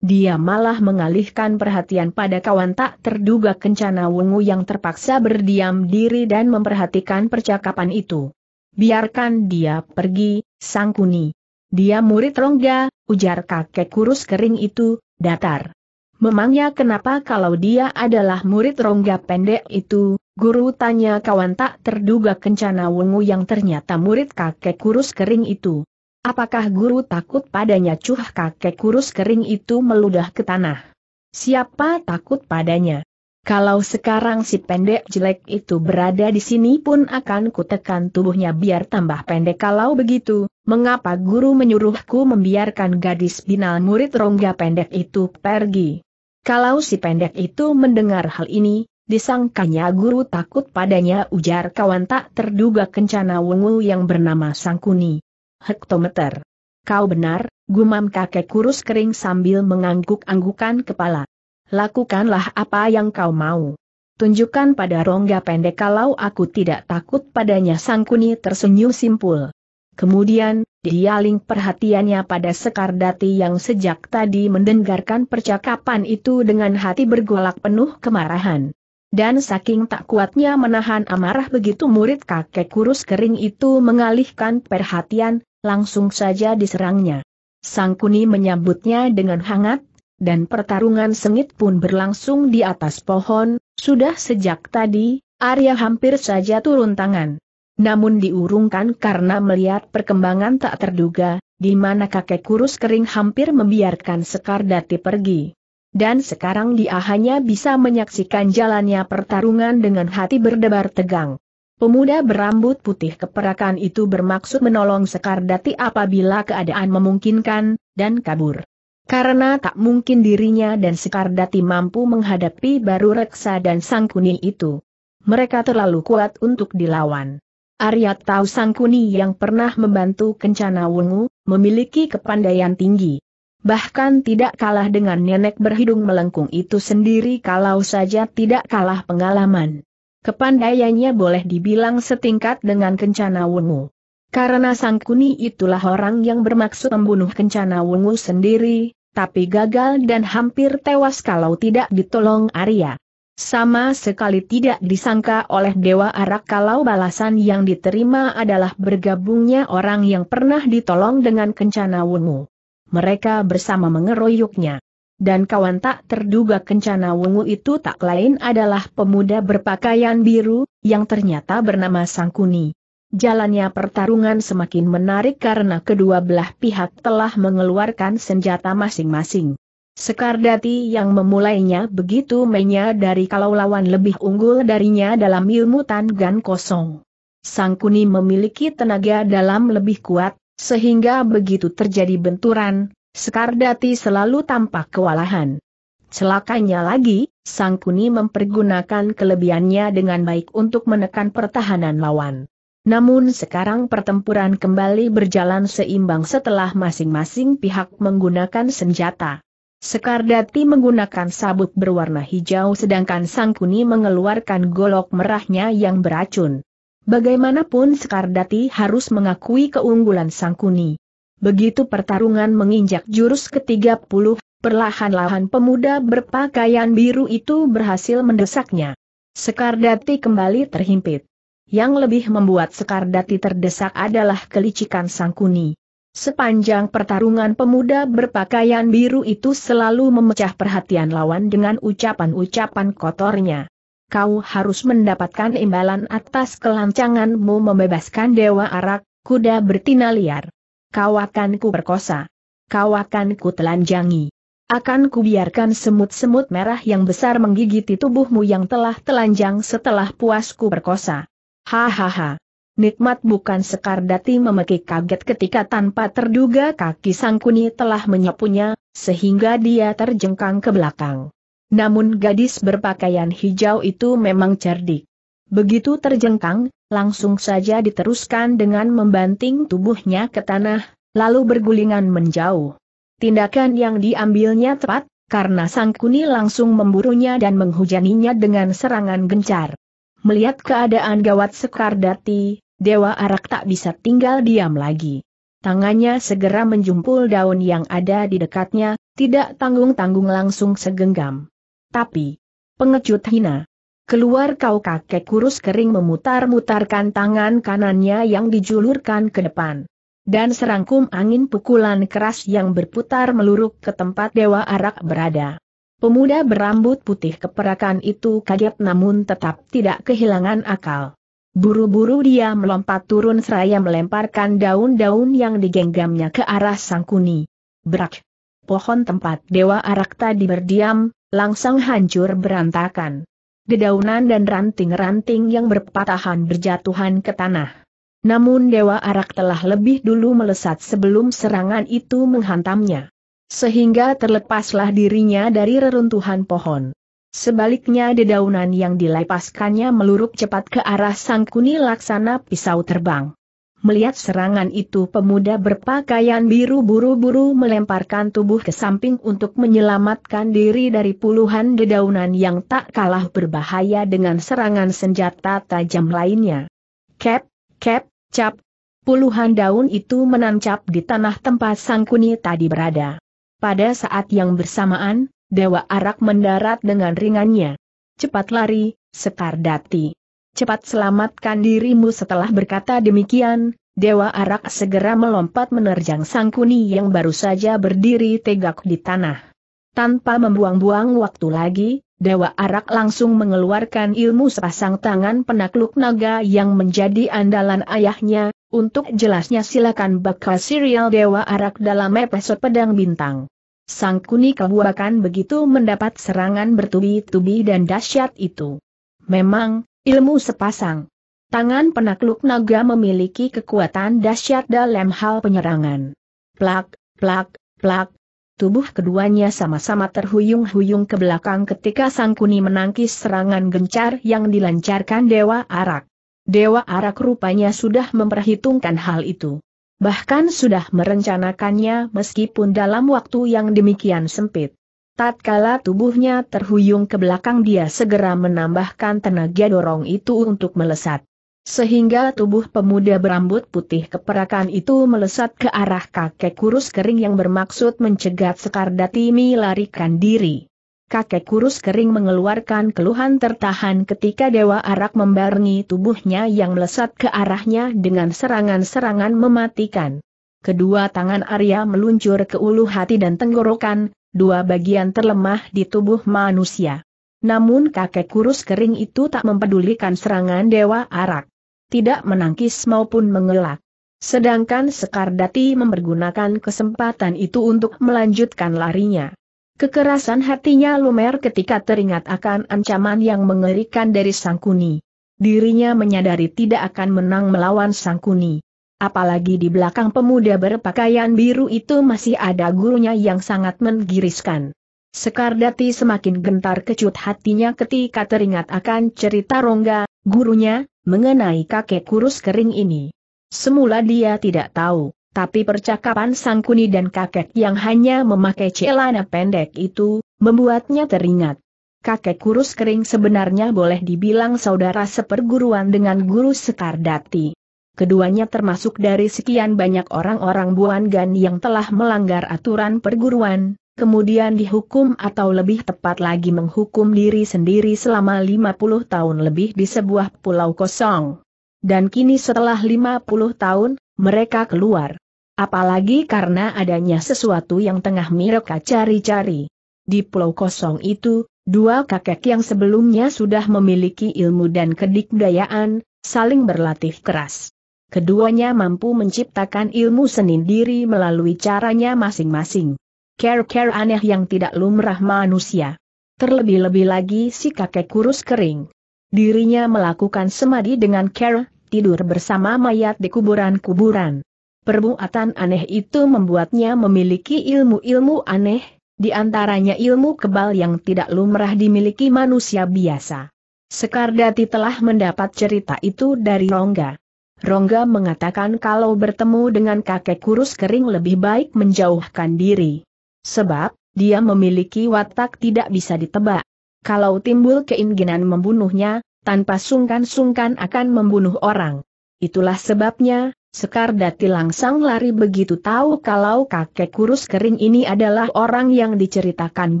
Dia malah mengalihkan perhatian pada kawan tak terduga kencana Wungu yang terpaksa berdiam diri dan memperhatikan percakapan itu. Biarkan dia pergi, Sangkuni. Dia murid rongga, ujar kakek kurus kering itu, datar. Memangnya kenapa kalau dia adalah murid rongga pendek itu, guru tanya kawan tak terduga kencana wungu yang ternyata murid kakek kurus kering itu. Apakah guru takut padanya cuh kakek kurus kering itu meludah ke tanah? Siapa takut padanya? Kalau sekarang si pendek jelek itu berada di sini pun akan kutekan tubuhnya biar tambah pendek kalau begitu, mengapa guru menyuruhku membiarkan gadis binal murid rongga pendek itu pergi? Kalau si pendek itu mendengar hal ini, disangkanya guru takut padanya ujar kawan tak terduga kencana wungu yang bernama Sangkuni. Hektometer. Kau benar, gumam kakek kurus kering sambil mengangguk-anggukan kepala. Lakukanlah apa yang kau mau. Tunjukkan pada rongga pendek kalau aku tidak takut padanya Sangkuni tersenyum simpul. Kemudian, dialing perhatiannya pada Sekardati yang sejak tadi mendengarkan percakapan itu dengan hati bergolak penuh kemarahan. Dan saking tak kuatnya menahan amarah begitu murid kakek kurus kering itu mengalihkan perhatian, langsung saja diserangnya. Sangkuni menyambutnya dengan hangat, dan pertarungan sengit pun berlangsung di atas pohon, sudah sejak tadi, Arya hampir saja turun tangan namun diurungkan karena melihat perkembangan tak terduga, di mana kakek kurus kering hampir membiarkan Sekar Dati pergi. Dan sekarang dia hanya bisa menyaksikan jalannya pertarungan dengan hati berdebar tegang. Pemuda berambut putih keperakan itu bermaksud menolong Sekar Dati apabila keadaan memungkinkan, dan kabur. Karena tak mungkin dirinya dan Sekardati mampu menghadapi baru reksa dan sangkuni itu. Mereka terlalu kuat untuk dilawan. Arya Tau Sangkuni yang pernah membantu Kencana Wungu, memiliki kepandaian tinggi. Bahkan tidak kalah dengan nenek berhidung melengkung itu sendiri kalau saja tidak kalah pengalaman. Kepandaiannya boleh dibilang setingkat dengan Kencana Wungu. Karena Sangkuni itulah orang yang bermaksud membunuh Kencana Wungu sendiri, tapi gagal dan hampir tewas kalau tidak ditolong Arya. Sama sekali tidak disangka oleh Dewa Arak kalau balasan yang diterima adalah bergabungnya orang yang pernah ditolong dengan Kencana Wungu. Mereka bersama mengeroyoknya. Dan kawan tak terduga Kencana Wungu itu tak lain adalah pemuda berpakaian biru, yang ternyata bernama Sangkuni. Jalannya pertarungan semakin menarik karena kedua belah pihak telah mengeluarkan senjata masing-masing. Sekardati yang memulainya begitu menyadari kalau lawan lebih unggul darinya dalam ilmu Tangan kosong. Sangkuni memiliki tenaga dalam lebih kuat, sehingga begitu terjadi benturan, Sekardati selalu tampak kewalahan. Celakanya lagi, Sangkuni mempergunakan kelebihannya dengan baik untuk menekan pertahanan lawan. Namun sekarang pertempuran kembali berjalan seimbang setelah masing-masing pihak menggunakan senjata. Sekardati menggunakan sabuk berwarna hijau sedangkan Sangkuni mengeluarkan golok merahnya yang beracun. Bagaimanapun Sekardati harus mengakui keunggulan Sangkuni. Begitu pertarungan menginjak jurus ke-30, perlahan-lahan pemuda berpakaian biru itu berhasil mendesaknya. Sekardati kembali terhimpit. Yang lebih membuat Sekardati terdesak adalah kelicikan Sangkuni. Sepanjang pertarungan pemuda berpakaian biru itu selalu memecah perhatian lawan dengan ucapan-ucapan kotornya. Kau harus mendapatkan imbalan atas kelancanganmu membebaskan Dewa Arak, kuda bertina liar. Kau akan ku perkosa. Kau akan ku telanjangi. Akan ku biarkan semut-semut merah yang besar menggigiti tubuhmu yang telah telanjang setelah puasku perkosa. Hahaha. Nikmat bukan sekar dati memekik kaget ketika tanpa terduga kaki sangkuni telah menyapunya, sehingga dia terjengkang ke belakang. Namun gadis berpakaian hijau itu memang cerdik. Begitu terjengkang, langsung saja diteruskan dengan membanting tubuhnya ke tanah, lalu bergulingan menjauh. Tindakan yang diambilnya tepat, karena sangkuni langsung memburunya dan menghujaninya dengan serangan gencar. Melihat keadaan gawat Sekardati, Dewa Arak tak bisa tinggal diam lagi. Tangannya segera menjumpul daun yang ada di dekatnya, tidak tanggung-tanggung langsung segenggam. Tapi, pengecut hina. Keluar kau kakek kurus kering memutar-mutarkan tangan kanannya yang dijulurkan ke depan. Dan serangkum angin pukulan keras yang berputar meluruk ke tempat Dewa Arak berada. Pemuda berambut putih keperakan itu kaget namun tetap tidak kehilangan akal. Buru-buru dia melompat turun seraya melemparkan daun-daun yang digenggamnya ke arah Sangkuni. Berak! Pohon tempat Dewa Arak tadi berdiam, langsung hancur berantakan. Dedaunan dan ranting-ranting yang berpatahan berjatuhan ke tanah. Namun Dewa Arak telah lebih dulu melesat sebelum serangan itu menghantamnya sehingga terlepaslah dirinya dari reruntuhan pohon. Sebaliknya dedaunan yang dilepaskannya meluruk cepat ke arah sang kuni laksana pisau terbang. Melihat serangan itu pemuda berpakaian biru buru-buru melemparkan tubuh ke samping untuk menyelamatkan diri dari puluhan dedaunan yang tak kalah berbahaya dengan serangan senjata tajam lainnya. Kep, kep, cap. Puluhan daun itu menancap di tanah tempat sang kuni tadi berada. Pada saat yang bersamaan, Dewa Arak mendarat dengan ringannya. Cepat lari, Sekar Dati. Cepat selamatkan dirimu setelah berkata demikian, Dewa Arak segera melompat menerjang Sangkuni yang baru saja berdiri tegak di tanah. Tanpa membuang-buang waktu lagi, Dewa Arak langsung mengeluarkan ilmu sepasang tangan penakluk naga yang menjadi andalan ayahnya, untuk jelasnya silakan baca serial Dewa Arak dalam episode Pedang Bintang. Sang kuni kebuakan begitu mendapat serangan bertubi-tubi dan dahsyat itu. Memang, ilmu sepasang. Tangan penakluk naga memiliki kekuatan dahsyat dalam hal penyerangan. Plak, plak, plak. Tubuh keduanya sama-sama terhuyung-huyung ke belakang ketika sang kuni menangkis serangan gencar yang dilancarkan Dewa Arak. Dewa Arak rupanya sudah memperhitungkan hal itu. Bahkan sudah merencanakannya meskipun dalam waktu yang demikian sempit. Tatkala tubuhnya terhuyung ke belakang dia segera menambahkan tenaga dorong itu untuk melesat. Sehingga tubuh pemuda berambut putih keperakan itu melesat ke arah kakek kurus kering yang bermaksud mencegat Sekardati larikan diri kakek kurus kering mengeluarkan keluhan tertahan ketika Dewa Arak membarengi tubuhnya yang melesat ke arahnya dengan serangan-serangan mematikan. Kedua tangan Arya meluncur ke ulu hati dan tenggorokan, dua bagian terlemah di tubuh manusia. Namun kakek kurus kering itu tak mempedulikan serangan Dewa Arak. Tidak menangkis maupun mengelak. Sedangkan Sekardati mempergunakan kesempatan itu untuk melanjutkan larinya. Kekerasan hatinya lumer ketika teringat akan ancaman yang mengerikan dari Sangkuni. Dirinya menyadari tidak akan menang melawan Sangkuni. Apalagi di belakang pemuda berpakaian biru itu masih ada gurunya yang sangat menggiriskan. Sekardati semakin gentar kecut hatinya ketika teringat akan cerita rongga, gurunya, mengenai kakek kurus kering ini. Semula dia tidak tahu tapi percakapan sang kuni dan kakek yang hanya memakai celana pendek itu, membuatnya teringat. Kakek kurus kering sebenarnya boleh dibilang saudara seperguruan dengan guru Sekardati. Keduanya termasuk dari sekian banyak orang-orang Buangan yang telah melanggar aturan perguruan, kemudian dihukum atau lebih tepat lagi menghukum diri sendiri selama 50 tahun lebih di sebuah pulau kosong. Dan kini setelah 50 tahun, mereka keluar. Apalagi karena adanya sesuatu yang tengah mereka cari-cari. Di pulau kosong itu, dua kakek yang sebelumnya sudah memiliki ilmu dan kedikdayaan, saling berlatih keras. Keduanya mampu menciptakan ilmu seni diri melalui caranya masing-masing. Care-care aneh yang tidak lumrah manusia. Terlebih-lebih lagi si kakek kurus kering. Dirinya melakukan semadi dengan care tidur bersama mayat di kuburan-kuburan. Perbuatan aneh itu membuatnya memiliki ilmu-ilmu aneh, di antaranya ilmu kebal yang tidak lumrah dimiliki manusia biasa. Sekardati telah mendapat cerita itu dari Rongga. Rongga mengatakan kalau bertemu dengan kakek kurus kering lebih baik menjauhkan diri. Sebab, dia memiliki watak tidak bisa ditebak. Kalau timbul keinginan membunuhnya, tanpa sungkan-sungkan akan membunuh orang. Itulah sebabnya, Sekar Dati langsung lari begitu tahu kalau kakek kurus kering ini adalah orang yang diceritakan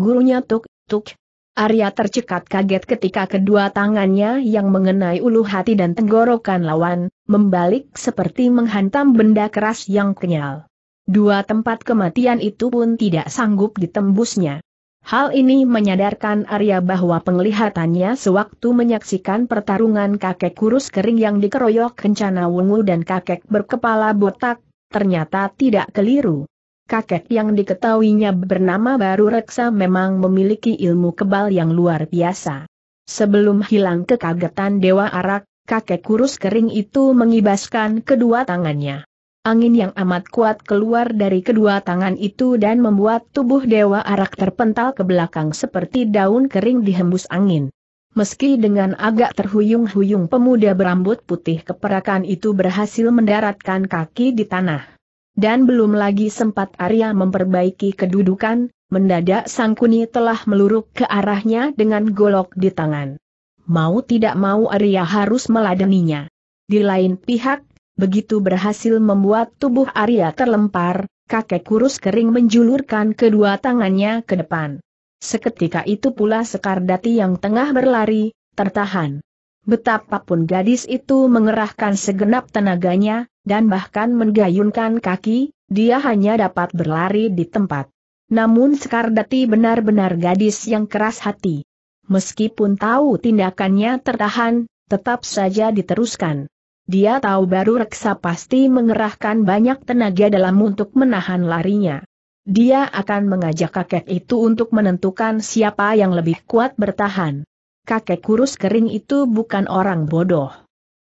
gurunya Tuk, Tuk. Arya tercekat kaget ketika kedua tangannya yang mengenai ulu hati dan tenggorokan lawan, membalik seperti menghantam benda keras yang kenyal. Dua tempat kematian itu pun tidak sanggup ditembusnya. Hal ini menyadarkan Arya bahwa penglihatannya sewaktu menyaksikan pertarungan kakek kurus kering yang dikeroyok kencana wungu dan kakek berkepala botak, ternyata tidak keliru. Kakek yang diketahuinya bernama baru Reksa memang memiliki ilmu kebal yang luar biasa. Sebelum hilang kekagetan Dewa Arak, kakek kurus kering itu mengibaskan kedua tangannya. Angin yang amat kuat keluar dari kedua tangan itu dan membuat tubuh Dewa Arak terpental ke belakang seperti daun kering dihembus angin. Meski dengan agak terhuyung-huyung pemuda berambut putih keperakan itu berhasil mendaratkan kaki di tanah. Dan belum lagi sempat Arya memperbaiki kedudukan, mendadak Sangkuni telah meluruk ke arahnya dengan golok di tangan. Mau tidak mau Arya harus meladeninya. Di lain pihak, begitu berhasil membuat tubuh Arya terlempar, kakek kurus kering menjulurkan kedua tangannya ke depan. Seketika itu pula Sekardati yang tengah berlari, tertahan. Betapapun gadis itu mengerahkan segenap tenaganya, dan bahkan menggayunkan kaki, dia hanya dapat berlari di tempat. Namun Sekardati benar-benar gadis yang keras hati. Meskipun tahu tindakannya tertahan, tetap saja diteruskan. Dia tahu baru reksa pasti mengerahkan banyak tenaga dalam untuk menahan larinya. Dia akan mengajak kakek itu untuk menentukan siapa yang lebih kuat bertahan. Kakek kurus kering itu bukan orang bodoh.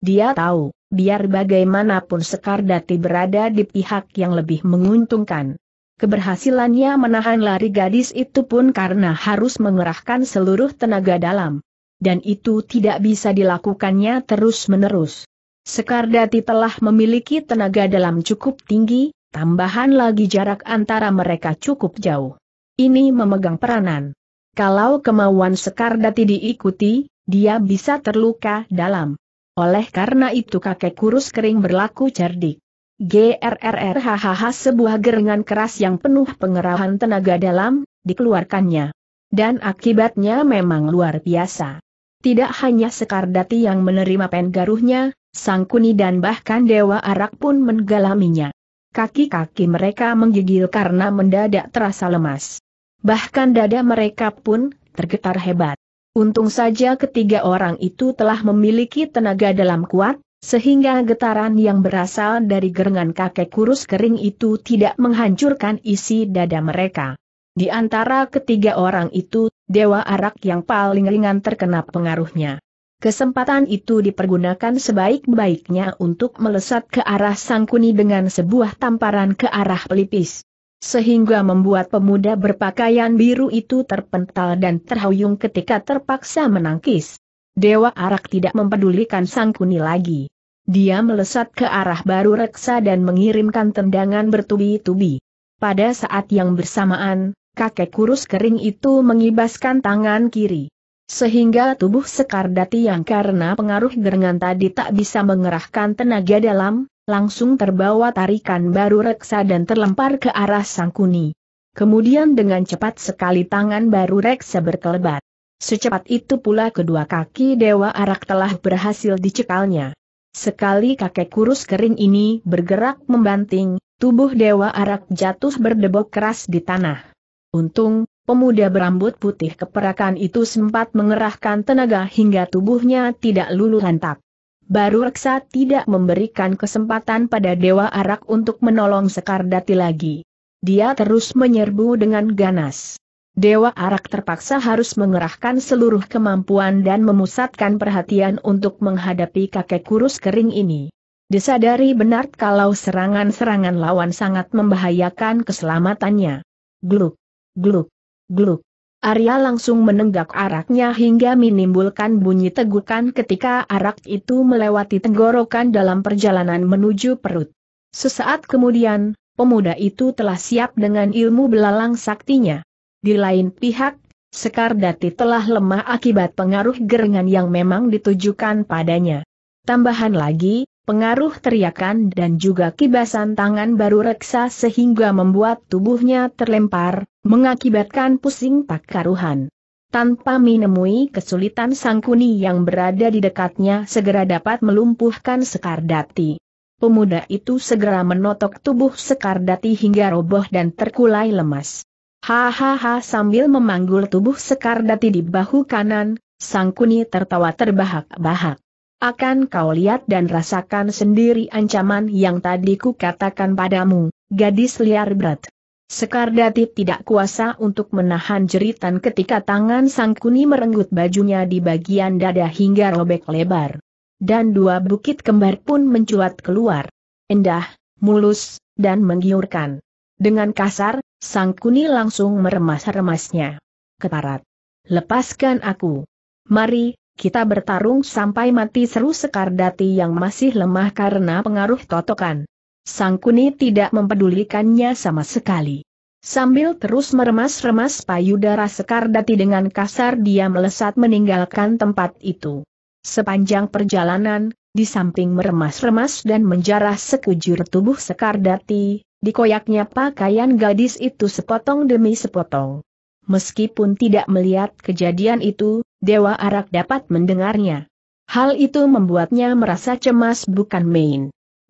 Dia tahu, biar bagaimanapun Sekar Dati berada di pihak yang lebih menguntungkan. Keberhasilannya menahan lari gadis itu pun karena harus mengerahkan seluruh tenaga dalam. Dan itu tidak bisa dilakukannya terus-menerus. Sekardati telah memiliki tenaga dalam cukup tinggi, tambahan lagi jarak antara mereka cukup jauh. Ini memegang peranan. Kalau kemauan Sekardati diikuti, dia bisa terluka dalam. Oleh karena itu kakek kurus kering berlaku cerdik. GRRRHHH sebuah gerengan keras yang penuh pengerahan tenaga dalam, dikeluarkannya. Dan akibatnya memang luar biasa. Tidak hanya Sekardati yang menerima pengaruhnya. Sang Kuni dan bahkan Dewa Arak pun menggalaminya. Kaki-kaki mereka menggigil karena mendadak terasa lemas. Bahkan dada mereka pun tergetar hebat. Untung saja ketiga orang itu telah memiliki tenaga dalam kuat, sehingga getaran yang berasal dari gerengan kakek kurus kering itu tidak menghancurkan isi dada mereka. Di antara ketiga orang itu, Dewa Arak yang paling ringan terkena pengaruhnya. Kesempatan itu dipergunakan sebaik-baiknya untuk melesat ke arah Sangkuni dengan sebuah tamparan ke arah pelipis. Sehingga membuat pemuda berpakaian biru itu terpental dan terhuyung ketika terpaksa menangkis. Dewa Arak tidak mempedulikan Sangkuni lagi. Dia melesat ke arah baru reksa dan mengirimkan tendangan bertubi-tubi. Pada saat yang bersamaan, kakek kurus kering itu mengibaskan tangan kiri. Sehingga tubuh Sekardati yang karena pengaruh gerengan tadi tak bisa mengerahkan tenaga dalam, langsung terbawa tarikan baru reksa dan terlempar ke arah Sangkuni. Kemudian dengan cepat sekali tangan baru reksa berkelebat. Secepat itu pula kedua kaki Dewa Arak telah berhasil dicekalnya. Sekali kakek kurus kering ini bergerak membanting, tubuh Dewa Arak jatuh berdebok keras di tanah. Untung, Pemuda berambut putih keperakan itu sempat mengerahkan tenaga hingga tubuhnya tidak luluh lantak. Baru Reksa tidak memberikan kesempatan pada Dewa Arak untuk menolong Sekardati lagi. Dia terus menyerbu dengan ganas. Dewa Arak terpaksa harus mengerahkan seluruh kemampuan dan memusatkan perhatian untuk menghadapi kakek kurus kering ini. Disadari benar kalau serangan-serangan lawan sangat membahayakan keselamatannya. Gluk, gluk. Gluk. Arya langsung menenggak araknya hingga menimbulkan bunyi tegukan ketika arak itu melewati tenggorokan dalam perjalanan menuju perut. Sesaat kemudian, pemuda itu telah siap dengan ilmu belalang saktinya. Di lain pihak, Sekar Dati telah lemah akibat pengaruh gerengan yang memang ditujukan padanya. Tambahan lagi, pengaruh teriakan dan juga kibasan tangan baru reksa sehingga membuat tubuhnya terlempar, mengakibatkan pusing tak karuhan. Tanpa menemui kesulitan Sangkuni yang berada di dekatnya segera dapat melumpuhkan Sekardati. Pemuda itu segera menotok tubuh Sekardati hingga roboh dan terkulai lemas. Hahaha sambil memanggul tubuh Sekardati di bahu kanan, Sangkuni tertawa terbahak-bahak. Akan kau lihat dan rasakan sendiri ancaman yang tadi ku katakan padamu, gadis liar berat. Sekardati tidak kuasa untuk menahan jeritan ketika tangan Sangkuni merenggut bajunya di bagian dada hingga robek lebar. Dan dua bukit kembar pun mencuat keluar. Endah, mulus, dan menggiurkan. Dengan kasar, Sangkuni langsung meremas-remasnya. Keparat. Lepaskan aku. Mari, kita bertarung sampai mati seru Sekardati yang masih lemah karena pengaruh totokan. Sang kuni tidak mempedulikannya sama sekali. Sambil terus meremas-remas payudara Sekardati dengan kasar dia melesat meninggalkan tempat itu. Sepanjang perjalanan, di samping meremas-remas dan menjarah sekujur tubuh Sekardati, dikoyaknya pakaian gadis itu sepotong demi sepotong. Meskipun tidak melihat kejadian itu, Dewa Arak dapat mendengarnya. Hal itu membuatnya merasa cemas bukan main.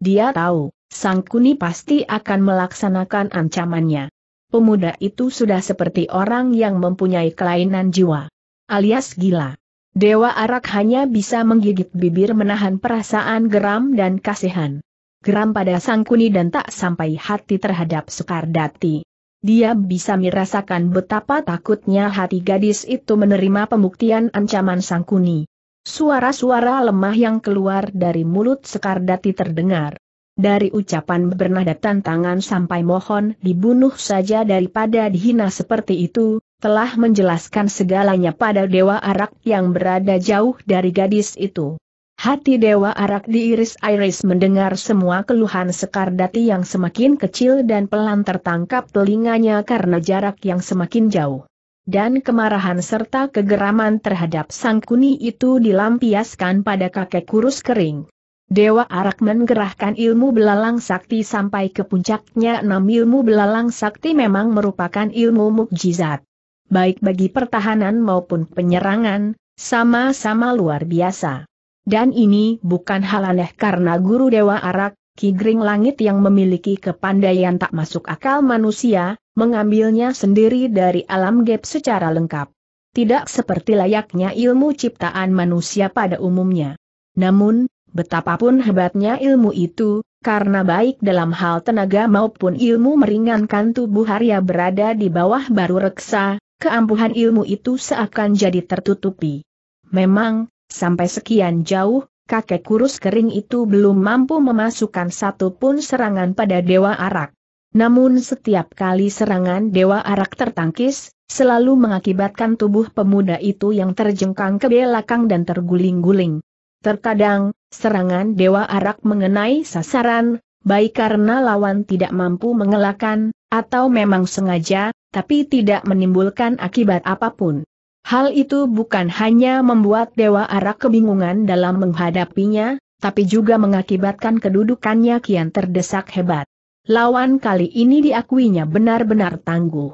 Dia tahu, Sang Kuni pasti akan melaksanakan ancamannya. Pemuda itu sudah seperti orang yang mempunyai kelainan jiwa. Alias gila. Dewa Arak hanya bisa menggigit bibir menahan perasaan geram dan kasihan. Geram pada Sang Kuni dan tak sampai hati terhadap Sukardati. Dia bisa merasakan betapa takutnya hati gadis itu menerima pembuktian ancaman Sangkuni. Suara-suara lemah yang keluar dari mulut Sekardati terdengar dari ucapan bernada tantangan sampai mohon dibunuh saja daripada dihina seperti itu, telah menjelaskan segalanya pada Dewa Arak yang berada jauh dari gadis itu. Hati Dewa Arak diiris-iris mendengar semua keluhan Sekar Dati yang semakin kecil dan pelan tertangkap telinganya karena jarak yang semakin jauh. Dan kemarahan serta kegeraman terhadap sang kuni itu dilampiaskan pada kakek kurus kering. Dewa Arak menggerahkan ilmu belalang sakti sampai ke puncaknya enam ilmu belalang sakti memang merupakan ilmu mukjizat. Baik bagi pertahanan maupun penyerangan, sama-sama luar biasa. Dan ini bukan hal aneh karena guru Dewa Arak, Ki Gering Langit yang memiliki kepandaian tak masuk akal manusia, mengambilnya sendiri dari alam gap secara lengkap. Tidak seperti layaknya ilmu ciptaan manusia pada umumnya. Namun, Betapapun hebatnya ilmu itu, karena baik dalam hal tenaga maupun ilmu meringankan tubuh Arya berada di bawah baru reksa, keampuhan ilmu itu seakan jadi tertutupi. Memang, sampai sekian jauh, kakek kurus kering itu belum mampu memasukkan satu pun serangan pada Dewa Arak. Namun setiap kali serangan Dewa Arak tertangkis, selalu mengakibatkan tubuh pemuda itu yang terjengkang ke belakang dan terguling-guling. Terkadang, Serangan Dewa Arak mengenai sasaran, baik karena lawan tidak mampu mengelakkan, atau memang sengaja, tapi tidak menimbulkan akibat apapun. Hal itu bukan hanya membuat Dewa Arak kebingungan dalam menghadapinya, tapi juga mengakibatkan kedudukannya kian terdesak hebat. Lawan kali ini diakuinya benar-benar tangguh.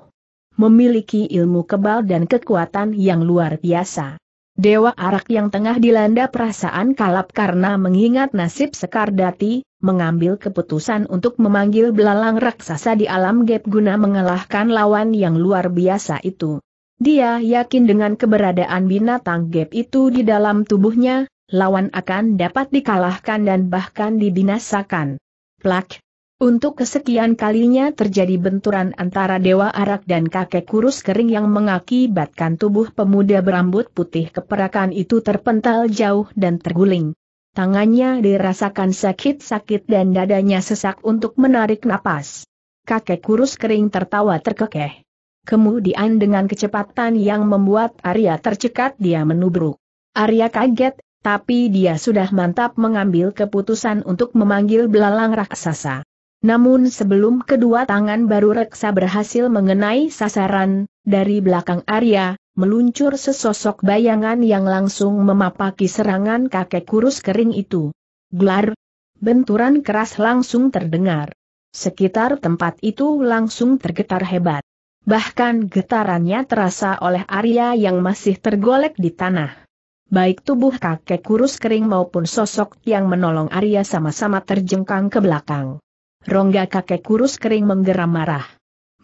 Memiliki ilmu kebal dan kekuatan yang luar biasa. Dewa Arak yang tengah dilanda perasaan kalap karena mengingat nasib Sekardati, mengambil keputusan untuk memanggil belalang raksasa di alam gap guna mengalahkan lawan yang luar biasa itu. Dia yakin dengan keberadaan binatang gap itu di dalam tubuhnya, lawan akan dapat dikalahkan dan bahkan dibinasakan. Plak, untuk kesekian kalinya terjadi benturan antara Dewa Arak dan kakek kurus kering yang mengakibatkan tubuh pemuda berambut putih keperakan itu terpental jauh dan terguling. Tangannya dirasakan sakit-sakit dan dadanya sesak untuk menarik napas. Kakek kurus kering tertawa terkekeh. Kemudian dengan kecepatan yang membuat Arya tercekat dia menubruk. Arya kaget, tapi dia sudah mantap mengambil keputusan untuk memanggil belalang raksasa. Namun sebelum kedua tangan baru reksa berhasil mengenai sasaran, dari belakang Arya, meluncur sesosok bayangan yang langsung memapaki serangan kakek kurus kering itu. Glar! Benturan keras langsung terdengar. Sekitar tempat itu langsung tergetar hebat. Bahkan getarannya terasa oleh Arya yang masih tergolek di tanah. Baik tubuh kakek kurus kering maupun sosok yang menolong Arya sama-sama terjengkang ke belakang. Rongga kakek kurus kering menggeram marah.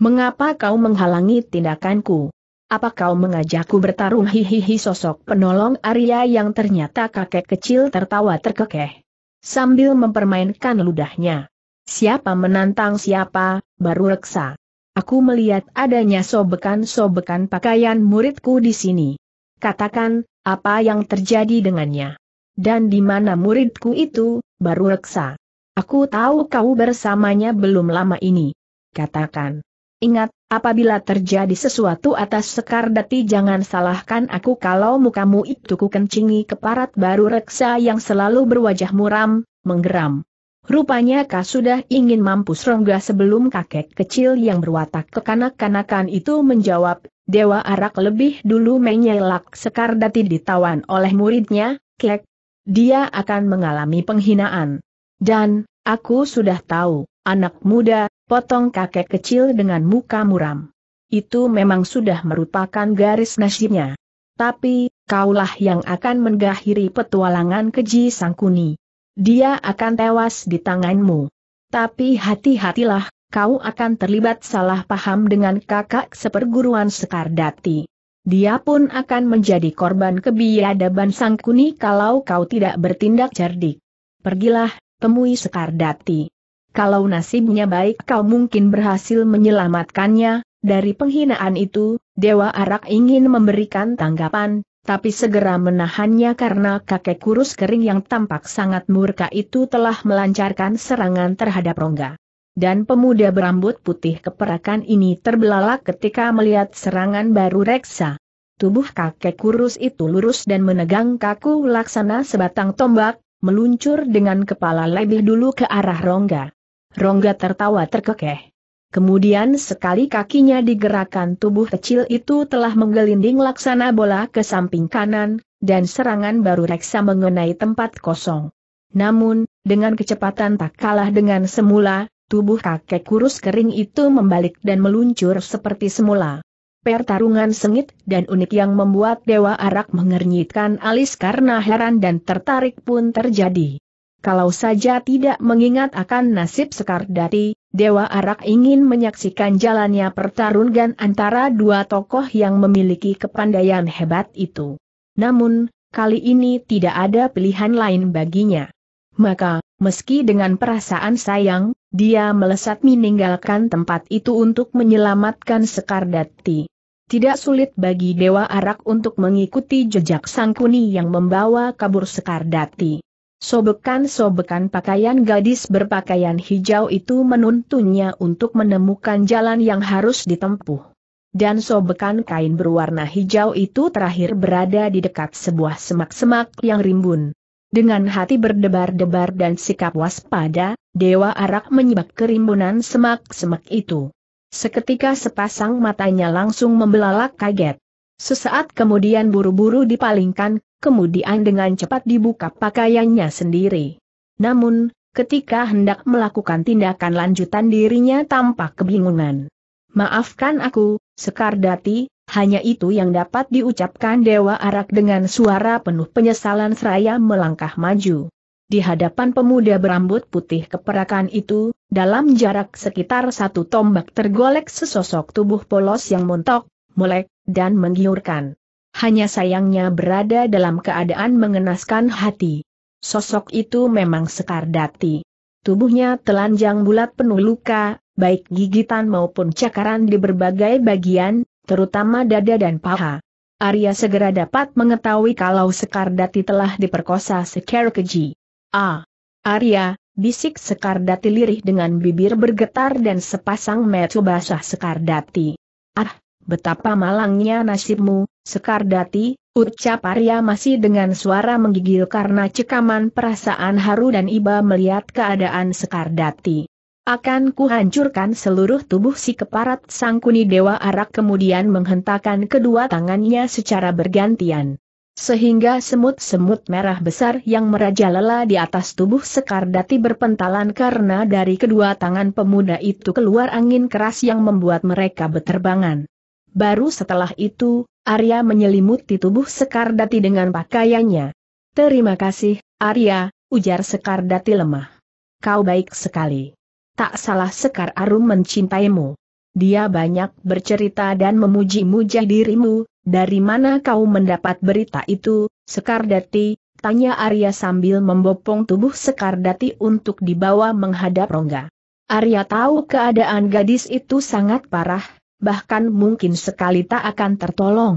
Mengapa kau menghalangi tindakanku? Apa kau mengajakku bertarung hihihi sosok penolong Arya yang ternyata kakek kecil tertawa terkekeh. Sambil mempermainkan ludahnya. Siapa menantang siapa, baru reksa. Aku melihat adanya sobekan-sobekan pakaian muridku di sini. Katakan, apa yang terjadi dengannya? Dan di mana muridku itu, baru reksa. Aku tahu kau bersamanya belum lama ini. Katakan. Ingat, apabila terjadi sesuatu atas sekar dati jangan salahkan aku kalau mukamu itu ku kencingi keparat baru reksa yang selalu berwajah muram, menggeram. Rupanya kau sudah ingin mampus rongga sebelum kakek kecil yang berwatak kekanak-kanakan itu menjawab, Dewa Arak lebih dulu menyelak sekar dati ditawan oleh muridnya, kek. Dia akan mengalami penghinaan. Dan, aku sudah tahu, anak muda, potong kakek kecil dengan muka muram. Itu memang sudah merupakan garis nasibnya. Tapi, kaulah yang akan mengakhiri petualangan keji sangkuni. Dia akan tewas di tanganmu. Tapi hati-hatilah, kau akan terlibat salah paham dengan kakak seperguruan Sekardati. Dia pun akan menjadi korban kebiadaban sangkuni kalau kau tidak bertindak cerdik. Pergilah, temui Sekar Dati. Kalau nasibnya baik kau mungkin berhasil menyelamatkannya, dari penghinaan itu, Dewa Arak ingin memberikan tanggapan, tapi segera menahannya karena kakek kurus kering yang tampak sangat murka itu telah melancarkan serangan terhadap Rongga. Dan pemuda berambut putih keperakan ini terbelalak ketika melihat serangan baru Reksa. Tubuh kakek kurus itu lurus dan menegang kaku laksana sebatang tombak, meluncur dengan kepala lebih dulu ke arah rongga. Rongga tertawa terkekeh. Kemudian sekali kakinya digerakkan tubuh kecil itu telah menggelinding laksana bola ke samping kanan, dan serangan baru reksa mengenai tempat kosong. Namun, dengan kecepatan tak kalah dengan semula, tubuh kakek kurus kering itu membalik dan meluncur seperti semula pertarungan sengit dan unik yang membuat Dewa Arak mengernyitkan alis karena heran dan tertarik pun terjadi. Kalau saja tidak mengingat akan nasib Sekardati, Dewa Arak ingin menyaksikan jalannya pertarungan antara dua tokoh yang memiliki kepandaian hebat itu. Namun, kali ini tidak ada pilihan lain baginya. Maka, meski dengan perasaan sayang, dia melesat meninggalkan tempat itu untuk menyelamatkan Sekardati. Tidak sulit bagi Dewa Arak untuk mengikuti jejak Sangkuni yang membawa kabur Sekar Dati. Sobekan-sobekan pakaian gadis berpakaian hijau itu menuntunnya untuk menemukan jalan yang harus ditempuh. Dan sobekan kain berwarna hijau itu terakhir berada di dekat sebuah semak-semak yang rimbun. Dengan hati berdebar-debar dan sikap waspada, Dewa Arak menyebak kerimbunan semak-semak itu. Seketika sepasang matanya langsung membelalak kaget. Sesaat kemudian buru-buru dipalingkan, kemudian dengan cepat dibuka pakaiannya sendiri. Namun, ketika hendak melakukan tindakan lanjutan dirinya tampak kebingungan. Maafkan aku, Sekardati, hanya itu yang dapat diucapkan Dewa Arak dengan suara penuh penyesalan seraya melangkah maju. Di hadapan pemuda berambut putih keperakan itu, dalam jarak sekitar satu tombak tergolek sesosok tubuh polos yang montok, melek, dan menggiurkan. Hanya sayangnya berada dalam keadaan mengenaskan hati. Sosok itu memang sekar dati. Tubuhnya telanjang bulat penuh luka, baik gigitan maupun cakaran di berbagai bagian, terutama dada dan paha. Arya segera dapat mengetahui kalau Sekardati telah diperkosa secara keji. Ah! Arya, bisik Sekardati lirih dengan bibir bergetar dan sepasang mata basah Sekardati. Ah, betapa malangnya nasibmu, Sekardati, ucap Arya masih dengan suara menggigil karena cekaman perasaan haru dan iba melihat keadaan Sekardati. Akan kuhancurkan seluruh tubuh si keparat sangkuni dewa arak kemudian menghentakkan kedua tangannya secara bergantian. Sehingga semut-semut merah besar yang merajalela di atas tubuh Sekar Dati berpentalan karena dari kedua tangan pemuda itu keluar angin keras yang membuat mereka berterbangan. Baru setelah itu, Arya menyelimuti tubuh Sekar Dati dengan pakaiannya. Terima kasih, Arya, ujar Sekar Dati lemah. Kau baik sekali. Tak salah Sekar Arum mencintaimu. Dia banyak bercerita dan memuji-muja dirimu, dari mana kau mendapat berita itu, Sekardati? Tanya Arya sambil membopong tubuh Sekardati untuk dibawa menghadap rongga. Arya tahu keadaan gadis itu sangat parah, bahkan mungkin sekali tak akan tertolong.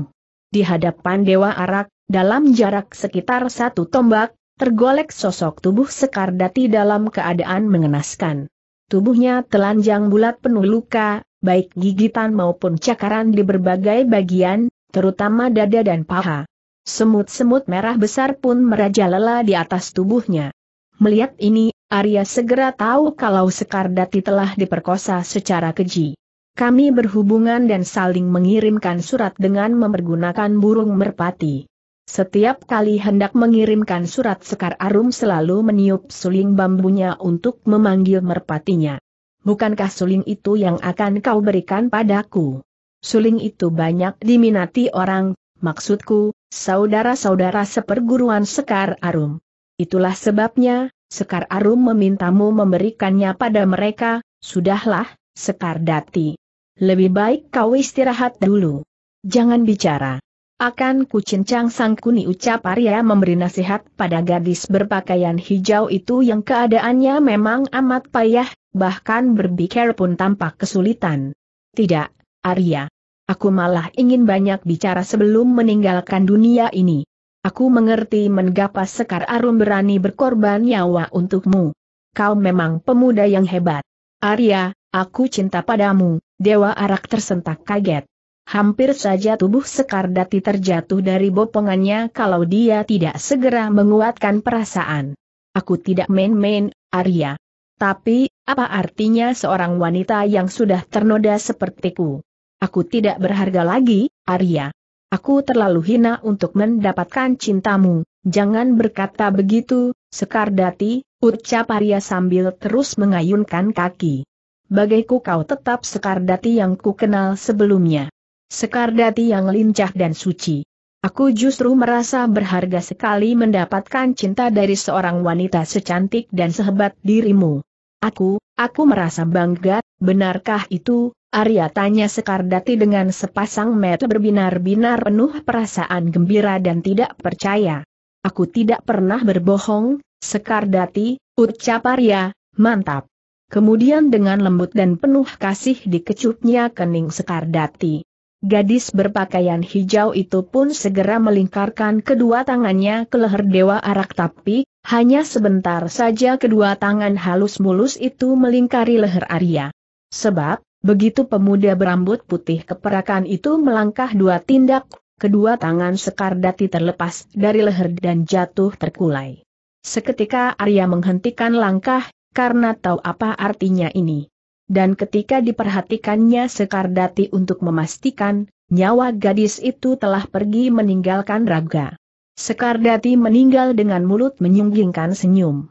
Di hadapan Dewa Arak, dalam jarak sekitar satu tombak, tergolek sosok tubuh Sekardati dalam keadaan mengenaskan. Tubuhnya telanjang bulat penuh luka, baik gigitan maupun cakaran di berbagai bagian, terutama dada dan paha. Semut-semut merah besar pun merajalela di atas tubuhnya. Melihat ini, Arya segera tahu kalau Sekardati telah diperkosa secara keji. Kami berhubungan dan saling mengirimkan surat dengan mempergunakan burung merpati. Setiap kali hendak mengirimkan surat Sekar Arum selalu meniup suling bambunya untuk memanggil merpatinya. Bukankah suling itu yang akan kau berikan padaku? Suling itu banyak diminati orang, maksudku, saudara-saudara seperguruan Sekar Arum. Itulah sebabnya, Sekar Arum memintamu memberikannya pada mereka, sudahlah, Sekar Dati. Lebih baik kau istirahat dulu. Jangan bicara. Akan kucincang sangkuni ucap Arya memberi nasihat pada gadis berpakaian hijau itu yang keadaannya memang amat payah, bahkan berbicara pun tampak kesulitan. Tidak, Arya. Aku malah ingin banyak bicara sebelum meninggalkan dunia ini. Aku mengerti menggapa Sekar Arum berani berkorban nyawa untukmu. Kau memang pemuda yang hebat. Arya, aku cinta padamu, Dewa Arak tersentak kaget. Hampir saja tubuh Sekar Dati terjatuh dari bopongannya kalau dia tidak segera menguatkan perasaan. Aku tidak main-main, Arya. Tapi, apa artinya seorang wanita yang sudah ternoda sepertiku? Aku tidak berharga lagi, Arya. Aku terlalu hina untuk mendapatkan cintamu. Jangan berkata begitu, Sekardati, ucap Arya sambil terus mengayunkan kaki. Bagaiku kau tetap Sekardati yang ku kenal sebelumnya. Sekardati yang lincah dan suci. Aku justru merasa berharga sekali mendapatkan cinta dari seorang wanita secantik dan sehebat dirimu. Aku, aku merasa bangga, benarkah itu, Arya tanya Sekardati dengan sepasang mata berbinar-binar penuh perasaan gembira dan tidak percaya. Aku tidak pernah berbohong, Sekardati, ucap Arya, mantap. Kemudian dengan lembut dan penuh kasih dikecupnya kening Sekardati. Gadis berpakaian hijau itu pun segera melingkarkan kedua tangannya ke leher Dewa Arak tapi, hanya sebentar saja kedua tangan halus mulus itu melingkari leher Arya. Sebab, Begitu pemuda berambut putih keperakan itu melangkah dua tindak, kedua tangan Sekar Dati terlepas dari leher dan jatuh terkulai. Seketika Arya menghentikan langkah, karena tahu apa artinya ini. Dan ketika diperhatikannya Sekar Dati untuk memastikan, nyawa gadis itu telah pergi meninggalkan raga. Sekar Dati meninggal dengan mulut menyunggingkan senyum.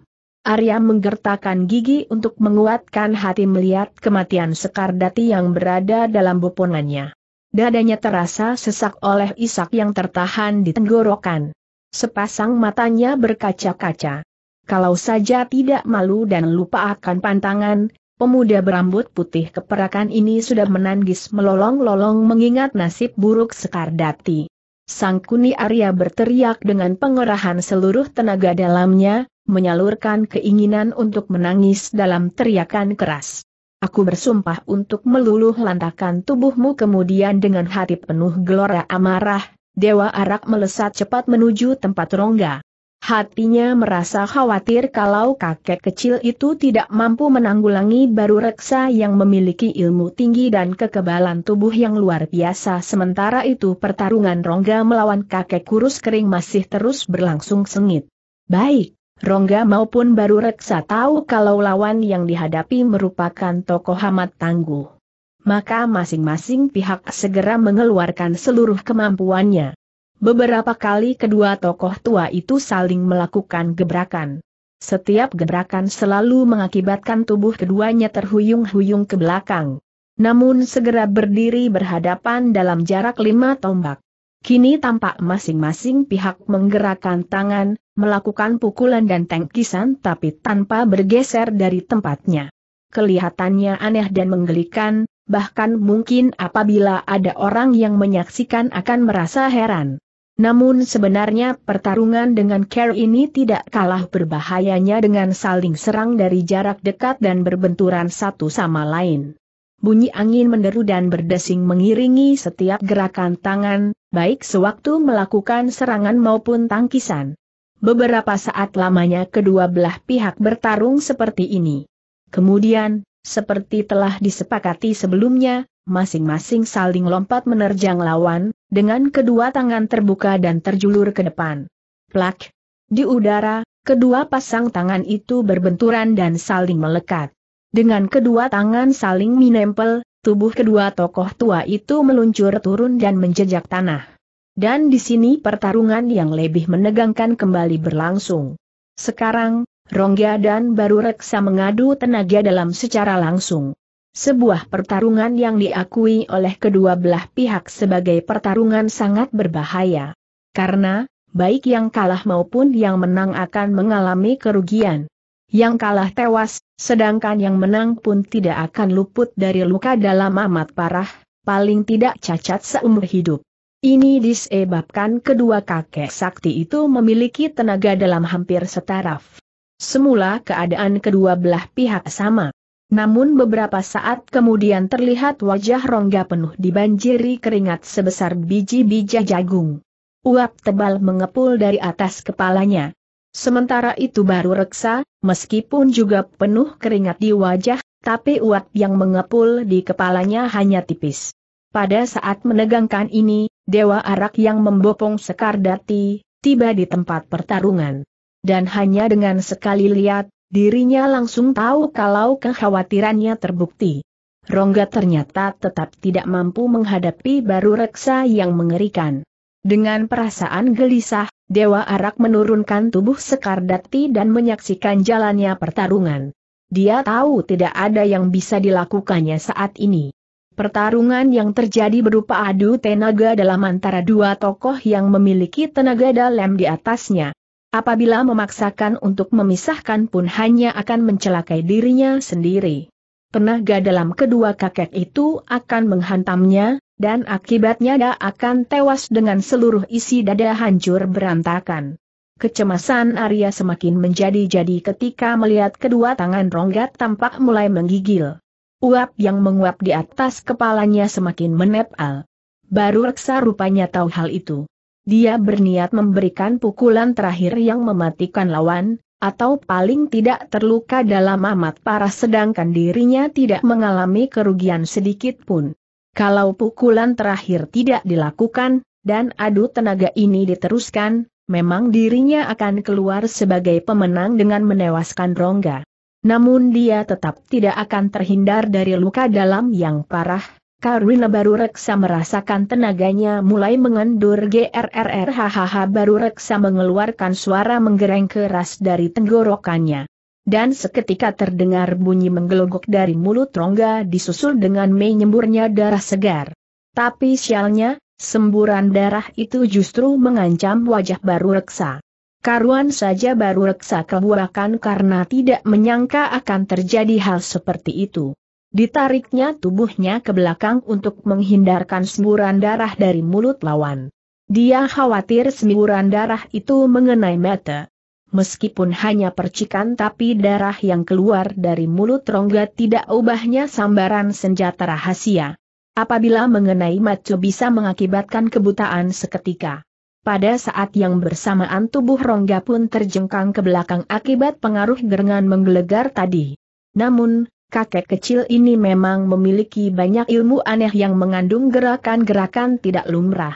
Arya menggertakkan gigi untuk menguatkan hati melihat kematian Sekar Dati yang berada dalam bopongannya. Dadanya terasa sesak oleh isak yang tertahan di tenggorokan. Sepasang matanya berkaca-kaca. Kalau saja tidak malu dan lupa akan pantangan, pemuda berambut putih keperakan ini sudah menangis melolong-lolong mengingat nasib buruk Sekardati. Sang Kuni Arya berteriak dengan pengerahan seluruh tenaga dalamnya, menyalurkan keinginan untuk menangis dalam teriakan keras. Aku bersumpah untuk meluluh lantakan tubuhmu kemudian dengan hati penuh gelora amarah, Dewa Arak melesat cepat menuju tempat rongga. Hatinya merasa khawatir kalau kakek kecil itu tidak mampu menanggulangi baru reksa yang memiliki ilmu tinggi dan kekebalan tubuh yang luar biasa. Sementara itu pertarungan rongga melawan kakek kurus kering masih terus berlangsung sengit. Baik, Rongga maupun baru reksa tahu kalau lawan yang dihadapi merupakan tokoh amat tangguh. Maka masing-masing pihak segera mengeluarkan seluruh kemampuannya. Beberapa kali kedua tokoh tua itu saling melakukan gebrakan. Setiap gebrakan selalu mengakibatkan tubuh keduanya terhuyung-huyung ke belakang. Namun segera berdiri berhadapan dalam jarak lima tombak. Kini tampak masing-masing pihak menggerakkan tangan, melakukan pukulan dan tangkisan tapi tanpa bergeser dari tempatnya. Kelihatannya aneh dan menggelikan, bahkan mungkin apabila ada orang yang menyaksikan akan merasa heran. Namun sebenarnya pertarungan dengan Carol ini tidak kalah berbahayanya dengan saling serang dari jarak dekat dan berbenturan satu sama lain. Bunyi angin menderu dan berdesing mengiringi setiap gerakan tangan, baik sewaktu melakukan serangan maupun tangkisan. Beberapa saat lamanya kedua belah pihak bertarung seperti ini. Kemudian, seperti telah disepakati sebelumnya, masing-masing saling lompat menerjang lawan, dengan kedua tangan terbuka dan terjulur ke depan. Plak! Di udara, kedua pasang tangan itu berbenturan dan saling melekat. Dengan kedua tangan saling menempel, tubuh kedua tokoh tua itu meluncur turun dan menjejak tanah. Dan di sini pertarungan yang lebih menegangkan kembali berlangsung. Sekarang, Rongga dan Baru Reksa mengadu tenaga dalam secara langsung. Sebuah pertarungan yang diakui oleh kedua belah pihak sebagai pertarungan sangat berbahaya. Karena, baik yang kalah maupun yang menang akan mengalami kerugian. Yang kalah tewas, sedangkan yang menang pun tidak akan luput dari luka dalam amat parah, paling tidak cacat seumur hidup. Ini disebabkan kedua kakek sakti itu memiliki tenaga dalam hampir setaraf. Semula keadaan kedua belah pihak sama. Namun beberapa saat kemudian terlihat wajah rongga penuh dibanjiri keringat sebesar biji biji jagung. Uap tebal mengepul dari atas kepalanya. Sementara itu baru reksa, meskipun juga penuh keringat di wajah, tapi uap yang mengepul di kepalanya hanya tipis. Pada saat menegangkan ini, Dewa Arak yang membopong Sekar Dati, tiba di tempat pertarungan. Dan hanya dengan sekali lihat, dirinya langsung tahu kalau kekhawatirannya terbukti. Rongga ternyata tetap tidak mampu menghadapi baru reksa yang mengerikan. Dengan perasaan gelisah, Dewa Arak menurunkan tubuh Sekar Dati dan menyaksikan jalannya pertarungan. Dia tahu tidak ada yang bisa dilakukannya saat ini. Pertarungan yang terjadi berupa adu tenaga dalam antara dua tokoh yang memiliki tenaga dalam di atasnya. Apabila memaksakan untuk memisahkan pun hanya akan mencelakai dirinya sendiri. Tenaga dalam kedua kakek itu akan menghantamnya, dan akibatnya dia akan tewas dengan seluruh isi dada hancur berantakan. Kecemasan Arya semakin menjadi-jadi ketika melihat kedua tangan Ronggat tampak mulai menggigil. Uap yang menguap di atas kepalanya semakin menepal. Baru Reksa rupanya tahu hal itu. Dia berniat memberikan pukulan terakhir yang mematikan lawan, atau paling tidak terluka dalam amat parah sedangkan dirinya tidak mengalami kerugian sedikit pun. Kalau pukulan terakhir tidak dilakukan, dan adu tenaga ini diteruskan, memang dirinya akan keluar sebagai pemenang dengan menewaskan Rongga. Namun dia tetap tidak akan terhindar dari luka dalam yang parah, Karina baru reksa merasakan tenaganya mulai mengendur Grrr, hahaha, baru reksa mengeluarkan suara menggereng keras dari tenggorokannya. Dan seketika terdengar bunyi menggelogok dari mulut rongga disusul dengan menyemburnya darah segar. Tapi sialnya, semburan darah itu justru mengancam wajah baru reksa. Karuan saja baru reksa kebuakan karena tidak menyangka akan terjadi hal seperti itu. Ditariknya tubuhnya ke belakang untuk menghindarkan semburan darah dari mulut lawan. Dia khawatir semburan darah itu mengenai mata. Meskipun hanya percikan tapi darah yang keluar dari mulut rongga tidak ubahnya sambaran senjata rahasia. Apabila mengenai mata bisa mengakibatkan kebutaan seketika. Pada saat yang bersamaan tubuh Rongga pun terjengkang ke belakang akibat pengaruh gerengan menggelegar tadi. Namun, kakek kecil ini memang memiliki banyak ilmu aneh yang mengandung gerakan-gerakan tidak lumrah.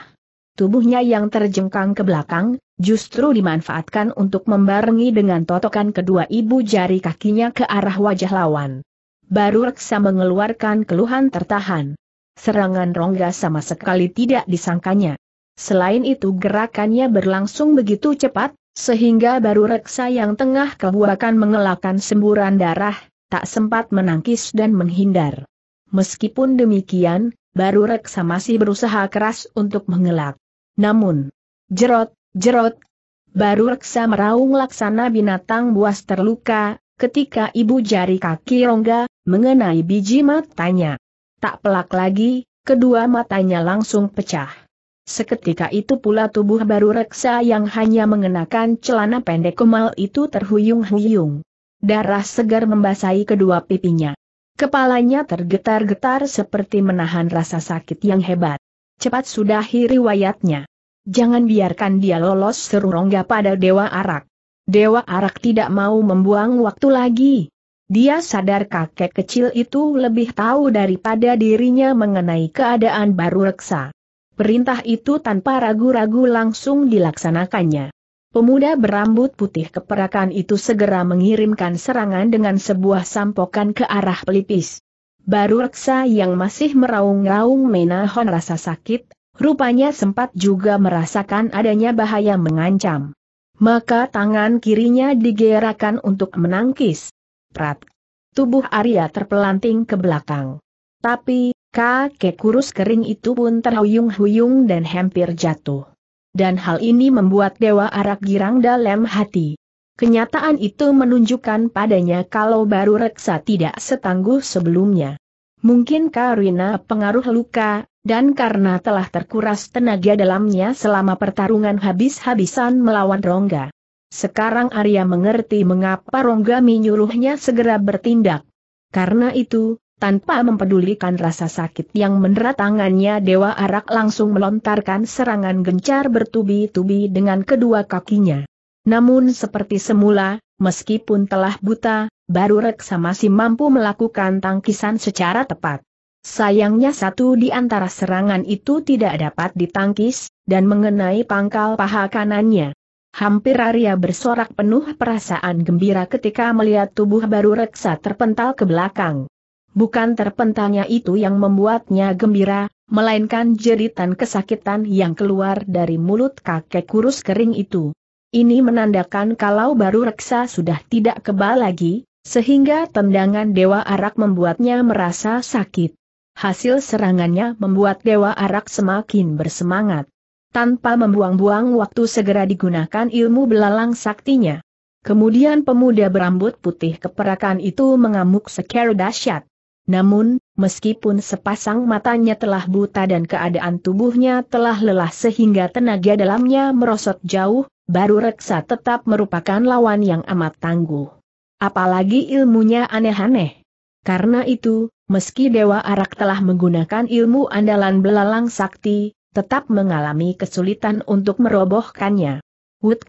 Tubuhnya yang terjengkang ke belakang, justru dimanfaatkan untuk membarengi dengan totokan kedua ibu jari kakinya ke arah wajah lawan. Baru Reksa mengeluarkan keluhan tertahan. Serangan Rongga sama sekali tidak disangkanya. Selain itu gerakannya berlangsung begitu cepat, sehingga baru reksa yang tengah kebuakan mengelakkan semburan darah, tak sempat menangkis dan menghindar. Meskipun demikian, baru reksa masih berusaha keras untuk mengelak. Namun, jerot, jerot, baru reksa meraung laksana binatang buas terluka, ketika ibu jari kaki rongga, mengenai biji matanya. Tak pelak lagi, kedua matanya langsung pecah. Seketika itu pula tubuh baru reksa yang hanya mengenakan celana pendek kemal itu terhuyung-huyung. Darah segar membasahi kedua pipinya. Kepalanya tergetar-getar seperti menahan rasa sakit yang hebat. Cepat sudahi riwayatnya. Jangan biarkan dia lolos seru rongga pada Dewa Arak. Dewa Arak tidak mau membuang waktu lagi. Dia sadar kakek kecil itu lebih tahu daripada dirinya mengenai keadaan baru reksa. Perintah itu tanpa ragu-ragu langsung dilaksanakannya. Pemuda berambut putih keperakan itu segera mengirimkan serangan dengan sebuah sampokan ke arah pelipis. Baru Reksa yang masih meraung-raung menahan rasa sakit, rupanya sempat juga merasakan adanya bahaya mengancam. Maka tangan kirinya digerakkan untuk menangkis. Prat. Tubuh Arya terpelanting ke belakang. Tapi, Kakek kurus kering itu pun terhuyung-huyung dan hampir jatuh. Dan hal ini membuat Dewa Arak girang dalam hati. Kenyataan itu menunjukkan padanya kalau baru reksa tidak setangguh sebelumnya. Mungkin Karina pengaruh luka, dan karena telah terkuras tenaga dalamnya selama pertarungan habis-habisan melawan Rongga. Sekarang Arya mengerti mengapa Rongga menyuruhnya segera bertindak. Karena itu, tanpa mempedulikan rasa sakit yang mendera tangannya Dewa Arak langsung melontarkan serangan gencar bertubi-tubi dengan kedua kakinya. Namun seperti semula, meskipun telah buta, baru Reksa masih mampu melakukan tangkisan secara tepat. Sayangnya satu di antara serangan itu tidak dapat ditangkis, dan mengenai pangkal paha kanannya. Hampir Arya bersorak penuh perasaan gembira ketika melihat tubuh baru Reksa terpental ke belakang. Bukan terpentalnya itu yang membuatnya gembira, melainkan jeritan kesakitan yang keluar dari mulut kakek kurus kering itu. Ini menandakan kalau baru reksa sudah tidak kebal lagi, sehingga tendangan Dewa Arak membuatnya merasa sakit. Hasil serangannya membuat Dewa Arak semakin bersemangat. Tanpa membuang-buang waktu segera digunakan ilmu belalang saktinya. Kemudian pemuda berambut putih keperakan itu mengamuk secara dahsyat. Namun, meskipun sepasang matanya telah buta dan keadaan tubuhnya telah lelah sehingga tenaga dalamnya merosot jauh, baru reksa tetap merupakan lawan yang amat tangguh. Apalagi ilmunya aneh-aneh. Karena itu, meski Dewa Arak telah menggunakan ilmu andalan belalang sakti, tetap mengalami kesulitan untuk merobohkannya. Wut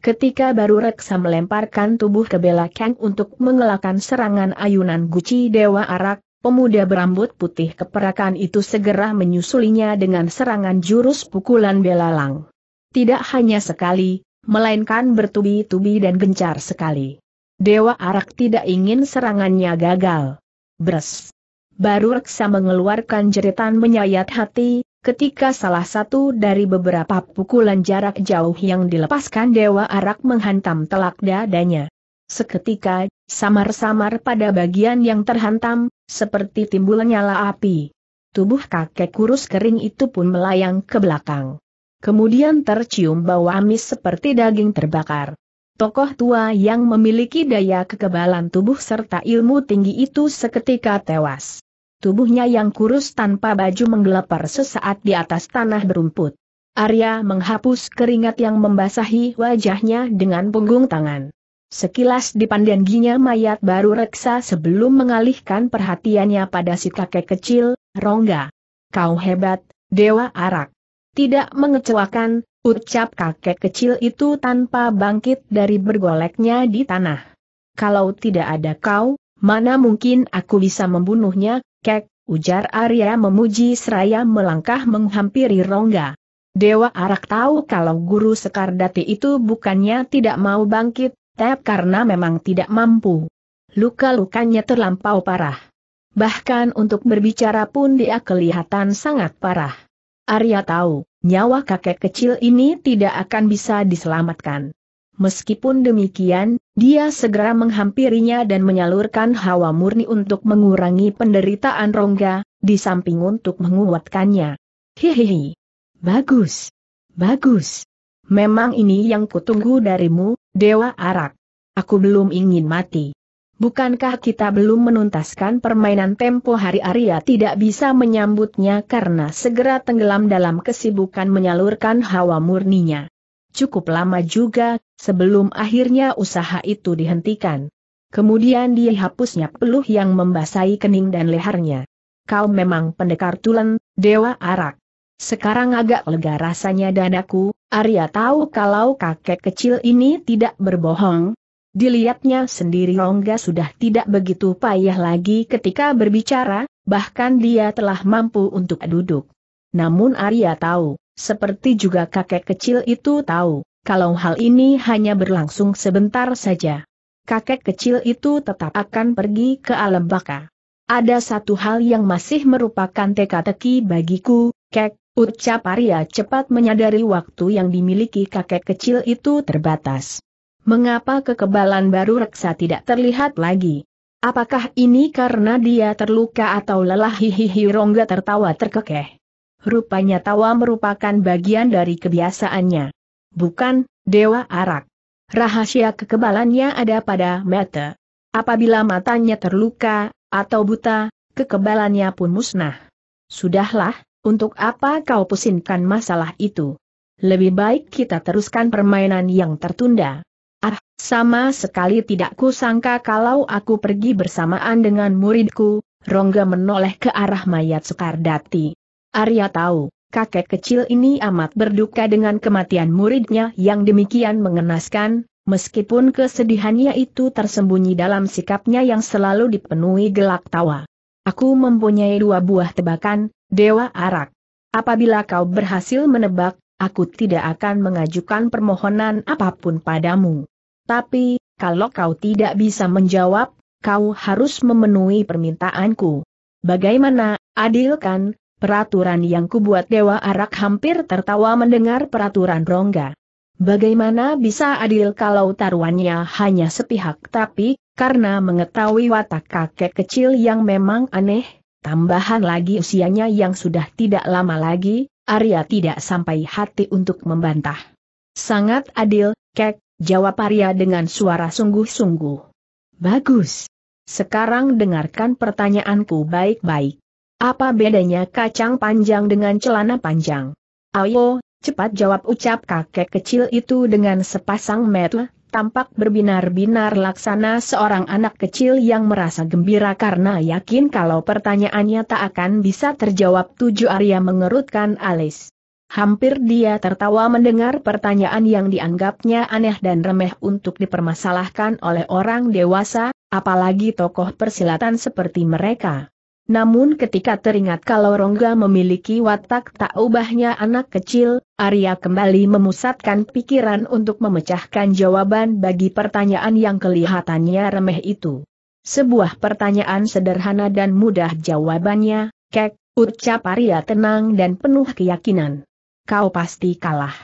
Ketika baru Reksa melemparkan tubuh ke belakang untuk mengelakkan serangan ayunan Guci Dewa Arak, pemuda berambut putih keperakan itu segera menyusulinya dengan serangan jurus pukulan belalang. Tidak hanya sekali, melainkan bertubi-tubi dan gencar sekali. Dewa Arak tidak ingin serangannya gagal. Bres. Baru Reksa mengeluarkan jeritan menyayat hati, Ketika salah satu dari beberapa pukulan jarak jauh yang dilepaskan Dewa Arak menghantam telak dadanya. Seketika, samar-samar pada bagian yang terhantam, seperti timbul nyala api. Tubuh kakek kurus kering itu pun melayang ke belakang. Kemudian tercium bau amis seperti daging terbakar. Tokoh tua yang memiliki daya kekebalan tubuh serta ilmu tinggi itu seketika tewas. Tubuhnya yang kurus tanpa baju menggelepar sesaat di atas tanah berumput. Arya menghapus keringat yang membasahi wajahnya dengan punggung tangan. Sekilas dipandanginya mayat baru reksa sebelum mengalihkan perhatiannya pada si kakek kecil, Rongga. Kau hebat, Dewa Arak. Tidak mengecewakan, ucap kakek kecil itu tanpa bangkit dari bergoleknya di tanah. Kalau tidak ada kau, mana mungkin aku bisa membunuhnya, Kek, ujar Arya memuji seraya melangkah menghampiri rongga. Dewa Arak tahu kalau guru Sekardati itu bukannya tidak mau bangkit, tapi karena memang tidak mampu. Luka-lukanya terlampau parah. Bahkan untuk berbicara pun dia kelihatan sangat parah. Arya tahu, nyawa kakek kecil ini tidak akan bisa diselamatkan. Meskipun demikian, dia segera menghampirinya dan menyalurkan hawa murni untuk mengurangi penderitaan rongga, di samping untuk menguatkannya. Hehehe, Bagus. Bagus. Memang ini yang kutunggu darimu, Dewa Arak. Aku belum ingin mati. Bukankah kita belum menuntaskan permainan tempo hari Arya tidak bisa menyambutnya karena segera tenggelam dalam kesibukan menyalurkan hawa murninya. Cukup lama juga, sebelum akhirnya usaha itu dihentikan. Kemudian dihapusnya peluh yang membasahi kening dan lehernya. Kau memang pendekar tulen, dewa arak. Sekarang agak lega rasanya dadaku, Arya tahu kalau kakek kecil ini tidak berbohong. Dilihatnya sendiri Rongga sudah tidak begitu payah lagi ketika berbicara, bahkan dia telah mampu untuk duduk. Namun Arya tahu, seperti juga kakek kecil itu tahu, kalau hal ini hanya berlangsung sebentar saja. Kakek kecil itu tetap akan pergi ke alam baka. Ada satu hal yang masih merupakan teka-teki bagiku, kek, ucap Arya cepat menyadari waktu yang dimiliki kakek kecil itu terbatas. Mengapa kekebalan baru reksa tidak terlihat lagi? Apakah ini karena dia terluka atau lelah hihihi rongga tertawa terkekeh? Rupanya tawa merupakan bagian dari kebiasaannya. Bukan, Dewa Arak. Rahasia kekebalannya ada pada mata. Apabila matanya terluka, atau buta, kekebalannya pun musnah. Sudahlah, untuk apa kau pusingkan masalah itu? Lebih baik kita teruskan permainan yang tertunda. Ah, sama sekali tidak kusangka kalau aku pergi bersamaan dengan muridku, Rongga menoleh ke arah mayat Sekardati. Arya tahu, kakek kecil ini amat berduka dengan kematian muridnya yang demikian mengenaskan, meskipun kesedihannya itu tersembunyi dalam sikapnya yang selalu dipenuhi gelak tawa. Aku mempunyai dua buah tebakan, Dewa Arak. Apabila kau berhasil menebak, aku tidak akan mengajukan permohonan apapun padamu. Tapi, kalau kau tidak bisa menjawab, kau harus memenuhi permintaanku. Bagaimana, adil kan, Peraturan yang kubuat Dewa Arak hampir tertawa mendengar peraturan Rongga. Bagaimana bisa adil kalau taruhannya hanya sepihak tapi, karena mengetahui watak kakek kecil yang memang aneh, tambahan lagi usianya yang sudah tidak lama lagi, Arya tidak sampai hati untuk membantah. Sangat adil, kek, jawab Arya dengan suara sungguh-sungguh. Bagus. Sekarang dengarkan pertanyaanku baik-baik. Apa bedanya kacang panjang dengan celana panjang? Ayo, cepat jawab ucap kakek kecil itu dengan sepasang mata, tampak berbinar-binar laksana seorang anak kecil yang merasa gembira karena yakin kalau pertanyaannya tak akan bisa terjawab tujuh Arya mengerutkan alis. Hampir dia tertawa mendengar pertanyaan yang dianggapnya aneh dan remeh untuk dipermasalahkan oleh orang dewasa, apalagi tokoh persilatan seperti mereka. Namun ketika teringat kalau Rongga memiliki watak tak ubahnya anak kecil, Arya kembali memusatkan pikiran untuk memecahkan jawaban bagi pertanyaan yang kelihatannya remeh itu. Sebuah pertanyaan sederhana dan mudah jawabannya, kek, ucap Arya tenang dan penuh keyakinan. Kau pasti kalah.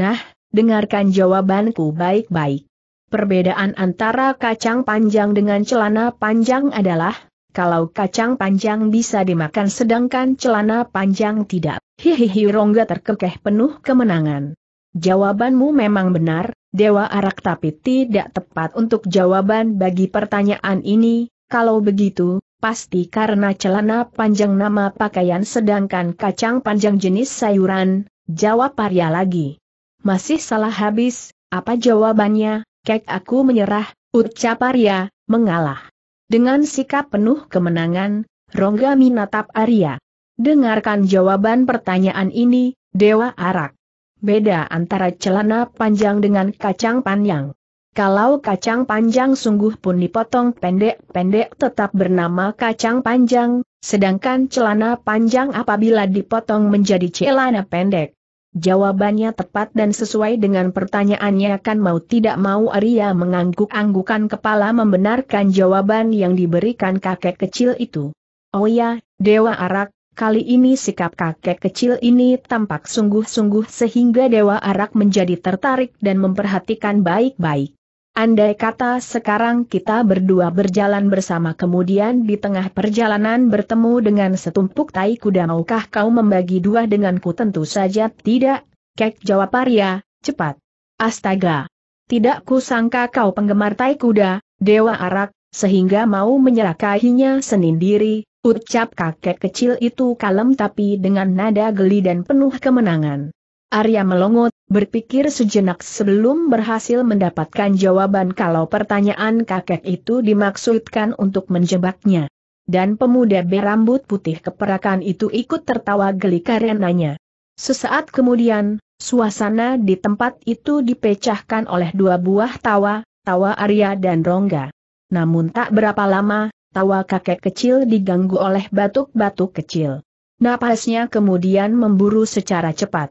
Nah, dengarkan jawabanku baik-baik. Perbedaan antara kacang panjang dengan celana panjang adalah, kalau kacang panjang bisa dimakan sedangkan celana panjang tidak. Hihihi rongga terkekeh penuh kemenangan. Jawabanmu memang benar, Dewa Arak tapi tidak tepat untuk jawaban bagi pertanyaan ini, kalau begitu, pasti karena celana panjang nama pakaian sedangkan kacang panjang jenis sayuran, jawab Arya lagi. Masih salah habis, apa jawabannya, kek aku menyerah, ucap Arya, mengalah. Dengan sikap penuh kemenangan, Rongga minatap Arya. Dengarkan jawaban pertanyaan ini, Dewa Arak. Beda antara celana panjang dengan kacang panjang. Kalau kacang panjang sungguh pun dipotong pendek-pendek tetap bernama kacang panjang, sedangkan celana panjang apabila dipotong menjadi celana pendek, Jawabannya tepat dan sesuai dengan pertanyaannya kan mau tidak mau Arya mengangguk-anggukan kepala membenarkan jawaban yang diberikan kakek kecil itu. Oh ya, Dewa Arak, kali ini sikap kakek kecil ini tampak sungguh-sungguh sehingga Dewa Arak menjadi tertarik dan memperhatikan baik-baik. Andai kata sekarang kita berdua berjalan bersama kemudian di tengah perjalanan bertemu dengan setumpuk tai kuda maukah kau membagi dua denganku tentu saja tidak, kek jawab Arya, cepat. Astaga! Tidak kusangka kau penggemar tai kuda, dewa arak, sehingga mau menyerakahinya sendiri, ucap kakek kecil itu kalem tapi dengan nada geli dan penuh kemenangan. Arya melongot, berpikir sejenak sebelum berhasil mendapatkan jawaban kalau pertanyaan kakek itu dimaksudkan untuk menjebaknya. Dan pemuda berambut putih keperakan itu ikut tertawa geli karenanya. Sesaat kemudian, suasana di tempat itu dipecahkan oleh dua buah tawa, tawa Arya dan Rongga. Namun tak berapa lama, tawa kakek kecil diganggu oleh batuk-batuk kecil. Napasnya kemudian memburu secara cepat.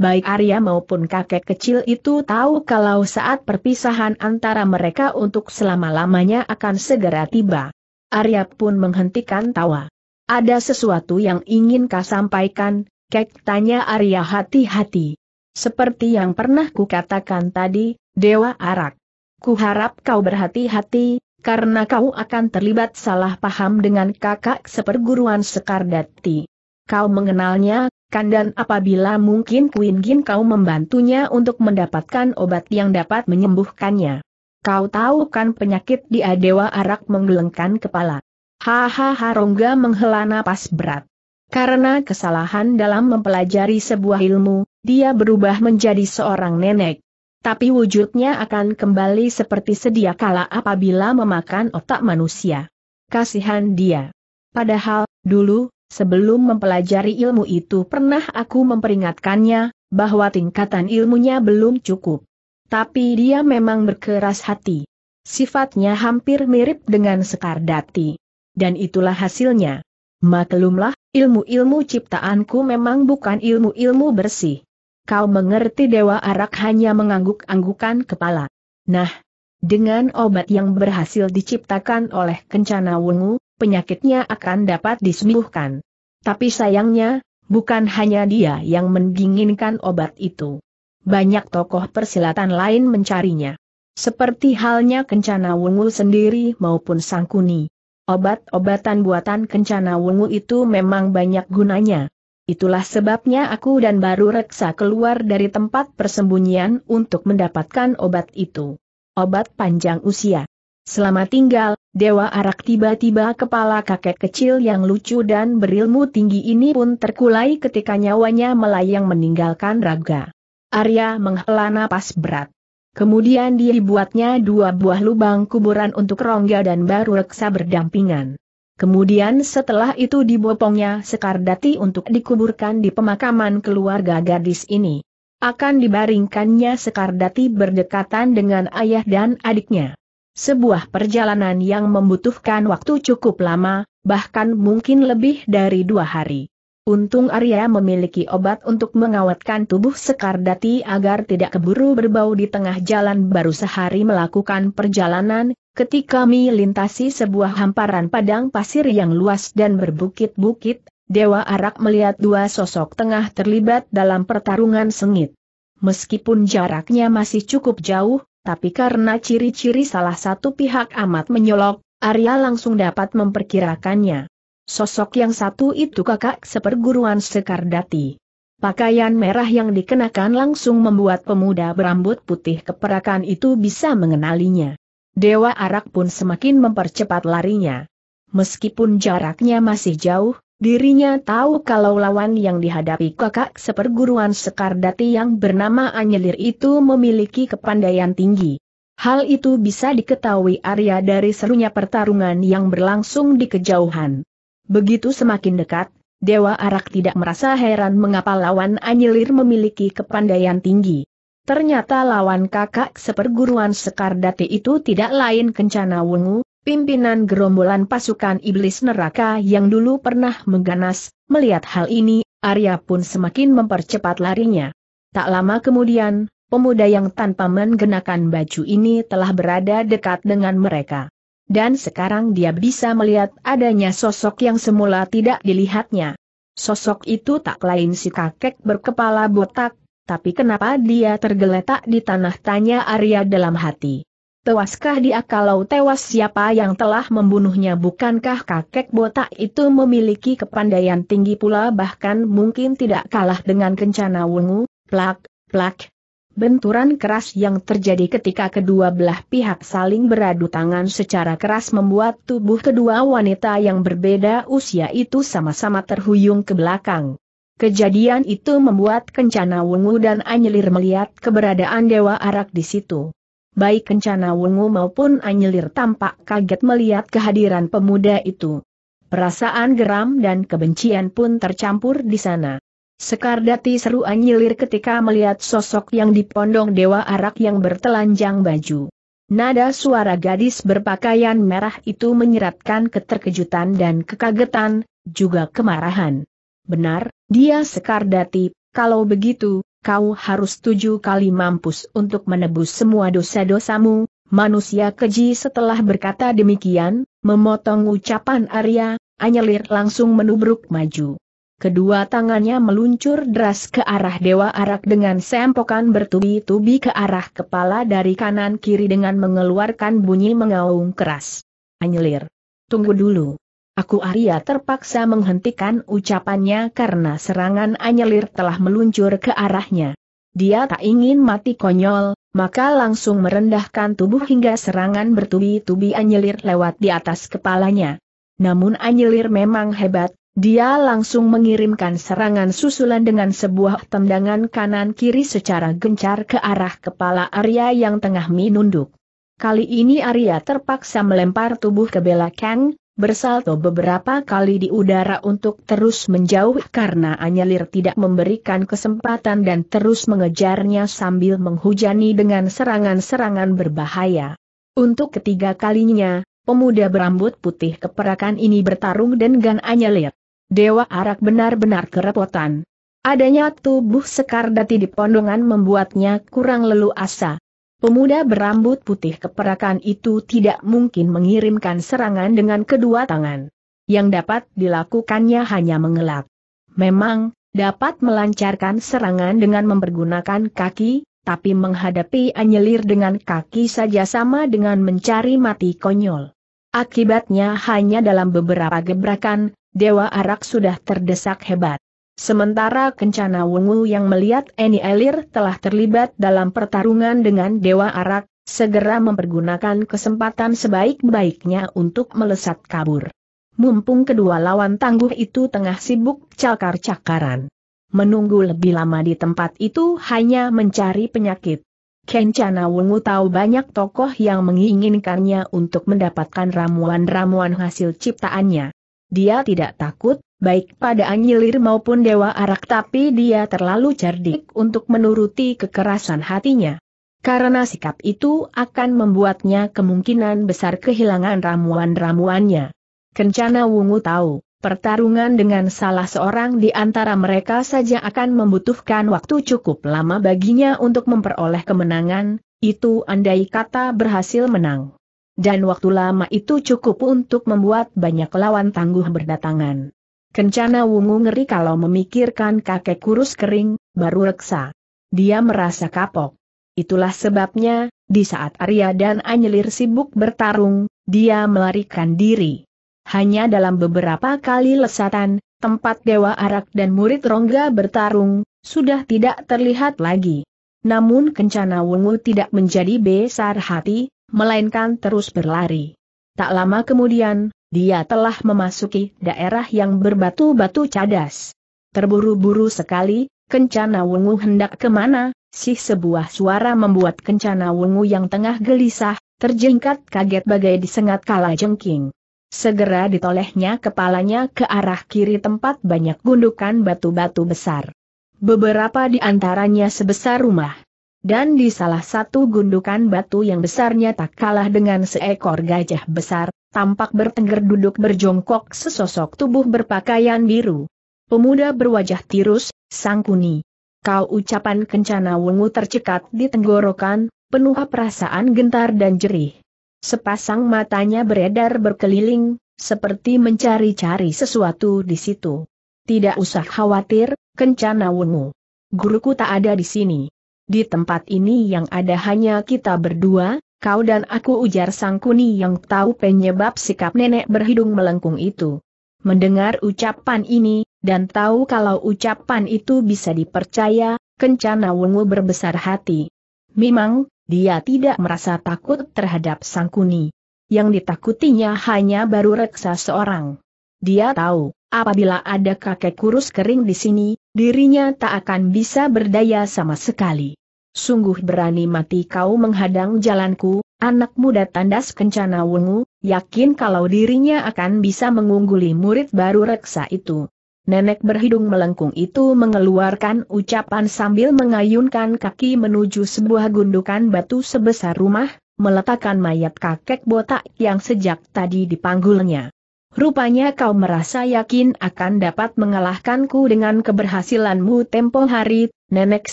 Baik Arya maupun kakek kecil itu tahu kalau saat perpisahan antara mereka untuk selama-lamanya akan segera tiba. Arya pun menghentikan tawa. Ada sesuatu yang ingin kau sampaikan, kek tanya Arya hati-hati. Seperti yang pernah kukatakan tadi, Dewa Arak. Kuharap kau berhati-hati, karena kau akan terlibat salah paham dengan kakak seperguruan Sekardati. Kau mengenalnya, dan apabila mungkin Queen Gin kau membantunya untuk mendapatkan obat yang dapat menyembuhkannya. Kau tahu kan penyakit di Adewa Arak menggelengkan kepala. Hahaha Rongga menghela napas berat. Karena kesalahan dalam mempelajari sebuah ilmu, dia berubah menjadi seorang nenek. Tapi wujudnya akan kembali seperti sedia kala apabila memakan otak manusia. Kasihan dia. Padahal, dulu, Sebelum mempelajari ilmu itu pernah aku memperingatkannya, bahwa tingkatan ilmunya belum cukup. Tapi dia memang berkeras hati. Sifatnya hampir mirip dengan Sekar Dati. Dan itulah hasilnya. Maklumlah, ilmu-ilmu ciptaanku memang bukan ilmu-ilmu bersih. Kau mengerti Dewa Arak hanya mengangguk-anggukan kepala. Nah, dengan obat yang berhasil diciptakan oleh Kencana Wungu, penyakitnya akan dapat disembuhkan. Tapi sayangnya, bukan hanya dia yang mendinginkan obat itu. Banyak tokoh persilatan lain mencarinya. Seperti halnya Kencana Wungu sendiri maupun Sangkuni. Obat-obatan buatan Kencana Wungu itu memang banyak gunanya. Itulah sebabnya aku dan baru reksa keluar dari tempat persembunyian untuk mendapatkan obat itu. Obat panjang usia. Selama tinggal, Dewa Arak tiba-tiba kepala kakek kecil yang lucu dan berilmu tinggi ini pun terkulai ketika nyawanya melayang meninggalkan raga. Arya menghela napas berat. Kemudian dibuatnya dua buah lubang kuburan untuk rongga dan baru reksa berdampingan. Kemudian setelah itu dibopongnya Sekardati untuk dikuburkan di pemakaman keluarga gadis ini. Akan dibaringkannya Sekardati Dati berdekatan dengan ayah dan adiknya. Sebuah perjalanan yang membutuhkan waktu cukup lama, bahkan mungkin lebih dari dua hari. Untung Arya memiliki obat untuk mengawetkan tubuh Sekardati agar tidak keburu berbau di tengah jalan baru sehari melakukan perjalanan, ketika melintasi sebuah hamparan padang pasir yang luas dan berbukit-bukit, Dewa Arak melihat dua sosok tengah terlibat dalam pertarungan sengit. Meskipun jaraknya masih cukup jauh, tapi karena ciri-ciri salah satu pihak amat menyolok, Arya langsung dapat memperkirakannya. Sosok yang satu itu kakak seperguruan Sekardati. Pakaian merah yang dikenakan langsung membuat pemuda berambut putih keperakan itu bisa mengenalinya. Dewa Arak pun semakin mempercepat larinya. Meskipun jaraknya masih jauh, Dirinya tahu kalau lawan yang dihadapi kakak seperguruan Sekardati yang bernama Anyelir itu memiliki kepandaian tinggi. Hal itu bisa diketahui Arya dari serunya pertarungan yang berlangsung di kejauhan. Begitu semakin dekat, Dewa Arak tidak merasa heran mengapa lawan Anyelir memiliki kepandaian tinggi. Ternyata lawan kakak seperguruan Sekardati itu tidak lain Kencana Wungu, Pimpinan gerombolan pasukan iblis neraka yang dulu pernah mengganas, melihat hal ini, Arya pun semakin mempercepat larinya. Tak lama kemudian, pemuda yang tanpa menggenakan baju ini telah berada dekat dengan mereka. Dan sekarang dia bisa melihat adanya sosok yang semula tidak dilihatnya. Sosok itu tak lain si kakek berkepala botak, tapi kenapa dia tergeletak di tanah tanya Arya dalam hati. Tewaskah dia kalau tewas siapa yang telah membunuhnya bukankah kakek botak itu memiliki kepandaian tinggi pula bahkan mungkin tidak kalah dengan kencana wungu, plak, plak. Benturan keras yang terjadi ketika kedua belah pihak saling beradu tangan secara keras membuat tubuh kedua wanita yang berbeda usia itu sama-sama terhuyung ke belakang. Kejadian itu membuat Kencana Wungu dan anjelir melihat keberadaan Dewa Arak di situ baik Kencana Wungu maupun Anyelir tampak kaget melihat kehadiran pemuda itu. Perasaan geram dan kebencian pun tercampur di sana. Sekardati seru Anyelir ketika melihat sosok yang dipondong Dewa Arak yang bertelanjang baju. Nada suara gadis berpakaian merah itu menyeratkan keterkejutan dan kekagetan, juga kemarahan. Benar, dia Sekardati, kalau begitu, kau harus tujuh kali mampus untuk menebus semua dosa-dosamu, manusia keji setelah berkata demikian, memotong ucapan Arya, Anyelir langsung menubruk maju. Kedua tangannya meluncur deras ke arah Dewa Arak dengan sempokan bertubi-tubi ke arah kepala dari kanan kiri dengan mengeluarkan bunyi mengaung keras. Anyelir. Tunggu dulu. Aku Arya terpaksa menghentikan ucapannya karena serangan anyelir telah meluncur ke arahnya. Dia tak ingin mati konyol, maka langsung merendahkan tubuh hingga serangan bertubi-tubi anyelir lewat di atas kepalanya. Namun anyelir memang hebat, dia langsung mengirimkan serangan susulan dengan sebuah tendangan kanan-kiri secara gencar ke arah kepala Arya yang tengah menunduk. Kali ini Arya terpaksa melempar tubuh ke belakang bersalto beberapa kali di udara untuk terus menjauh karena Anyelir tidak memberikan kesempatan dan terus mengejarnya sambil menghujani dengan serangan-serangan berbahaya. Untuk ketiga kalinya, pemuda berambut putih keperakan ini bertarung dengan Anyelir. Dewa Arak benar-benar kerepotan. Adanya tubuh Sekardati di pondongan membuatnya kurang leluasa. Pemuda berambut putih keperakan itu tidak mungkin mengirimkan serangan dengan kedua tangan. Yang dapat dilakukannya hanya mengelak. Memang, dapat melancarkan serangan dengan mempergunakan kaki, tapi menghadapi anyelir dengan kaki saja sama dengan mencari mati konyol. Akibatnya hanya dalam beberapa gebrakan, Dewa Arak sudah terdesak hebat. Sementara Kencana Wungu yang melihat Eni Elir telah terlibat dalam pertarungan dengan Dewa Arak, segera mempergunakan kesempatan sebaik-baiknya untuk melesat kabur. Mumpung kedua lawan tangguh itu tengah sibuk cakar-cakaran. Menunggu lebih lama di tempat itu hanya mencari penyakit. Kencana Wungu tahu banyak tokoh yang menginginkannya untuk mendapatkan ramuan-ramuan hasil ciptaannya. Dia tidak takut, baik pada Anyilir maupun Dewa Arak tapi dia terlalu cerdik untuk menuruti kekerasan hatinya. Karena sikap itu akan membuatnya kemungkinan besar kehilangan ramuan-ramuannya. Kencana Wungu tahu, pertarungan dengan salah seorang di antara mereka saja akan membutuhkan waktu cukup lama baginya untuk memperoleh kemenangan, itu andai kata berhasil menang. Dan waktu lama itu cukup untuk membuat banyak lawan tangguh berdatangan. Kencana Wungu ngeri kalau memikirkan kakek kurus kering, baru reksa. Dia merasa kapok. Itulah sebabnya, di saat Arya dan Anyelir sibuk bertarung, dia melarikan diri. Hanya dalam beberapa kali lesatan, tempat Dewa Arak dan murid Rongga bertarung, sudah tidak terlihat lagi. Namun Kencana Wungu tidak menjadi besar hati, melainkan terus berlari. Tak lama kemudian, dia telah memasuki daerah yang berbatu-batu cadas. Terburu-buru sekali, Kencana Wungu hendak kemana, Si sebuah suara membuat Kencana Wungu yang tengah gelisah, terjengkat kaget bagai disengat kala jengking. Segera ditolehnya kepalanya ke arah kiri tempat banyak gundukan batu-batu besar. Beberapa di antaranya sebesar rumah. Dan di salah satu gundukan batu yang besarnya tak kalah dengan seekor gajah besar, tampak bertengger duduk berjongkok sesosok tubuh berpakaian biru. Pemuda berwajah tirus, sangkuni. Kau ucapan kencana wungu tercekat di tenggorokan, penuh perasaan gentar dan jerih. Sepasang matanya beredar berkeliling, seperti mencari-cari sesuatu di situ. Tidak usah khawatir, kencana wungu. Guruku tak ada di sini. Di tempat ini yang ada hanya kita berdua, Kau dan aku ujar sang kuni yang tahu penyebab sikap nenek berhidung melengkung itu. Mendengar ucapan ini, dan tahu kalau ucapan itu bisa dipercaya, kencana wungu berbesar hati. Memang, dia tidak merasa takut terhadap sang kuni. Yang ditakutinya hanya baru reksa seorang. Dia tahu, apabila ada kakek kurus kering di sini, dirinya tak akan bisa berdaya sama sekali. Sungguh berani mati kau menghadang jalanku, anak muda tandas kencana wungu, yakin kalau dirinya akan bisa mengungguli murid baru reksa itu. Nenek berhidung melengkung itu mengeluarkan ucapan sambil mengayunkan kaki menuju sebuah gundukan batu sebesar rumah, meletakkan mayat kakek botak yang sejak tadi dipanggulnya. Rupanya kau merasa yakin akan dapat mengalahkanku dengan keberhasilanmu tempo hari, nenek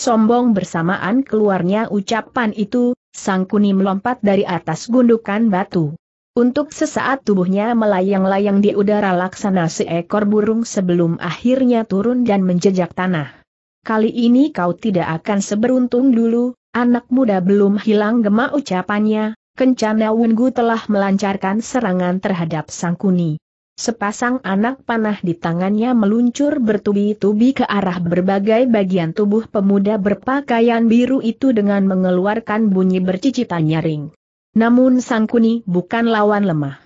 sombong bersamaan keluarnya ucapan itu, sang kuni melompat dari atas gundukan batu. Untuk sesaat tubuhnya melayang-layang di udara laksana seekor burung sebelum akhirnya turun dan menjejak tanah. Kali ini kau tidak akan seberuntung dulu, anak muda belum hilang gemak ucapannya, Kencana Wengu telah melancarkan serangan terhadap Sangkuni. Sepasang anak panah di tangannya meluncur bertubi-tubi ke arah berbagai bagian tubuh pemuda berpakaian biru itu dengan mengeluarkan bunyi bercicitan nyaring. Namun Sangkuni bukan lawan lemah.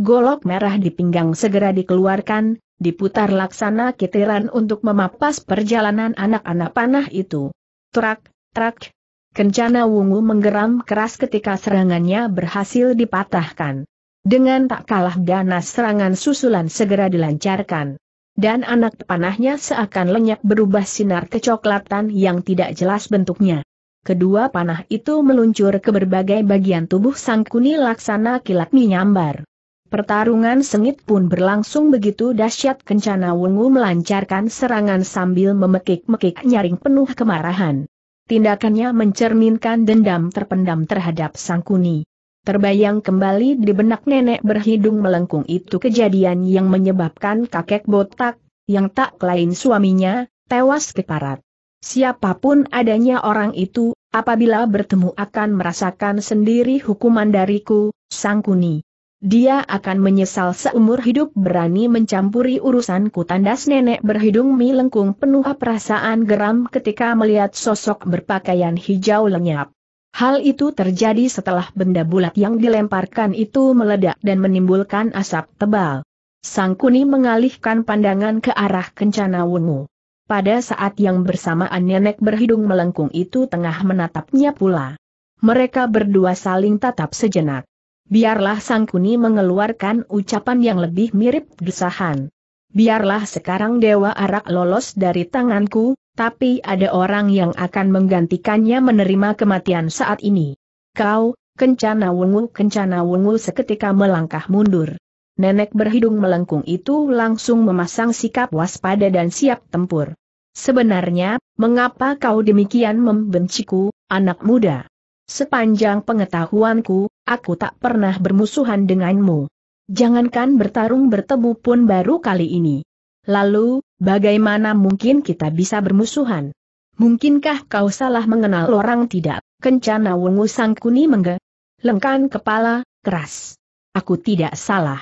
Golok merah di pinggang segera dikeluarkan, diputar laksana kitiran untuk memapas perjalanan anak-anak panah itu. Trak, trak. Kencana Wungu menggeram keras ketika serangannya berhasil dipatahkan. Dengan tak kalah ganas serangan susulan segera dilancarkan. Dan anak panahnya seakan lenyap berubah sinar kecoklatan yang tidak jelas bentuknya. Kedua panah itu meluncur ke berbagai bagian tubuh sang kuni laksana kilat menyambar. Pertarungan sengit pun berlangsung begitu dahsyat kencana Wungu melancarkan serangan sambil memekik-mekik nyaring penuh kemarahan. Tindakannya mencerminkan dendam terpendam terhadap Sang Kuni. Terbayang kembali di benak nenek berhidung melengkung itu kejadian yang menyebabkan kakek botak, yang tak lain suaminya, tewas keparat. Siapapun adanya orang itu, apabila bertemu akan merasakan sendiri hukuman dariku, sang kuni. Dia akan menyesal seumur hidup berani mencampuri urusanku tandas nenek berhidung melengkung penuh perasaan geram ketika melihat sosok berpakaian hijau lenyap. Hal itu terjadi setelah benda bulat yang dilemparkan itu meledak dan menimbulkan asap tebal. Sangkuni mengalihkan pandangan ke arah kencana wungu. Pada saat yang bersamaan nenek berhidung melengkung itu tengah menatapnya pula. Mereka berdua saling tatap sejenak. Biarlah Sangkuni mengeluarkan ucapan yang lebih mirip desahan biarlah sekarang Dewa Arak lolos dari tanganku, tapi ada orang yang akan menggantikannya menerima kematian saat ini. Kau, Kencana Wungu Kencana Wungu seketika melangkah mundur. Nenek berhidung melengkung itu langsung memasang sikap waspada dan siap tempur. Sebenarnya, mengapa kau demikian membenciku, anak muda? Sepanjang pengetahuanku, aku tak pernah bermusuhan denganmu. Jangankan bertarung bertemu pun baru kali ini. Lalu, bagaimana mungkin kita bisa bermusuhan? Mungkinkah kau salah mengenal orang tidak? Kencana Wungu Sangkuni mengge. Lengkan kepala, keras. Aku tidak salah.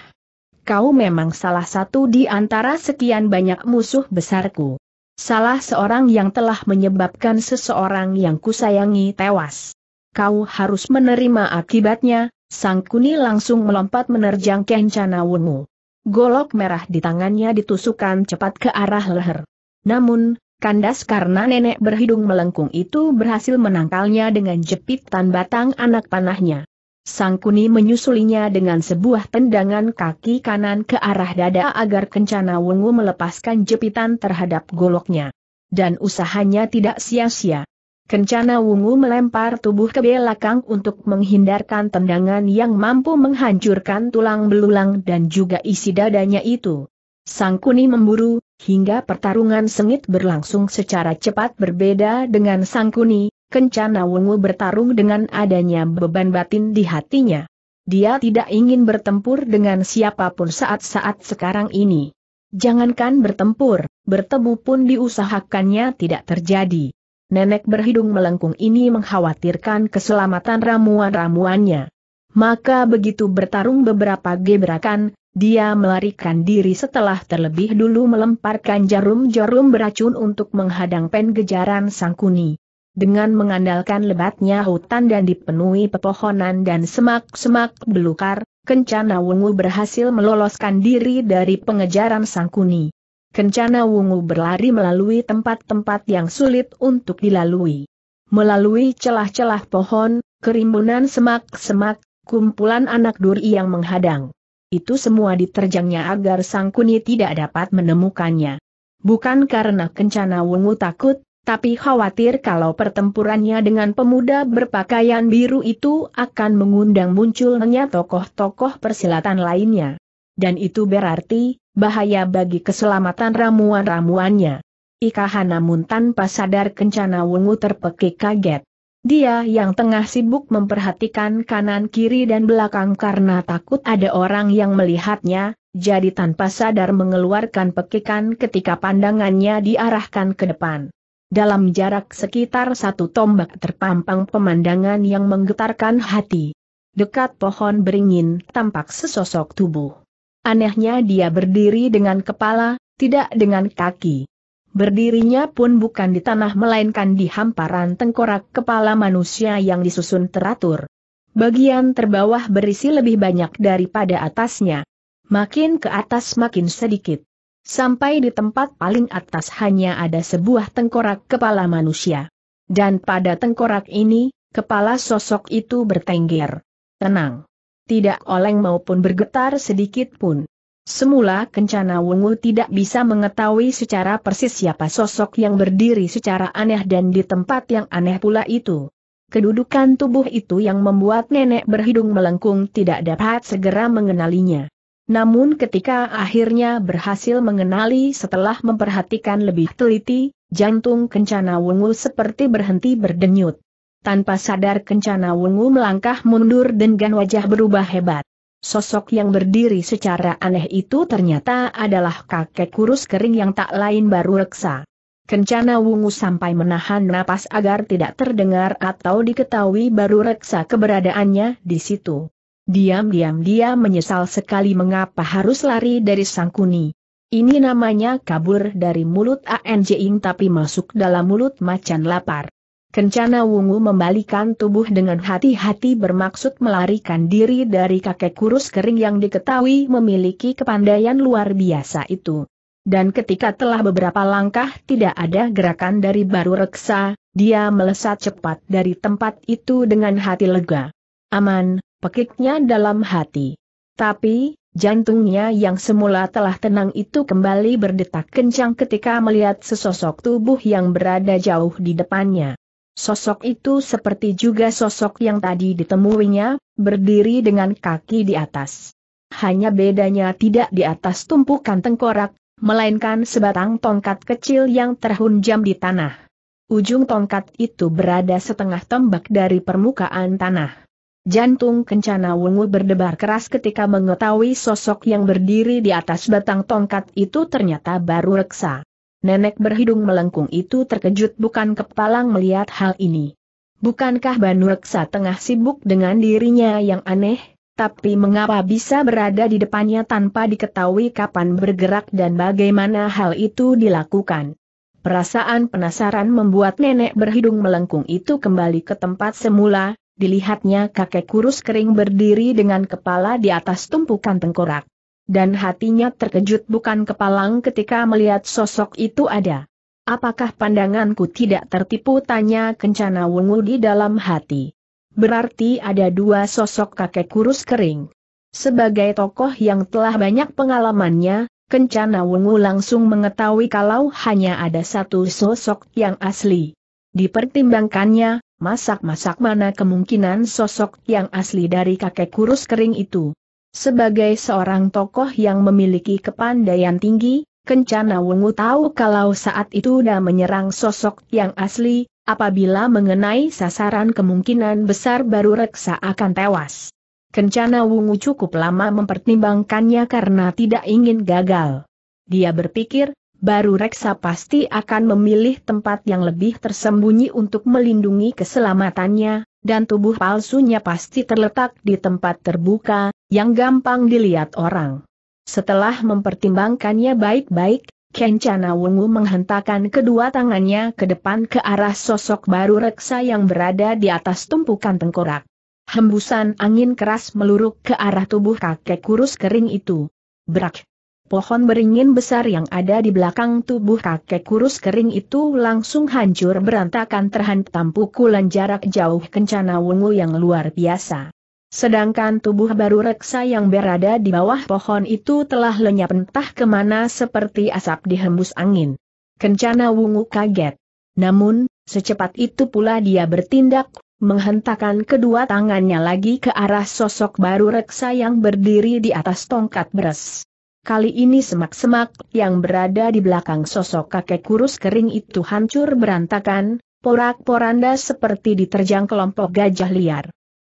Kau memang salah satu di antara sekian banyak musuh besarku. Salah seorang yang telah menyebabkan seseorang yang kusayangi tewas. Kau harus menerima akibatnya, Sangkuni langsung melompat menerjang Kencana Wungu. Golok merah di tangannya ditusukkan cepat ke arah leher. Namun, kandas karena nenek berhidung melengkung itu berhasil menangkalnya dengan jepitan batang anak panahnya. Sangkuni menyusulinya dengan sebuah tendangan kaki kanan ke arah dada agar kencana wungu melepaskan jepitan terhadap goloknya. Dan usahanya tidak sia-sia. Kencana Wungu melempar tubuh ke belakang untuk menghindarkan tendangan yang mampu menghancurkan tulang belulang dan juga isi dadanya itu. Sang Kuni memburu, hingga pertarungan sengit berlangsung secara cepat berbeda dengan Sang Kuni, Kencana Wungu bertarung dengan adanya beban batin di hatinya. Dia tidak ingin bertempur dengan siapapun saat-saat sekarang ini. Jangankan bertempur, bertemu pun diusahakannya tidak terjadi nenek berhidung melengkung ini mengkhawatirkan keselamatan ramuan-ramuannya. Maka begitu bertarung beberapa gebrakan, dia melarikan diri setelah terlebih dulu melemparkan jarum-jarum beracun untuk menghadang sang sangkuni. Dengan mengandalkan lebatnya hutan dan dipenuhi pepohonan dan semak-semak belukar, Kencana Wungu berhasil meloloskan diri dari pengejaran sangkuni. Kencana Wungu berlari melalui tempat-tempat yang sulit untuk dilalui. Melalui celah-celah pohon, kerimbunan semak-semak, kumpulan anak duri yang menghadang. Itu semua diterjangnya agar Sang Kuni tidak dapat menemukannya. Bukan karena Kencana Wungu takut, tapi khawatir kalau pertempurannya dengan pemuda berpakaian biru itu akan mengundang munculnya tokoh-tokoh persilatan lainnya dan itu berarti, bahaya bagi keselamatan ramuan-ramuannya. Ika Hanamun tanpa sadar kencana wungu terpekik kaget. Dia yang tengah sibuk memperhatikan kanan kiri dan belakang karena takut ada orang yang melihatnya, jadi tanpa sadar mengeluarkan pekikan ketika pandangannya diarahkan ke depan. Dalam jarak sekitar satu tombak terpampang pemandangan yang menggetarkan hati. Dekat pohon beringin tampak sesosok tubuh. Anehnya dia berdiri dengan kepala, tidak dengan kaki. Berdirinya pun bukan di tanah melainkan di hamparan tengkorak kepala manusia yang disusun teratur. Bagian terbawah berisi lebih banyak daripada atasnya. Makin ke atas makin sedikit. Sampai di tempat paling atas hanya ada sebuah tengkorak kepala manusia. Dan pada tengkorak ini, kepala sosok itu bertengger. Tenang tidak oleng maupun bergetar sedikit pun. Semula Kencana Wungu tidak bisa mengetahui secara persis siapa sosok yang berdiri secara aneh dan di tempat yang aneh pula itu. Kedudukan tubuh itu yang membuat nenek berhidung melengkung tidak dapat segera mengenalinya. Namun ketika akhirnya berhasil mengenali setelah memperhatikan lebih teliti, jantung Kencana Wungu seperti berhenti berdenyut. Tanpa sadar kencana wungu melangkah mundur dengan wajah berubah hebat. Sosok yang berdiri secara aneh itu ternyata adalah kakek kurus kering yang tak lain baru reksa. Kencana wungu sampai menahan napas agar tidak terdengar atau diketahui baru reksa keberadaannya di situ. Diam-diam dia menyesal sekali mengapa harus lari dari sangkuni. Ini namanya kabur dari mulut Anjing tapi masuk dalam mulut macan lapar. Kencana Wungu membalikan tubuh dengan hati-hati bermaksud melarikan diri dari kakek kurus kering yang diketahui memiliki kepandaian luar biasa itu. Dan ketika telah beberapa langkah tidak ada gerakan dari baru reksa, dia melesat cepat dari tempat itu dengan hati lega. Aman, pekiknya dalam hati. Tapi, jantungnya yang semula telah tenang itu kembali berdetak kencang ketika melihat sesosok tubuh yang berada jauh di depannya. Sosok itu seperti juga sosok yang tadi ditemuinya, berdiri dengan kaki di atas. Hanya bedanya tidak di atas tumpukan tengkorak, melainkan sebatang tongkat kecil yang terhunjam di tanah. Ujung tongkat itu berada setengah tembak dari permukaan tanah. Jantung kencana Wungu berdebar keras ketika mengetahui sosok yang berdiri di atas batang tongkat itu ternyata baru reksa. Nenek berhidung melengkung itu terkejut bukan kepalang melihat hal ini. Bukankah Banu tengah sibuk dengan dirinya yang aneh, tapi mengapa bisa berada di depannya tanpa diketahui kapan bergerak dan bagaimana hal itu dilakukan? Perasaan penasaran membuat nenek berhidung melengkung itu kembali ke tempat semula, dilihatnya kakek kurus kering berdiri dengan kepala di atas tumpukan tengkorak dan hatinya terkejut bukan kepalang ketika melihat sosok itu ada. Apakah pandanganku tidak tertipu tanya kencana wungu di dalam hati. Berarti ada dua sosok kakek kurus kering. Sebagai tokoh yang telah banyak pengalamannya, kencana wungu langsung mengetahui kalau hanya ada satu sosok yang asli. Dipertimbangkannya, masak-masak mana kemungkinan sosok yang asli dari kakek kurus kering itu. Sebagai seorang tokoh yang memiliki kepandaian tinggi, Kencana Wungu tahu kalau saat itu dah menyerang sosok yang asli, apabila mengenai sasaran kemungkinan besar baru reksa akan tewas. Kencana Wungu cukup lama mempertimbangkannya karena tidak ingin gagal. Dia berpikir, baru Reksa pasti akan memilih tempat yang lebih tersembunyi untuk melindungi keselamatannya, dan tubuh palsunya pasti terletak di tempat terbuka, yang gampang dilihat orang. Setelah mempertimbangkannya baik-baik, Kencana Wungu menghentakkan kedua tangannya ke depan ke arah sosok baru reksa yang berada di atas tumpukan tengkorak. Hembusan angin keras meluruk ke arah tubuh kakek kurus kering itu. Brak! Pohon beringin besar yang ada di belakang tubuh kakek kurus kering itu langsung hancur berantakan terhantam pukulan jarak jauh kencana wungu yang luar biasa. Sedangkan tubuh baru reksa yang berada di bawah pohon itu telah lenyap entah kemana seperti asap dihembus angin. Kencana Wungu kaget. Namun, secepat itu pula dia bertindak, menghentakkan kedua tangannya lagi ke arah sosok baru reksa yang berdiri di atas tongkat beres. Kali ini semak-semak yang berada di belakang sosok kakek kurus kering itu hancur berantakan, porak-poranda seperti diterjang kelompok gajah liar.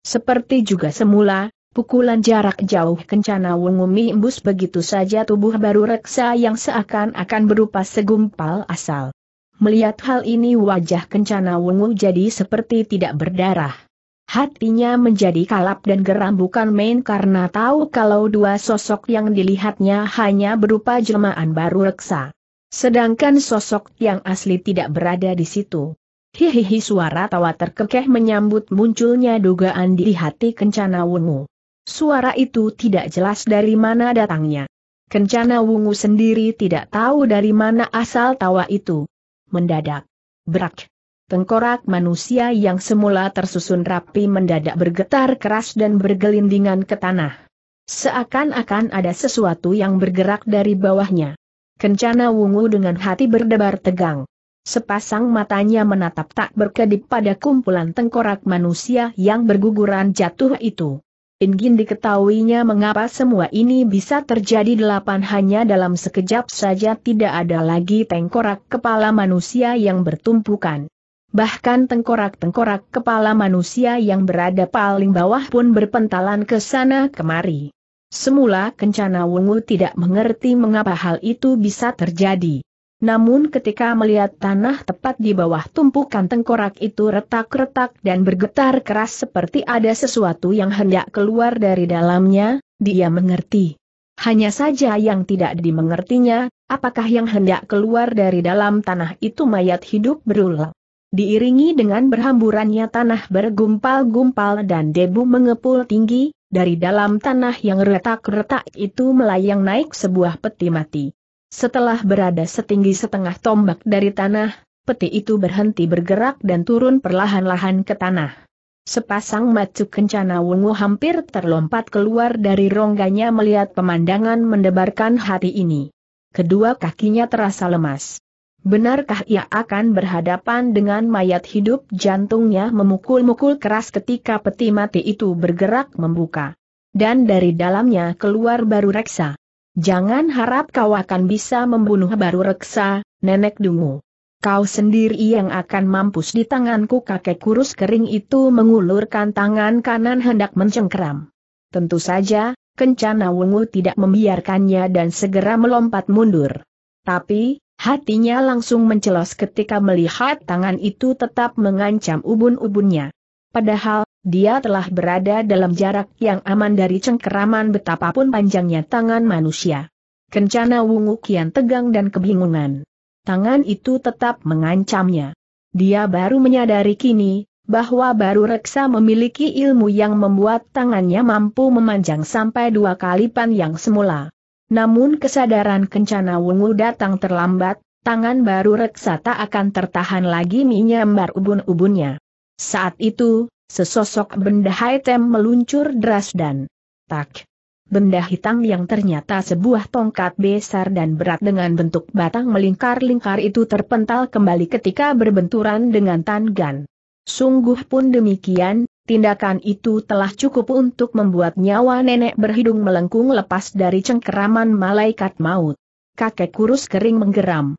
Seperti juga semula, pukulan jarak jauh kencana Wungumi embus begitu saja tubuh baru reksa yang seakan-akan berupa segumpal asal. Melihat hal ini wajah kencana Wungu jadi seperti tidak berdarah. Hatinya menjadi kalap dan geram bukan main karena tahu kalau dua sosok yang dilihatnya hanya berupa jelmaan baru reksa. Sedangkan sosok yang asli tidak berada di situ. Hihihi suara tawa terkekeh menyambut munculnya dugaan di hati Kencana Wungu. Suara itu tidak jelas dari mana datangnya. Kencana Wungu sendiri tidak tahu dari mana asal tawa itu. Mendadak. Berak. Tengkorak manusia yang semula tersusun rapi mendadak bergetar keras dan bergelindingan ke tanah. Seakan-akan ada sesuatu yang bergerak dari bawahnya. Kencana Wungu dengan hati berdebar tegang. Sepasang matanya menatap tak berkedip pada kumpulan tengkorak manusia yang berguguran jatuh itu. Ingin diketahuinya mengapa semua ini bisa terjadi delapan hanya dalam sekejap saja tidak ada lagi tengkorak kepala manusia yang bertumpukan. Bahkan tengkorak-tengkorak kepala manusia yang berada paling bawah pun berpentalan ke sana kemari. Semula kencana Wungu tidak mengerti mengapa hal itu bisa terjadi. Namun ketika melihat tanah tepat di bawah tumpukan tengkorak itu retak-retak dan bergetar keras seperti ada sesuatu yang hendak keluar dari dalamnya, dia mengerti. Hanya saja yang tidak dimengertinya, apakah yang hendak keluar dari dalam tanah itu mayat hidup berulang. Diiringi dengan berhamburannya tanah bergumpal-gumpal dan debu mengepul tinggi, dari dalam tanah yang retak-retak itu melayang naik sebuah peti mati. Setelah berada setinggi setengah tombak dari tanah, peti itu berhenti bergerak dan turun perlahan-lahan ke tanah. Sepasang macu kencana wungu hampir terlompat keluar dari rongganya melihat pemandangan mendebarkan hati ini. Kedua kakinya terasa lemas. Benarkah ia akan berhadapan dengan mayat hidup jantungnya memukul-mukul keras ketika peti mati itu bergerak membuka. Dan dari dalamnya keluar baru reksa. Jangan harap kau akan bisa membunuh baru reksa, nenek dungu. Kau sendiri yang akan mampus di tanganku kakek kurus kering itu mengulurkan tangan kanan hendak mencengkram. Tentu saja, Kencana Wungu tidak membiarkannya dan segera melompat mundur. Tapi, hatinya langsung mencelos ketika melihat tangan itu tetap mengancam ubun-ubunnya. Padahal, dia telah berada dalam jarak yang aman dari cengkeraman betapapun panjangnya tangan manusia. Kencana Wungu kian tegang dan kebingungan. Tangan itu tetap mengancamnya. Dia baru menyadari kini, bahwa baru reksa memiliki ilmu yang membuat tangannya mampu memanjang sampai dua kali pan yang semula. Namun kesadaran kencana Wungu datang terlambat, tangan baru reksa tak akan tertahan lagi menyambar ubun-ubunnya. Saat itu, Sesosok benda hitam meluncur deras dan tak. Benda hitam yang ternyata sebuah tongkat besar dan berat dengan bentuk batang melingkar-lingkar itu terpental kembali ketika berbenturan dengan tangan. Sungguh pun demikian, tindakan itu telah cukup untuk membuat nyawa nenek berhidung melengkung lepas dari cengkeraman malaikat maut. Kakek kurus kering menggeram.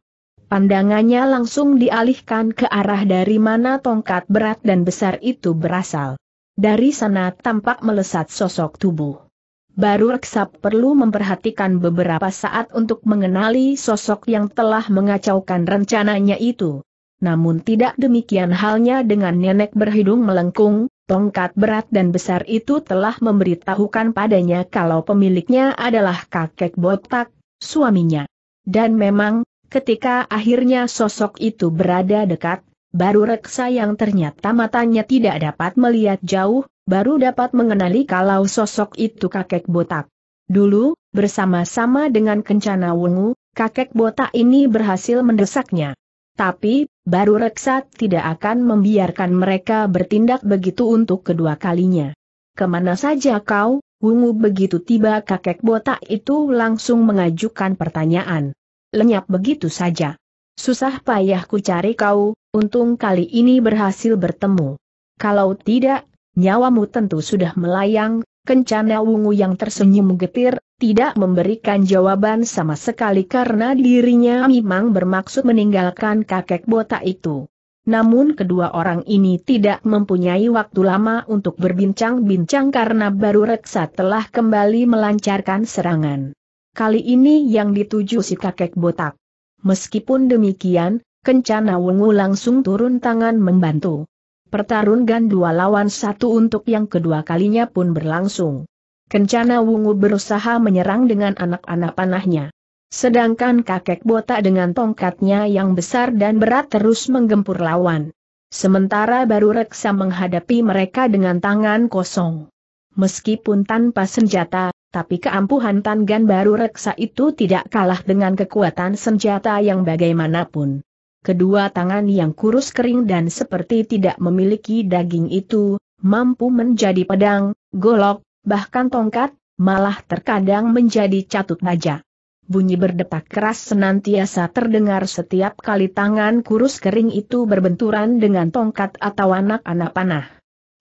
Pandangannya langsung dialihkan ke arah dari mana tongkat berat dan besar itu berasal. Dari sana tampak melesat sosok tubuh. Baru Reksa perlu memperhatikan beberapa saat untuk mengenali sosok yang telah mengacaukan rencananya itu. Namun tidak demikian halnya dengan nenek berhidung melengkung, tongkat berat dan besar itu telah memberitahukan padanya kalau pemiliknya adalah kakek botak, suaminya. Dan memang, Ketika akhirnya sosok itu berada dekat, baru reksa yang ternyata matanya tidak dapat melihat jauh, baru dapat mengenali kalau sosok itu kakek botak. Dulu, bersama-sama dengan kencana wungu, kakek botak ini berhasil mendesaknya. Tapi, baru reksa tidak akan membiarkan mereka bertindak begitu untuk kedua kalinya. Kemana saja kau, wungu begitu tiba kakek botak itu langsung mengajukan pertanyaan lenyap begitu saja. Susah payah ku cari kau, untung kali ini berhasil bertemu. Kalau tidak, nyawamu tentu sudah melayang, kencana wungu yang tersenyum getir, tidak memberikan jawaban sama sekali karena dirinya memang bermaksud meninggalkan kakek botak itu. Namun kedua orang ini tidak mempunyai waktu lama untuk berbincang-bincang karena baru reksa telah kembali melancarkan serangan kali ini yang dituju si kakek botak. Meskipun demikian, Kencana Wungu langsung turun tangan membantu. Pertarungan dua lawan satu untuk yang kedua kalinya pun berlangsung. Kencana Wungu berusaha menyerang dengan anak-anak panahnya. Sedangkan kakek botak dengan tongkatnya yang besar dan berat terus menggempur lawan. Sementara baru reksa menghadapi mereka dengan tangan kosong. Meskipun tanpa senjata, tapi keampuhan Tangan baru reksa itu tidak kalah dengan kekuatan senjata yang bagaimanapun. Kedua tangan yang kurus kering dan seperti tidak memiliki daging itu, mampu menjadi pedang, golok, bahkan tongkat, malah terkadang menjadi catut naja. Bunyi berdetak keras senantiasa terdengar setiap kali tangan kurus kering itu berbenturan dengan tongkat atau anak-anak panah.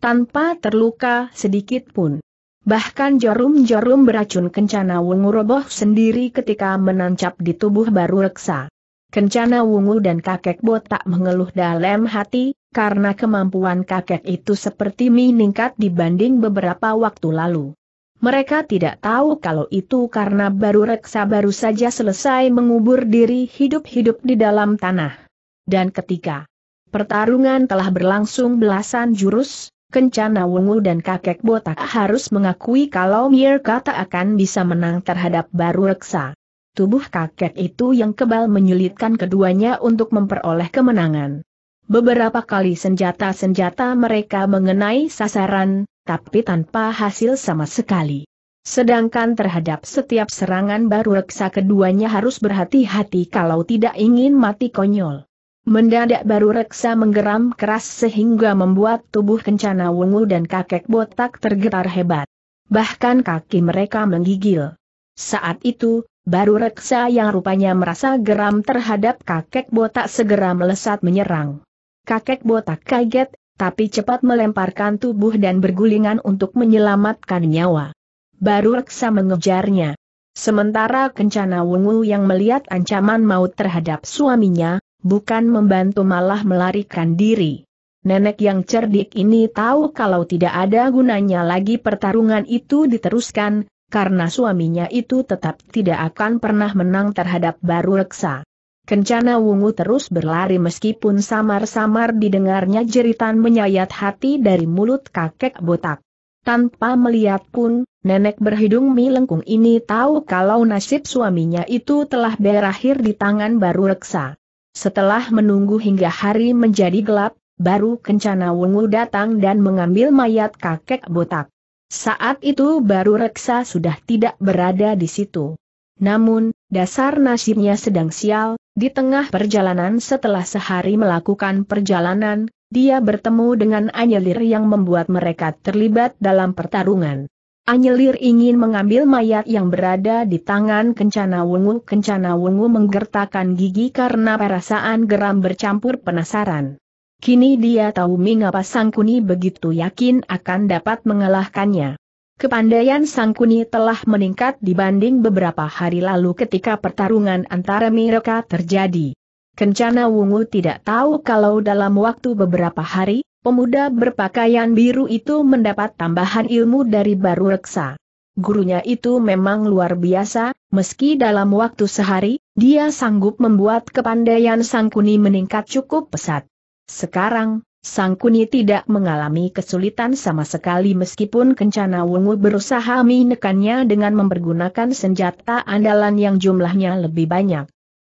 Tanpa terluka sedikit pun. Bahkan jarum-jarum beracun kencana wungu roboh sendiri ketika menancap di tubuh baru reksa. Kencana wungu dan kakek botak mengeluh dalam hati, karena kemampuan kakek itu seperti meningkat dibanding beberapa waktu lalu. Mereka tidak tahu kalau itu karena baru reksa baru saja selesai mengubur diri hidup-hidup di dalam tanah. Dan ketika pertarungan telah berlangsung belasan jurus, Kencana Wungu dan kakek botak harus mengakui kalau mereka tak akan bisa menang terhadap baru reksa. Tubuh kakek itu yang kebal menyulitkan keduanya untuk memperoleh kemenangan. Beberapa kali senjata-senjata mereka mengenai sasaran, tapi tanpa hasil sama sekali. Sedangkan terhadap setiap serangan baru reksa keduanya harus berhati-hati kalau tidak ingin mati konyol. Mendadak baru reksa menggeram keras sehingga membuat tubuh kencana wungu dan kakek botak tergetar hebat. Bahkan kaki mereka menggigil. Saat itu, baru reksa yang rupanya merasa geram terhadap kakek botak segera melesat menyerang. Kakek botak kaget, tapi cepat melemparkan tubuh dan bergulingan untuk menyelamatkan nyawa. Baru reksa mengejarnya. Sementara Kencana Wungu yang melihat ancaman maut terhadap suaminya, bukan membantu malah melarikan diri. Nenek yang cerdik ini tahu kalau tidak ada gunanya lagi pertarungan itu diteruskan, karena suaminya itu tetap tidak akan pernah menang terhadap baru reksa. Kencana Wungu terus berlari meskipun samar-samar didengarnya jeritan menyayat hati dari mulut kakek botak. Tanpa melihat pun, nenek berhidung mi lengkung ini tahu kalau nasib suaminya itu telah berakhir di tangan baru reksa. Setelah menunggu hingga hari menjadi gelap, baru Kencana Wungu datang dan mengambil mayat kakek botak. Saat itu baru reksa sudah tidak berada di situ. Namun, dasar nasibnya sedang sial, di tengah perjalanan setelah sehari melakukan perjalanan, dia bertemu dengan Anyelir yang membuat mereka terlibat dalam pertarungan. Anyelir ingin mengambil mayat yang berada di tangan Kencana Wungu. Kencana Wungu menggertakkan gigi karena perasaan geram bercampur penasaran. Kini dia tahu mengapa Sangkuni begitu yakin akan dapat mengalahkannya. Kepandaian Sangkuni telah meningkat dibanding beberapa hari lalu ketika pertarungan antara mereka terjadi. Kencana Wungu tidak tahu kalau dalam waktu beberapa hari, pemuda berpakaian biru itu mendapat tambahan ilmu dari baru reksa. Gurunya itu memang luar biasa, meski dalam waktu sehari, dia sanggup membuat kepandaian Sangkuni meningkat cukup pesat. Sekarang, Sangkuni tidak mengalami kesulitan sama sekali meskipun Kencana Wungu berusaha menekannya dengan mempergunakan senjata andalan yang jumlahnya lebih banyak.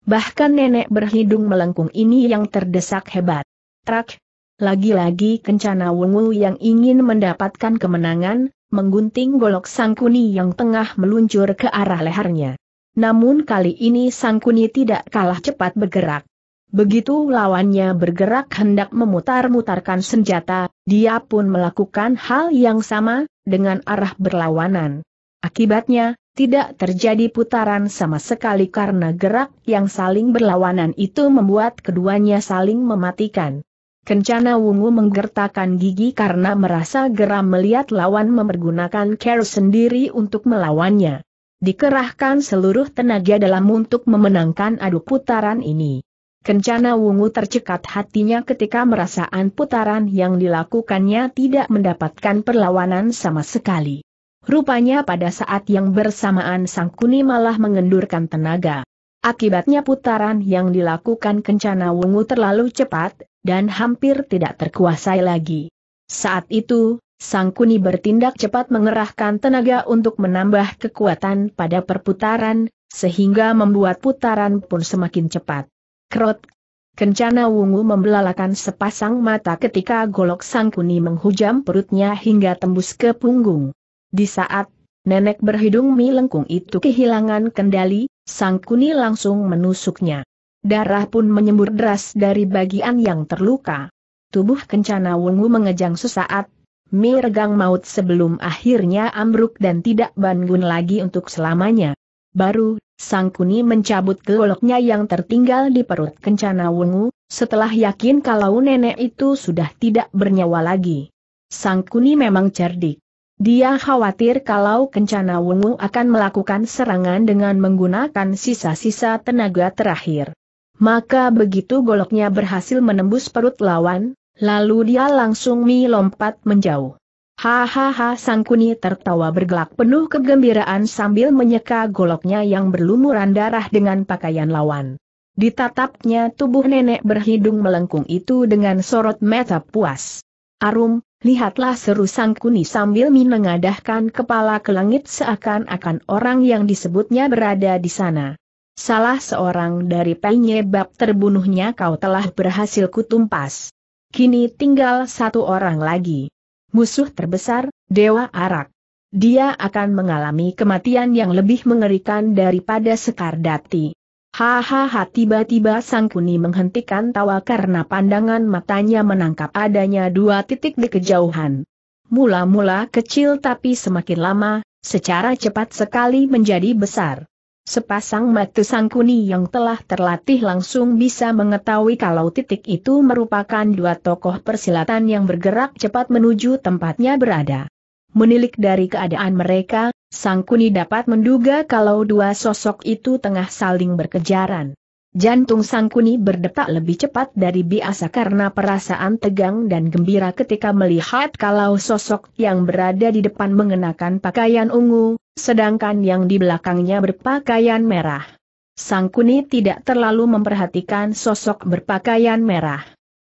Bahkan nenek berhidung melengkung ini yang terdesak hebat. Trak, lagi-lagi kencana wungu yang ingin mendapatkan kemenangan, menggunting golok sangkuni yang tengah meluncur ke arah lehernya. Namun kali ini sangkuni tidak kalah cepat bergerak. Begitu lawannya bergerak hendak memutar-mutarkan senjata, dia pun melakukan hal yang sama, dengan arah berlawanan. Akibatnya, tidak terjadi putaran sama sekali karena gerak yang saling berlawanan itu membuat keduanya saling mematikan. Kencana Wungu menggertakkan gigi karena merasa geram melihat lawan mempergunakan Carol sendiri untuk melawannya. Dikerahkan seluruh tenaga dalam untuk memenangkan adu putaran ini. Kencana Wungu tercekat hatinya ketika merasaan putaran yang dilakukannya tidak mendapatkan perlawanan sama sekali. Rupanya pada saat yang bersamaan Sang Kuni malah mengendurkan tenaga. Akibatnya putaran yang dilakukan Kencana Wungu terlalu cepat, dan hampir tidak terkuasai lagi. Saat itu, Sang Kuni bertindak cepat mengerahkan tenaga untuk menambah kekuatan pada perputaran, sehingga membuat putaran pun semakin cepat. Krot! Kencana Wungu membelalakan sepasang mata ketika golok Sang Kuni menghujam perutnya hingga tembus ke punggung. Di saat nenek berhidung mi lengkung itu kehilangan kendali, sang kuni langsung menusuknya. Darah pun menyembur deras dari bagian yang terluka. Tubuh kencana Wungu mengejang sesaat, regang maut sebelum akhirnya ambruk dan tidak bangun lagi untuk selamanya. Baru, sang kuni mencabut goloknya yang tertinggal di perut kencana Wungu, setelah yakin kalau nenek itu sudah tidak bernyawa lagi. Sang kuni memang cerdik. Dia khawatir kalau Kencana Wungu akan melakukan serangan dengan menggunakan sisa-sisa tenaga terakhir. Maka begitu goloknya berhasil menembus perut lawan, lalu dia langsung melompat menjauh. Hahaha sang kuni tertawa bergelak penuh kegembiraan sambil menyeka goloknya yang berlumuran darah dengan pakaian lawan. Ditatapnya tubuh nenek berhidung melengkung itu dengan sorot mata puas. Arum, Lihatlah seru sang kuni sambil menengadahkan kepala ke langit seakan-akan orang yang disebutnya berada di sana. Salah seorang dari penyebab terbunuhnya kau telah berhasil kutumpas. Kini tinggal satu orang lagi. Musuh terbesar, Dewa Arak. Dia akan mengalami kematian yang lebih mengerikan daripada Sekardati. Hahaha tiba-tiba Sang Kuni menghentikan tawa karena pandangan matanya menangkap adanya dua titik di kejauhan. Mula-mula kecil tapi semakin lama, secara cepat sekali menjadi besar. Sepasang mata Sang Kuni yang telah terlatih langsung bisa mengetahui kalau titik itu merupakan dua tokoh persilatan yang bergerak cepat menuju tempatnya berada. Menilik dari keadaan mereka, Sang Kuni dapat menduga kalau dua sosok itu tengah saling berkejaran. Jantung Sang Kuni berdetak lebih cepat dari biasa karena perasaan tegang dan gembira ketika melihat kalau sosok yang berada di depan mengenakan pakaian ungu, sedangkan yang di belakangnya berpakaian merah. Sang Kuni tidak terlalu memperhatikan sosok berpakaian merah.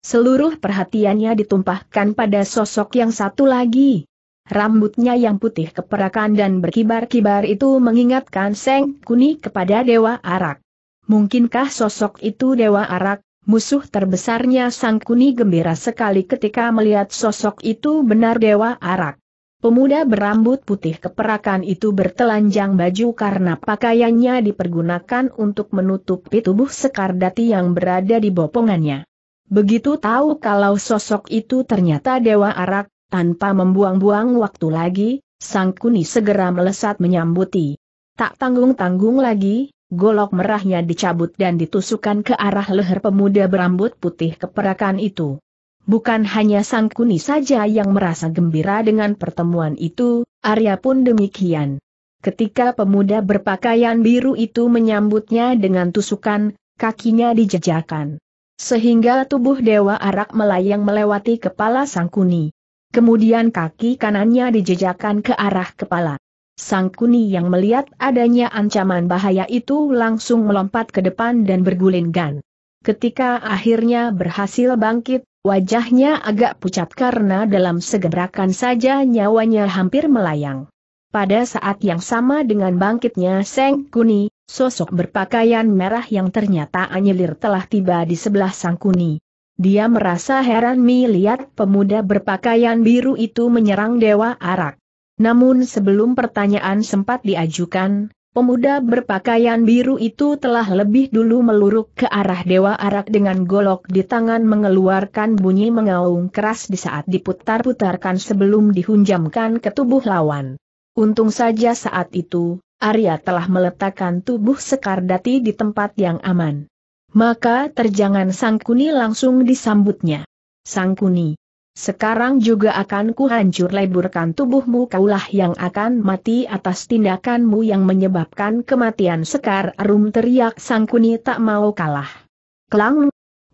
Seluruh perhatiannya ditumpahkan pada sosok yang satu lagi, Rambutnya yang putih keperakan dan berkibar-kibar itu mengingatkan Seng Kuni kepada Dewa Arak. Mungkinkah sosok itu Dewa Arak? Musuh terbesarnya Sang Kuni gembira sekali ketika melihat sosok itu benar Dewa Arak. Pemuda berambut putih keperakan itu bertelanjang baju karena pakaiannya dipergunakan untuk menutupi tubuh Sekardati yang berada di bopongannya. Begitu tahu kalau sosok itu ternyata Dewa Arak, tanpa membuang-buang waktu lagi, sang kuni segera melesat menyambuti. Tak tanggung-tanggung lagi, golok merahnya dicabut dan ditusukkan ke arah leher pemuda berambut putih keperakan itu. Bukan hanya sang kuni saja yang merasa gembira dengan pertemuan itu, Arya pun demikian. Ketika pemuda berpakaian biru itu menyambutnya dengan tusukan, kakinya dijejakan. Sehingga tubuh Dewa Arak melayang melewati kepala sang kuni. Kemudian kaki kanannya dijejakkan ke arah kepala. Sang kuni yang melihat adanya ancaman bahaya itu langsung melompat ke depan dan bergulingan. Ketika akhirnya berhasil bangkit, wajahnya agak pucat karena dalam segerakan saja nyawanya hampir melayang. Pada saat yang sama dengan bangkitnya Seng Kuni, sosok berpakaian merah yang ternyata anyelir telah tiba di sebelah Sang Kuni. Dia merasa heran melihat pemuda berpakaian biru itu menyerang Dewa Arak. Namun sebelum pertanyaan sempat diajukan, pemuda berpakaian biru itu telah lebih dulu meluruk ke arah Dewa Arak dengan golok di tangan mengeluarkan bunyi mengaung keras di saat diputar-putarkan sebelum dihunjamkan ke tubuh lawan. Untung saja saat itu, Arya telah meletakkan tubuh Sekardati di tempat yang aman. Maka terjangan Sangkuni langsung disambutnya. Sangkuni, sekarang juga akan kuhancur leburkan tubuhmu kaulah yang akan mati atas tindakanmu yang menyebabkan kematian Sekar Arum teriak Sangkuni tak mau kalah. Kelang!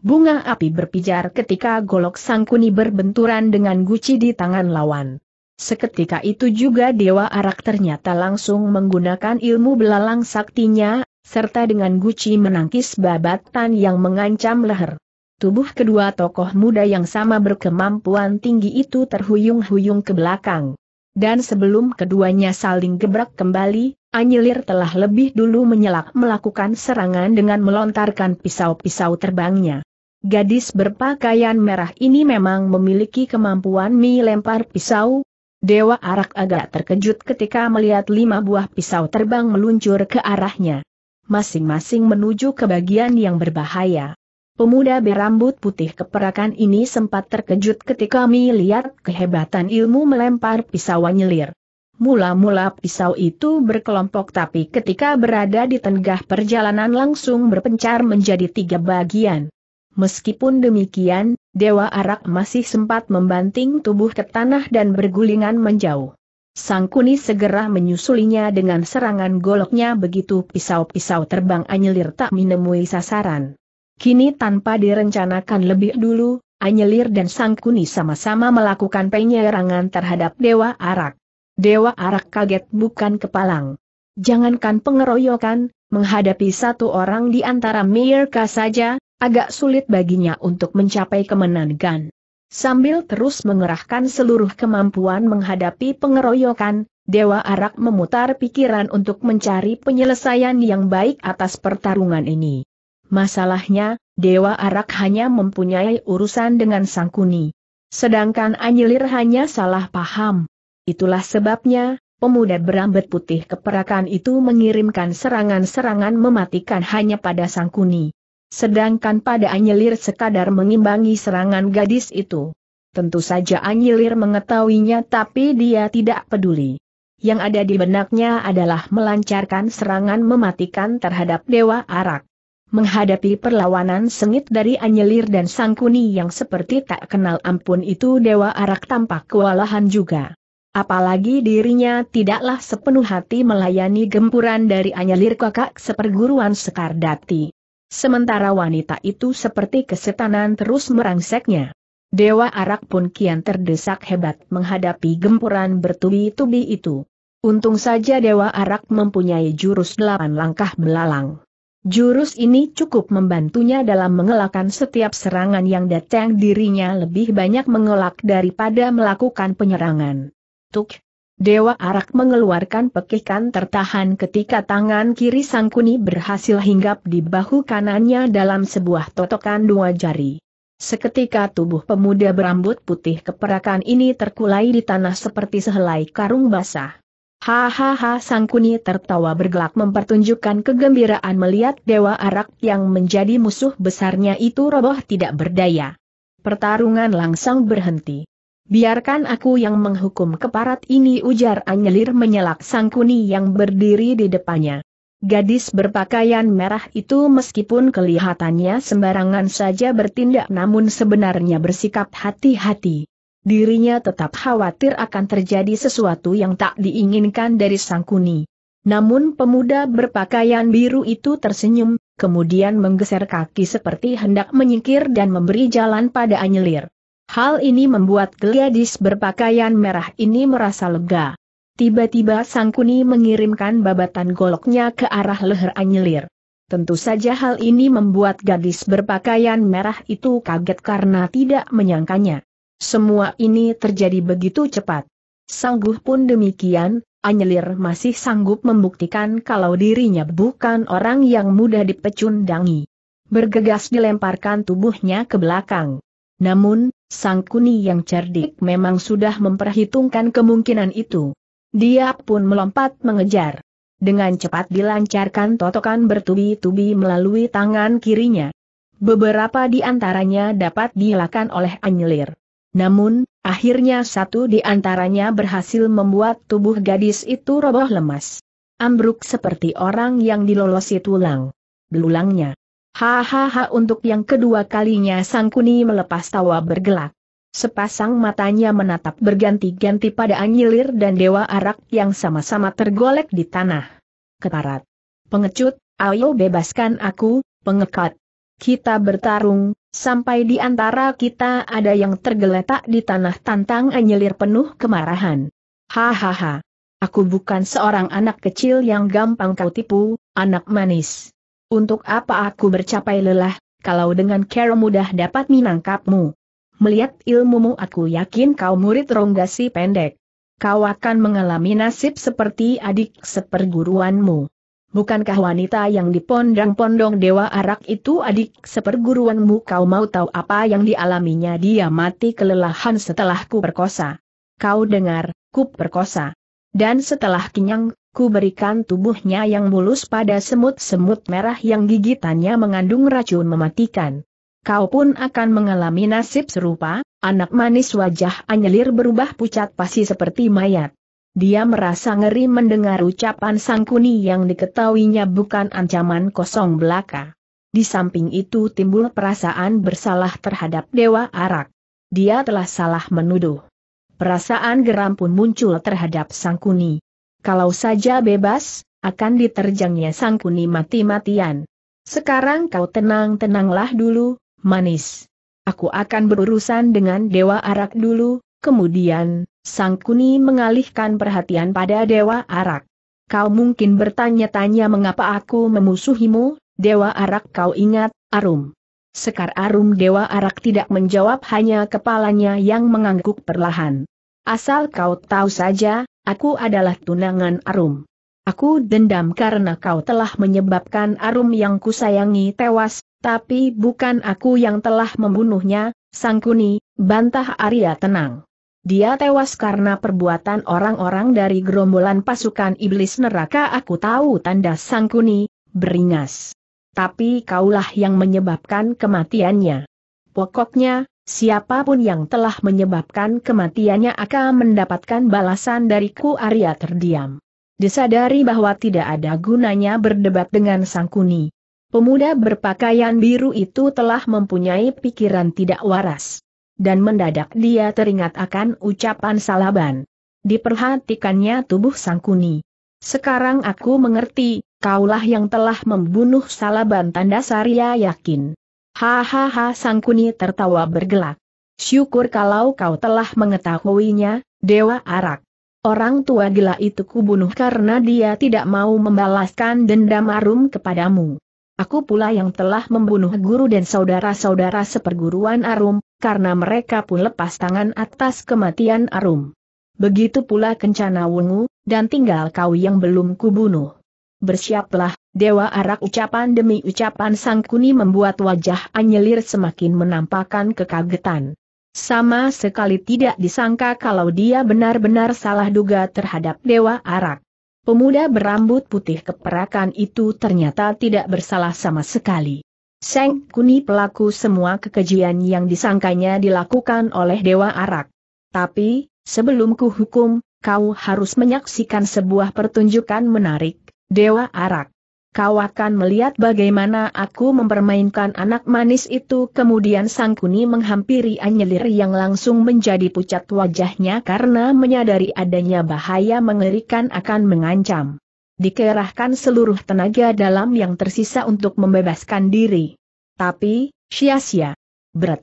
Bunga api berpijar ketika golok Sangkuni berbenturan dengan guci di tangan lawan. Seketika itu juga Dewa Arak ternyata langsung menggunakan ilmu belalang saktinya, serta dengan guci menangkis babatan yang mengancam leher. Tubuh kedua tokoh muda yang sama berkemampuan tinggi itu terhuyung-huyung ke belakang. Dan sebelum keduanya saling gebrak kembali, Anyilir telah lebih dulu menyelak melakukan serangan dengan melontarkan pisau-pisau terbangnya. Gadis berpakaian merah ini memang memiliki kemampuan melempar pisau. Dewa Arak agak terkejut ketika melihat lima buah pisau terbang meluncur ke arahnya masing-masing menuju ke bagian yang berbahaya. Pemuda berambut putih keperakan ini sempat terkejut ketika melihat kehebatan ilmu melempar pisau nyelir. Mula-mula pisau itu berkelompok tapi ketika berada di tengah perjalanan langsung berpencar menjadi tiga bagian. Meskipun demikian, Dewa Arak masih sempat membanting tubuh ke tanah dan bergulingan menjauh. Sang kuni segera menyusulinya dengan serangan goloknya begitu pisau-pisau terbang anyelir tak menemui sasaran. Kini tanpa direncanakan lebih dulu, Anyelir dan Sang Kuni sama-sama melakukan penyerangan terhadap Dewa Arak. Dewa Arak kaget bukan kepalang. Jangankan pengeroyokan, menghadapi satu orang di antara Mirka saja, agak sulit baginya untuk mencapai kemenangan. Sambil terus mengerahkan seluruh kemampuan menghadapi pengeroyokan, Dewa Arak memutar pikiran untuk mencari penyelesaian yang baik atas pertarungan ini. Masalahnya, Dewa Arak hanya mempunyai urusan dengan Sangkuni. Sedangkan Anyilir hanya salah paham. Itulah sebabnya, pemuda berambut putih keperakan itu mengirimkan serangan-serangan mematikan hanya pada Sangkuni sedangkan pada Anyelir sekadar mengimbangi serangan gadis itu. Tentu saja Anyelir mengetahuinya tapi dia tidak peduli. Yang ada di benaknya adalah melancarkan serangan mematikan terhadap Dewa Arak. Menghadapi perlawanan sengit dari Anyelir dan Sangkuni yang seperti tak kenal ampun itu Dewa Arak tampak kewalahan juga. Apalagi dirinya tidaklah sepenuh hati melayani gempuran dari Anyelir kakak seperguruan Sekardati. Sementara wanita itu seperti kesetanan terus merangseknya. Dewa Arak pun kian terdesak hebat menghadapi gempuran bertubi-tubi itu. Untung saja Dewa Arak mempunyai jurus delapan langkah belalang. Jurus ini cukup membantunya dalam mengelakkan setiap serangan yang datang dirinya lebih banyak mengelak daripada melakukan penyerangan. Tuk, Dewa Arak mengeluarkan pekikan tertahan ketika tangan kiri Sangkuni berhasil hinggap di bahu kanannya dalam sebuah totokan dua jari. Seketika tubuh pemuda berambut putih keperakan ini terkulai di tanah seperti sehelai karung basah. Hahaha Sangkuni tertawa bergelak mempertunjukkan kegembiraan melihat Dewa Arak yang menjadi musuh besarnya itu roboh tidak berdaya. Pertarungan langsung berhenti. Biarkan aku yang menghukum keparat ini ujar anjelir menyelak Sangkuni yang berdiri di depannya. Gadis berpakaian merah itu meskipun kelihatannya sembarangan saja bertindak namun sebenarnya bersikap hati-hati. Dirinya tetap khawatir akan terjadi sesuatu yang tak diinginkan dari Sangkuni. Namun pemuda berpakaian biru itu tersenyum, kemudian menggeser kaki seperti hendak menyingkir dan memberi jalan pada anjelir Hal ini membuat gadis berpakaian merah ini merasa lega. Tiba-tiba sang kuni mengirimkan babatan goloknya ke arah leher Anyelir. Tentu saja hal ini membuat gadis berpakaian merah itu kaget karena tidak menyangkanya. Semua ini terjadi begitu cepat. Sangguh pun demikian, Anyelir masih sanggup membuktikan kalau dirinya bukan orang yang mudah dipecundangi. Bergegas dilemparkan tubuhnya ke belakang. Namun, Sang Kuni yang cerdik memang sudah memperhitungkan kemungkinan itu. Dia pun melompat mengejar. Dengan cepat dilancarkan totokan bertubi-tubi melalui tangan kirinya. Beberapa di antaranya dapat dilakukan oleh anjir, Namun, akhirnya satu di antaranya berhasil membuat tubuh gadis itu roboh lemas. Ambruk seperti orang yang dilolosi tulang. Belulangnya Hahaha untuk yang kedua kalinya Sangkuni melepas tawa bergelak. Sepasang matanya menatap berganti-ganti pada Anyilir dan Dewa Arak yang sama-sama tergolek di tanah. Keparat. Pengecut, ayo bebaskan aku, pengekat. Kita bertarung, sampai di antara kita ada yang tergeletak di tanah tantang Anyilir penuh kemarahan. Hahaha. Aku bukan seorang anak kecil yang gampang kau tipu, anak manis. Untuk apa aku bercapai lelah, kalau dengan cara mudah dapat menangkapmu? Melihat ilmumu aku yakin kau murid rongga si pendek. Kau akan mengalami nasib seperti adik seperguruanmu. Bukankah wanita yang dipondang-pondong dewa arak itu adik seperguruanmu kau mau tahu apa yang dialaminya dia mati kelelahan setelah ku perkosa. Kau dengar, ku perkosa. Dan setelah kenyang, ku berikan tubuhnya yang mulus pada semut-semut merah yang gigitannya mengandung racun mematikan. Kau pun akan mengalami nasib serupa, anak manis wajah Anyelir berubah pucat pasi seperti mayat. Dia merasa ngeri mendengar ucapan Sangkuni yang diketahuinya bukan ancaman kosong belaka. Di samping itu timbul perasaan bersalah terhadap Dewa Arak. Dia telah salah menuduh. Perasaan geram pun muncul terhadap Sangkuni. Kalau saja bebas, akan diterjangnya Sangkuni mati-matian. Sekarang kau tenang-tenanglah dulu, manis. Aku akan berurusan dengan Dewa Arak dulu, kemudian, Sangkuni mengalihkan perhatian pada Dewa Arak. Kau mungkin bertanya-tanya mengapa aku memusuhimu, Dewa Arak kau ingat, Arum. Sekar Arum Dewa Arak tidak menjawab hanya kepalanya yang mengangguk perlahan. Asal kau tahu saja, Aku adalah tunangan Arum. Aku dendam karena kau telah menyebabkan Arum yang kusayangi tewas, tapi bukan aku yang telah membunuhnya, Sangkuni, bantah Arya tenang. Dia tewas karena perbuatan orang-orang dari gerombolan pasukan iblis neraka aku tahu tanda Sangkuni, beringas. Tapi kaulah yang menyebabkan kematiannya. Pokoknya, Siapapun yang telah menyebabkan kematiannya akan mendapatkan balasan dariku Arya terdiam. Disadari bahwa tidak ada gunanya berdebat dengan Sangkuni. Pemuda berpakaian biru itu telah mempunyai pikiran tidak waras. Dan mendadak dia teringat akan ucapan Salaban. Diperhatikannya tubuh Sangkuni. Sekarang aku mengerti, kaulah yang telah membunuh Salaban tanda Sarya yakin. Hahaha Sang Kuni tertawa bergelak. Syukur kalau kau telah mengetahuinya, Dewa Arak. Orang tua gila itu kubunuh karena dia tidak mau membalaskan dendam arum kepadamu. Aku pula yang telah membunuh guru dan saudara-saudara seperguruan Arum, karena mereka pun lepas tangan atas kematian Arum. Begitu pula Kencana Wungu, dan tinggal kau yang belum kubunuh. Bersiaplah, Dewa Arak ucapan demi ucapan Sang Kuni membuat wajah Anyelir semakin menampakkan kekagetan. Sama sekali tidak disangka kalau dia benar-benar salah duga terhadap Dewa Arak. Pemuda berambut putih keperakan itu ternyata tidak bersalah sama sekali. Seng Kuni pelaku semua kekejian yang disangkanya dilakukan oleh Dewa Arak. Tapi, sebelum kuhukum, kau harus menyaksikan sebuah pertunjukan menarik, Dewa Arak. Kau akan melihat bagaimana aku mempermainkan anak manis itu. Kemudian Sangkuni menghampiri Anyelir yang langsung menjadi pucat wajahnya karena menyadari adanya bahaya mengerikan akan mengancam. Dikerahkan seluruh tenaga dalam yang tersisa untuk membebaskan diri. Tapi, sia-sia. Berat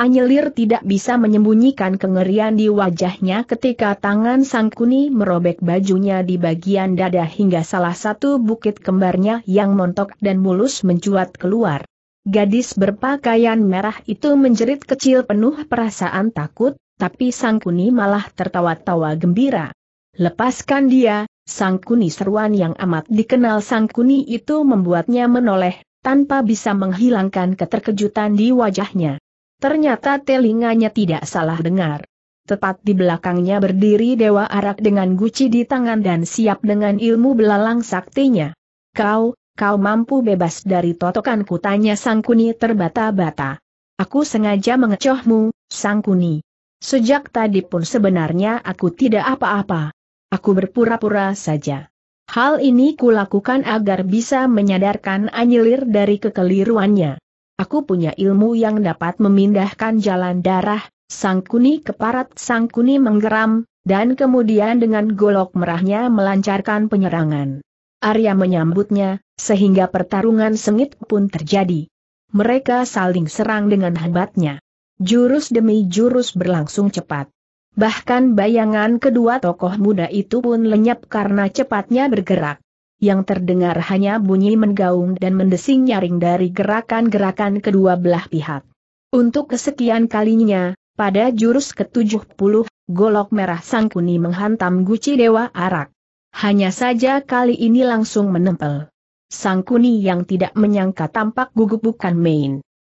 Anyelir tidak bisa menyembunyikan kengerian di wajahnya ketika tangan Sangkuni merobek bajunya di bagian dada hingga salah satu bukit kembarnya yang montok dan mulus mencuat keluar. Gadis berpakaian merah itu menjerit kecil penuh perasaan takut, tapi Sangkuni malah tertawa-tawa gembira. Lepaskan dia, Sangkuni seruan yang amat dikenal Sangkuni itu membuatnya menoleh, tanpa bisa menghilangkan keterkejutan di wajahnya. Ternyata telinganya tidak salah dengar. Tepat di belakangnya berdiri Dewa Arak dengan guci di tangan dan siap dengan ilmu belalang saktinya. Kau, kau mampu bebas dari totokan tanya Sangkuni terbata-bata. Aku sengaja mengecohmu, Sangkuni. Sejak tadi pun sebenarnya aku tidak apa-apa. Aku berpura-pura saja. Hal ini kulakukan agar bisa menyadarkan Anyilir dari kekeliruannya. Aku punya ilmu yang dapat memindahkan jalan darah, sangkuni keparat sangkuni menggeram, dan kemudian dengan golok merahnya melancarkan penyerangan. Arya menyambutnya, sehingga pertarungan sengit pun terjadi. Mereka saling serang dengan hebatnya. Jurus demi jurus berlangsung cepat. Bahkan bayangan kedua tokoh muda itu pun lenyap karena cepatnya bergerak yang terdengar hanya bunyi menggaung dan mendesing nyaring dari gerakan-gerakan kedua belah pihak. Untuk kesekian kalinya, pada jurus ke-70, golok merah sangkuni menghantam guci dewa arak. Hanya saja kali ini langsung menempel. Sangkuni yang tidak menyangka tampak gugup bukan main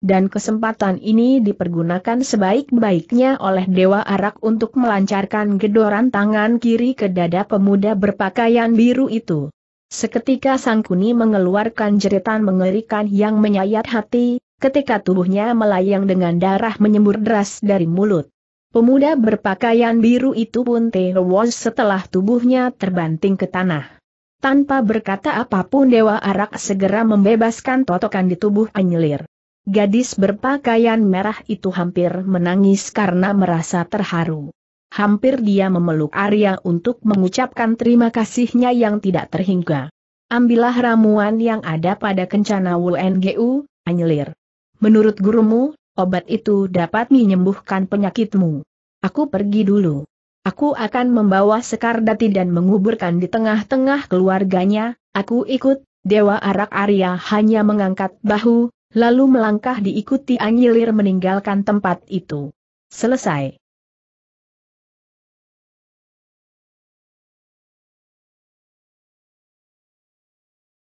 dan kesempatan ini dipergunakan sebaik-baiknya oleh Dewa Arak untuk melancarkan gedoran tangan kiri ke dada pemuda berpakaian biru itu. Seketika Sangkuni mengeluarkan jeritan mengerikan yang menyayat hati, ketika tubuhnya melayang dengan darah menyembur deras dari mulut. Pemuda berpakaian biru itu pun tewas setelah tubuhnya terbanting ke tanah. Tanpa berkata apapun Dewa Arak segera membebaskan totokan di tubuh Anyelir. Gadis berpakaian merah itu hampir menangis karena merasa terharu hampir dia memeluk Arya untuk mengucapkan terima kasihnya yang tidak terhingga. Ambillah ramuan yang ada pada kencana WNGU, Anjelir. Menurut gurumu, obat itu dapat menyembuhkan penyakitmu. Aku pergi dulu. Aku akan membawa Sekar Dati dan menguburkan di tengah-tengah keluarganya, aku ikut, Dewa Arak Arya hanya mengangkat bahu, lalu melangkah diikuti Anjilir meninggalkan tempat itu. Selesai.